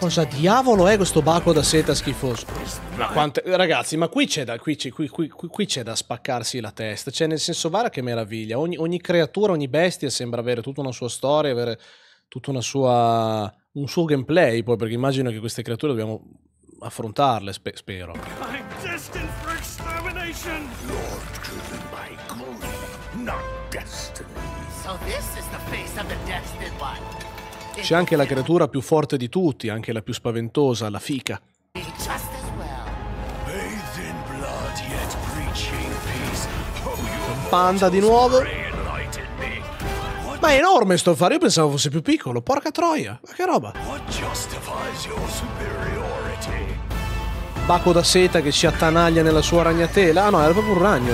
Cosa diavolo è questo baco da seta schifoso? Ma quante... Ragazzi, ma qui c'è da, qui, qui, qui, da spaccarsi la testa. Cioè, nel senso, vara che meraviglia. Ogni, ogni, creatura, ogni bestia sembra avere tutta una sua storia, avere tutto un suo gameplay, poi, perché immagino che queste creature dobbiamo affrontarle, spe spero. I'm destined determination! You're driven by glory, not destiny. So this is the face of the destined one. C'è anche la creatura più forte di tutti, anche la più spaventosa, la fica. Oh, Panda di nuovo. Ma è enorme sto affare, io pensavo fosse più piccolo. Porca troia, ma che roba. What justifies your superiority? baco da seta che si attanaglia nella sua ragnatela. Ah no, era proprio un ragno.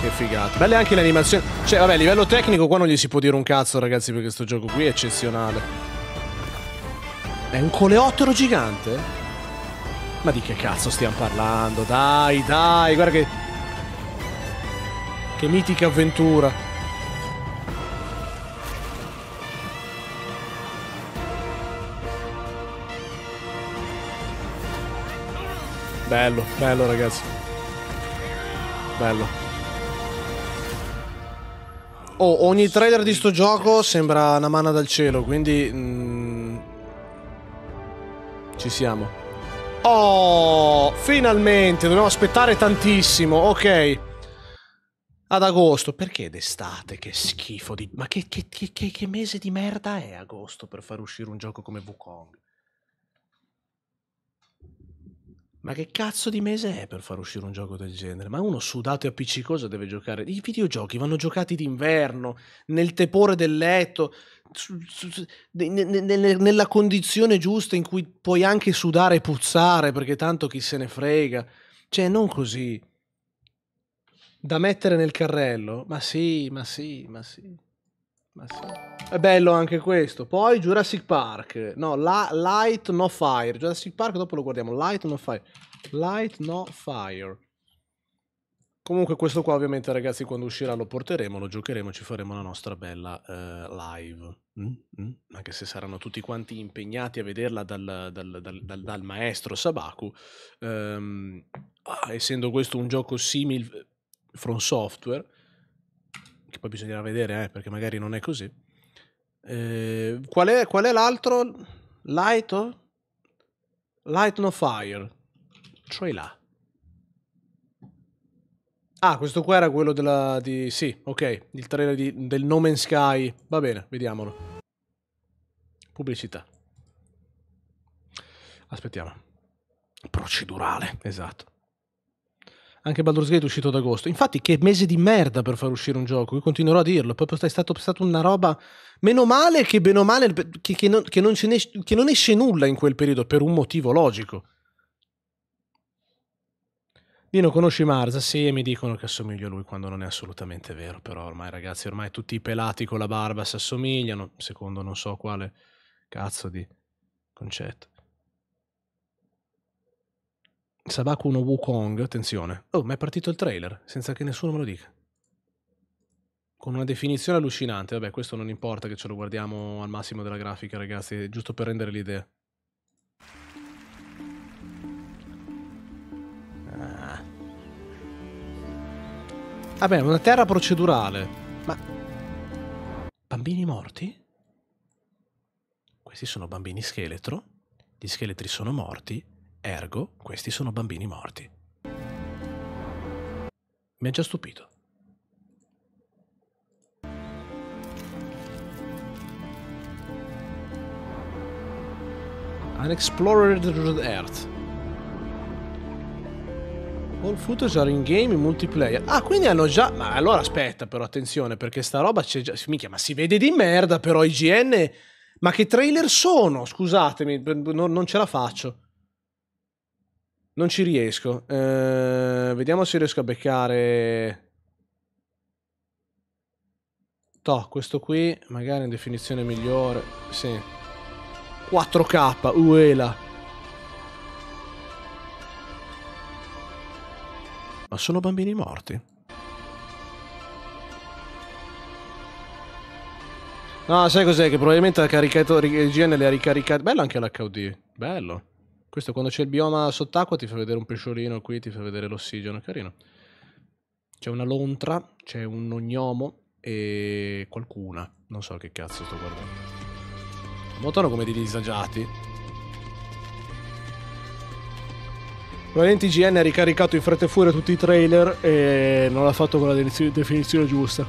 Che figata. Belle anche le animazioni. Cioè, vabbè, a livello tecnico qua non gli si può dire un cazzo, ragazzi, perché questo gioco qui è eccezionale. È un coleottero gigante? Ma di che cazzo stiamo parlando? Dai, dai, guarda che... Che mitica avventura. Bello, bello ragazzi. Bello. Oh, ogni trailer di sto gioco sembra una manna dal cielo, quindi... Mm, ci siamo. Oh, finalmente, dobbiamo aspettare tantissimo, ok. Ad agosto, perché d'estate? Che schifo di... Ma che, che, che, che mese di merda è agosto per far uscire un gioco come Wukong? Ma che cazzo di mese è per far uscire un gioco del genere? Ma uno sudato e appiccicoso deve giocare. I videogiochi vanno giocati d'inverno, nel tepore del letto, nella condizione giusta in cui puoi anche sudare e puzzare, perché tanto chi se ne frega. Cioè, non così. Da mettere nel carrello? Ma sì, ma sì, ma sì. Ma sì. È bello anche questo. Poi Jurassic Park. No, la, Light No Fire. Jurassic Park dopo lo guardiamo. Light No Fire. Light No Fire. Comunque questo qua ovviamente ragazzi quando uscirà lo porteremo, lo giocheremo, ci faremo la nostra bella eh, live. Mm? Mm? Anche se saranno tutti quanti impegnati a vederla dal, dal, dal, dal maestro Sabaku. Um, ah, essendo questo un gioco simile from software, poi bisognerà vedere, eh, perché magari non è così. Eh, qual, è, qual, è, l'altro? Light, Light No Fire. Cioè là. Ah, questo qua era quello della, di... Sì, ok, il trailer di, del No Man's Sky. Va bene, vediamolo. Pubblicità. Aspettiamo. Procedurale, esatto anche Baldur's Gate è uscito ad agosto. Infatti, che mese di merda per far uscire un gioco. Io continuerò a dirlo. Proprio è stato, è stato una roba. Meno male che, bene male, che, che, non, che, non ne, che non esce nulla in quel periodo per un motivo logico. Dino, conosci Marza? Sì, e mi dicono che assomiglio a lui quando non è assolutamente vero. Però ormai, ragazzi, ormai tutti i pelati con la barba si assomigliano. Secondo non so quale cazzo di concetto. Sabaku no Wukong, attenzione. Oh, ma è partito il trailer, senza che nessuno me lo dica. Con una definizione allucinante. Vabbè, questo non importa che ce lo guardiamo al massimo della grafica, ragazzi, giusto per rendere l'idea. Ah. Vabbè, una terra procedurale. Ma... Bambini morti? Questi sono bambini scheletro. Gli scheletri sono morti Ergo, questi sono bambini morti. Mi ha già stupito. Unexplored Earth. All footage are in game in multiplayer. Ah, quindi hanno già. Ma allora aspetta, però attenzione, perché sta roba c'è già. Minchia, ma si vede di merda, però IGN. Ma che trailer sono? Scusatemi, non ce la faccio. Non ci riesco. Eh, vediamo se riesco a beccare... Toh, questo qui magari in definizione migliore. Sì. 4K, uela. Ma sono bambini morti? No, sai cos'è? Che probabilmente la caricato, GN le ha ricaricate. Bello anche l'HD. Bello. Questo quando c'è il bioma sott'acqua ti fa vedere un pesciolino qui, ti fa vedere l'ossigeno, carino. C'è una lontra, c'è un ognomo e qualcuna. Non so che cazzo sto guardando. Montano come dei disagiati. Probabilmente IGN ha ricaricato in fretta e furia tutti i trailer e non l'ha fatto con la definizione giusta.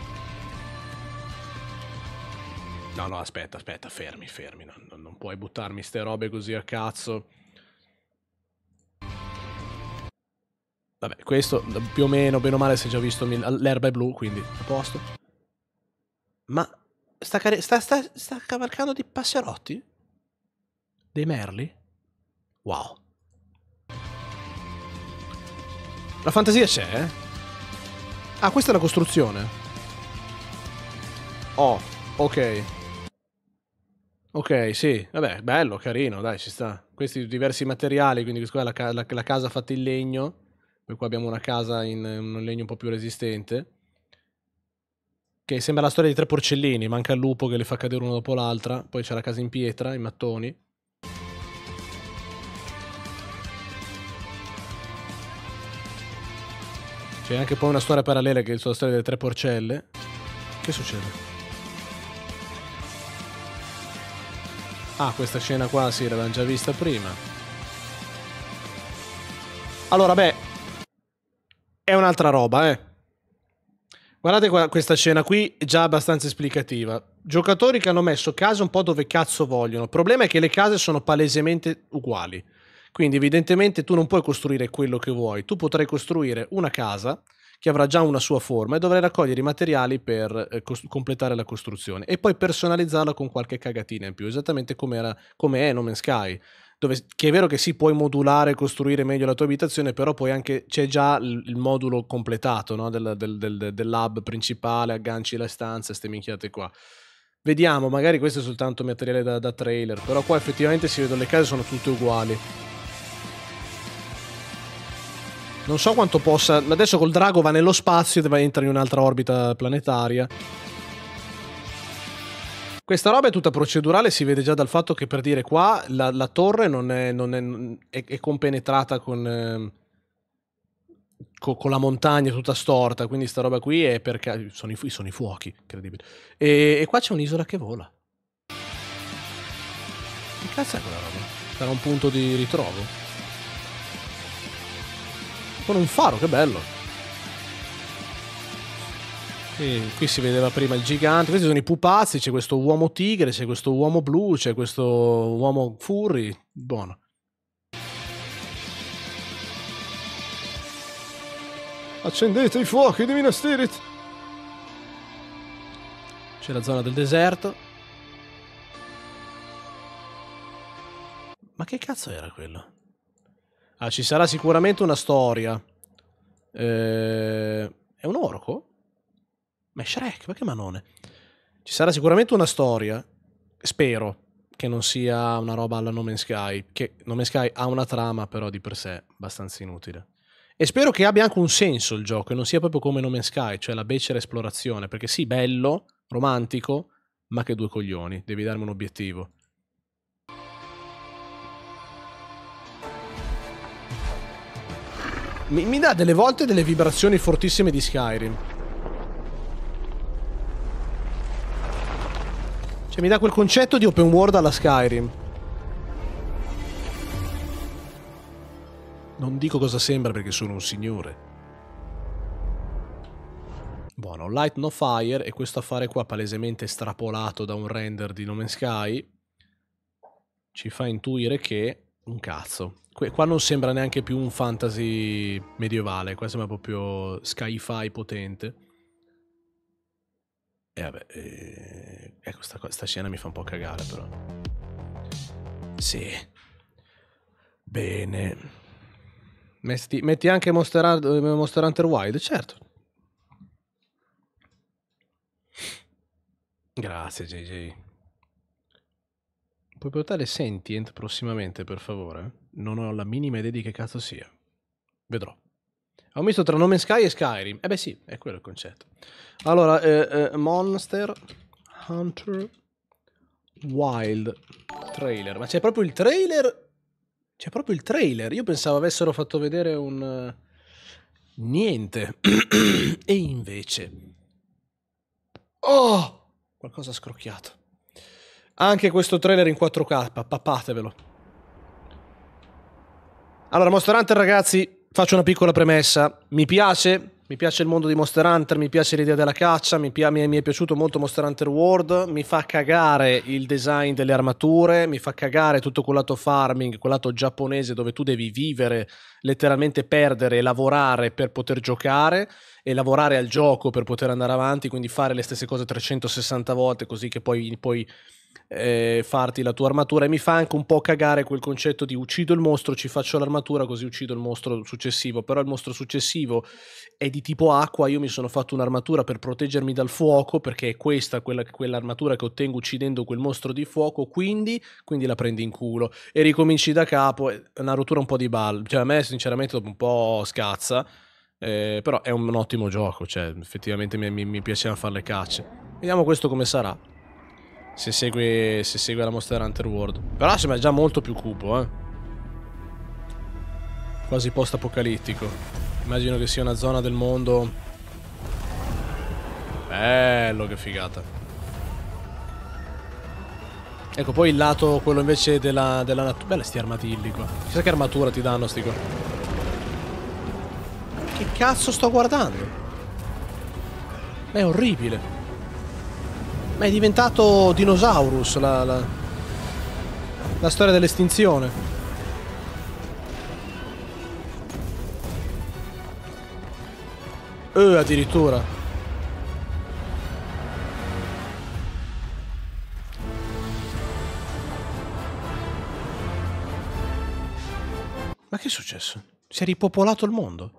No, no, aspetta, aspetta, fermi, fermi. Non, non puoi buttarmi ste robe così a cazzo. Vabbè, questo più o meno, bene o male, si è già visto. L'erba è blu, quindi a posto. Ma sta, sta, sta, sta cavalcando dei passerotti? Dei merli? Wow. La fantasia c'è, eh? Ah, questa è la costruzione. Oh, ok. Ok, sì. Vabbè, bello, carino, dai, ci sta. Questi diversi materiali, quindi questa è la, la, la casa fatta in legno per cui abbiamo una casa in un legno un po' più resistente, che sembra la storia di tre porcellini, manca il lupo che le fa cadere uno dopo l'altra, poi c'è la casa in pietra, i mattoni. C'è anche poi una storia parallela che è la storia delle tre porcelle. Che succede? Ah, questa scena qua sì, l'avevamo già vista prima. Allora, beh, è un'altra roba, eh. Guardate qua, questa scena qui, già abbastanza esplicativa. Giocatori che hanno messo case un po' dove cazzo vogliono. Il problema è che le case sono palesemente uguali. Quindi evidentemente tu non puoi costruire quello che vuoi. Tu potrai costruire una casa che avrà già una sua forma e dovrai raccogliere i materiali per eh, cost- completare la costruzione e poi personalizzarla con qualche cagatina in più, esattamente come, come è No Man's Sky dove, che è vero che sì, puoi modulare, e costruire meglio la tua abitazione, però poi anche c'è già il, il modulo completato no? del, del, del, del, lab principale, agganci la stanza, queste minchiate qua. Vediamo, magari questo è soltanto materiale da, da trailer, però qua effettivamente si vedono le case sono tutte uguali. Non so quanto possa... Adesso col drago va nello spazio e entra in un'altra orbita planetaria. Questa roba è tutta procedurale, si vede già dal fatto che per dire qua la, la torre non, è, non è, è, è compenetrata con, eh, co, con, la montagna tutta storta, quindi sta roba qui è perché sono i, sono i fuochi, credibile. E, e qua c'è un'isola che vola. Che cazzo è quella roba? Sarà un punto di ritrovo? Con un faro, che bello! Sì, qui si vedeva prima il gigante, questi sono i pupazzi, c'è questo uomo tigre, c'è questo uomo blu, c'è questo uomo furry, buono. Accendete i fuochi di Minas Tirith! C'è la zona del deserto. Ma che cazzo era quello? Ah, ci sarà sicuramente una storia. Eh, è un orco? Ma è Shrek, che Manone? Ci sarà sicuramente una storia, spero, che non sia una roba alla No Man's Sky, che No Man's Sky ha una trama però di per sé abbastanza inutile. E spero che abbia anche un senso il gioco e non sia proprio come No Man's Sky, cioè la becera esplorazione, perché sì, bello, romantico, ma che due coglioni, devi darmi un obiettivo. Mi, mi dà delle volte delle vibrazioni fortissime di Skyrim. Cioè mi dà quel concetto di open world alla Skyrim. Non dico cosa sembra perché sono un signore. Buono, Light No Fire e questo affare qua palesemente estrapolato da un render di No Sky ci fa intuire che... un cazzo. Qua non sembra neanche più un fantasy medievale, qua sembra proprio sci-fi potente. E eh, vabbè, e... Eh, ecco, sta, sta scena mi fa un po' cagare però. Sì. Bene. Metti, metti anche Monster, Monster Hunter Wild, certo. Grazie JJ. Puoi portare Sentient prossimamente, per favore? Non ho la minima idea di che cazzo sia. Vedrò. Ho messo tra Nomen Sky e Skyrim. Eh beh sì, è quello il concetto. Allora, eh, eh, Monster Hunter Wild Trailer. Ma c'è proprio il trailer? C'è proprio il trailer? Io pensavo avessero fatto vedere un... Eh, niente. e invece... Oh! Qualcosa scrocchiato. Anche questo trailer in 4K, pappatevelo. Allora, Monster Hunter ragazzi, Faccio una piccola premessa, mi piace, mi piace il mondo di Monster Hunter, mi piace l'idea della caccia, mi, pi- mi, è, piaciuto molto Monster Hunter World, mi fa cagare il design delle armature, mi fa cagare tutto quel lato farming, quel lato giapponese dove tu devi vivere, letteralmente perdere, lavorare per poter giocare e lavorare al gioco per poter andare avanti, quindi fare le stesse cose 360 volte così che poi puoi eh, farti la tua armatura e mi fa anche un po' cagare quel concetto di uccido il mostro, ci faccio l'armatura così uccido il mostro successivo, però il mostro successivo è di tipo acqua, io mi sono fatto un'armatura per proteggermi dal fuoco perché è questa quella, quell'armatura che ottengo uccidendo quel mostro di fuoco, quindi, quindi la prendi in culo e ricominci da capo, è una rottura un po' di ballo, cioè a me sinceramente dopo un po' scazza. Eh, però è un, un, ottimo gioco, cioè, effettivamente mi, mi, mi piaceva fare le cacce. Vediamo questo come sarà se segue, se segue la mostra Hunter World. Però sembra già molto più cupo, eh. Quasi post-apocalittico. Immagino che sia una zona del mondo... Bello, che figata. Ecco, poi il lato, quello invece della, della natura... Bella sti armatilli qua. Chissà che armatura ti danno sti qua. Che cazzo sto guardando? È orribile. Ma è diventato Dinosaurus la, la, la storia dell'estinzione. Eh, addirittura. Ma che è successo? Si è ripopolato il mondo.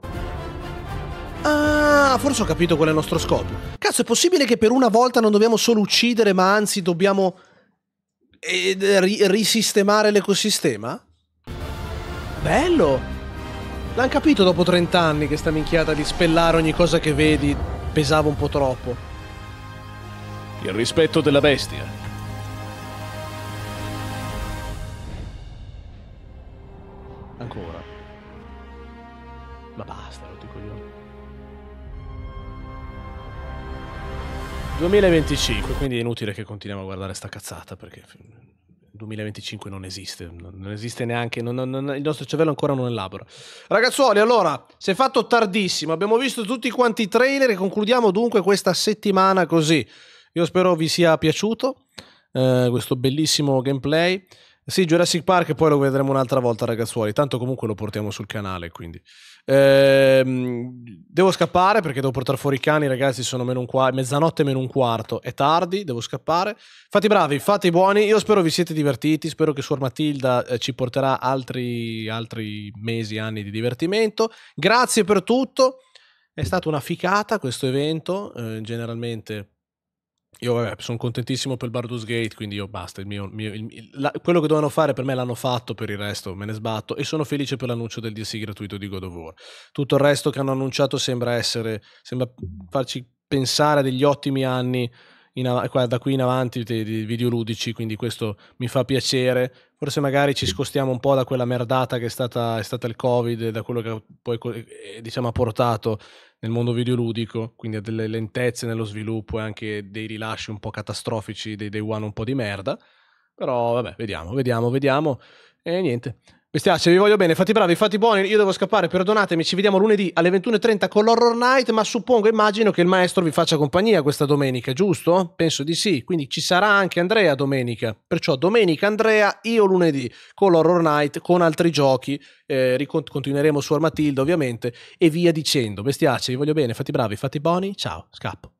Ah, forse ho capito qual è il nostro scopo. Cazzo, è possibile che per una volta non dobbiamo solo uccidere, ma anzi dobbiamo eh, ri- risistemare l'ecosistema? Bello! L'hanno capito dopo 30 anni che sta minchiata di spellare ogni cosa che vedi pesava un po' troppo. Il rispetto della bestia. 2025, quindi è inutile che continuiamo a guardare sta cazzata perché 2025 non esiste, non esiste neanche, non, non, il nostro cervello ancora non elabora. Ragazzuoli, allora, si è fatto tardissimo, abbiamo visto tutti quanti i trailer e concludiamo dunque questa settimana così. Io spero vi sia piaciuto eh, questo bellissimo gameplay. Sì, Jurassic Park poi lo vedremo un'altra volta, ragazzuoli, tanto comunque lo portiamo sul canale, quindi... Ehm, devo scappare perché devo portare fuori i cani, ragazzi. Sono meno un quarto, mezzanotte meno un quarto. È tardi, devo scappare. Fate i bravi, fate i buoni. Io spero vi siete divertiti. Spero che Suor Matilda eh, ci porterà altri, altri mesi, anni di divertimento. Grazie per tutto. È stata una ficata questo evento. Eh, generalmente io vabbè, sono contentissimo per il Bardus Gate, quindi io basta, il mio, mio, il, la, quello che dovevano fare per me l'hanno fatto, per il resto me ne sbatto e sono felice per l'annuncio del DLC gratuito di God of War. Tutto il resto che hanno annunciato sembra essere, sembra farci pensare a degli ottimi anni in, da qui in avanti di, di videoludici, quindi questo mi fa piacere. Forse magari ci scostiamo un po' da quella merdata che è stata, è stata il Covid, da quello che poi eh, diciamo, ha portato nel mondo videoludico, quindi ha delle lentezze nello sviluppo e anche dei rilasci un po' catastrofici, dei day one un po' di merda. Però vabbè, vediamo, vediamo, vediamo. E niente, Bestiaccia, vi voglio bene, fate bravi, fate buoni, io devo scappare, perdonatemi, ci vediamo lunedì alle 21.30 con l'Horror Night, ma suppongo, immagino che il maestro vi faccia compagnia questa domenica, giusto? Penso di sì, quindi ci sarà anche Andrea domenica, perciò domenica Andrea, io lunedì con l'Horror Night, con altri giochi, eh, continueremo su Armatilda ovviamente, e via dicendo. Bestiaccia, vi voglio bene, fate bravi, fate buoni, ciao, scappo.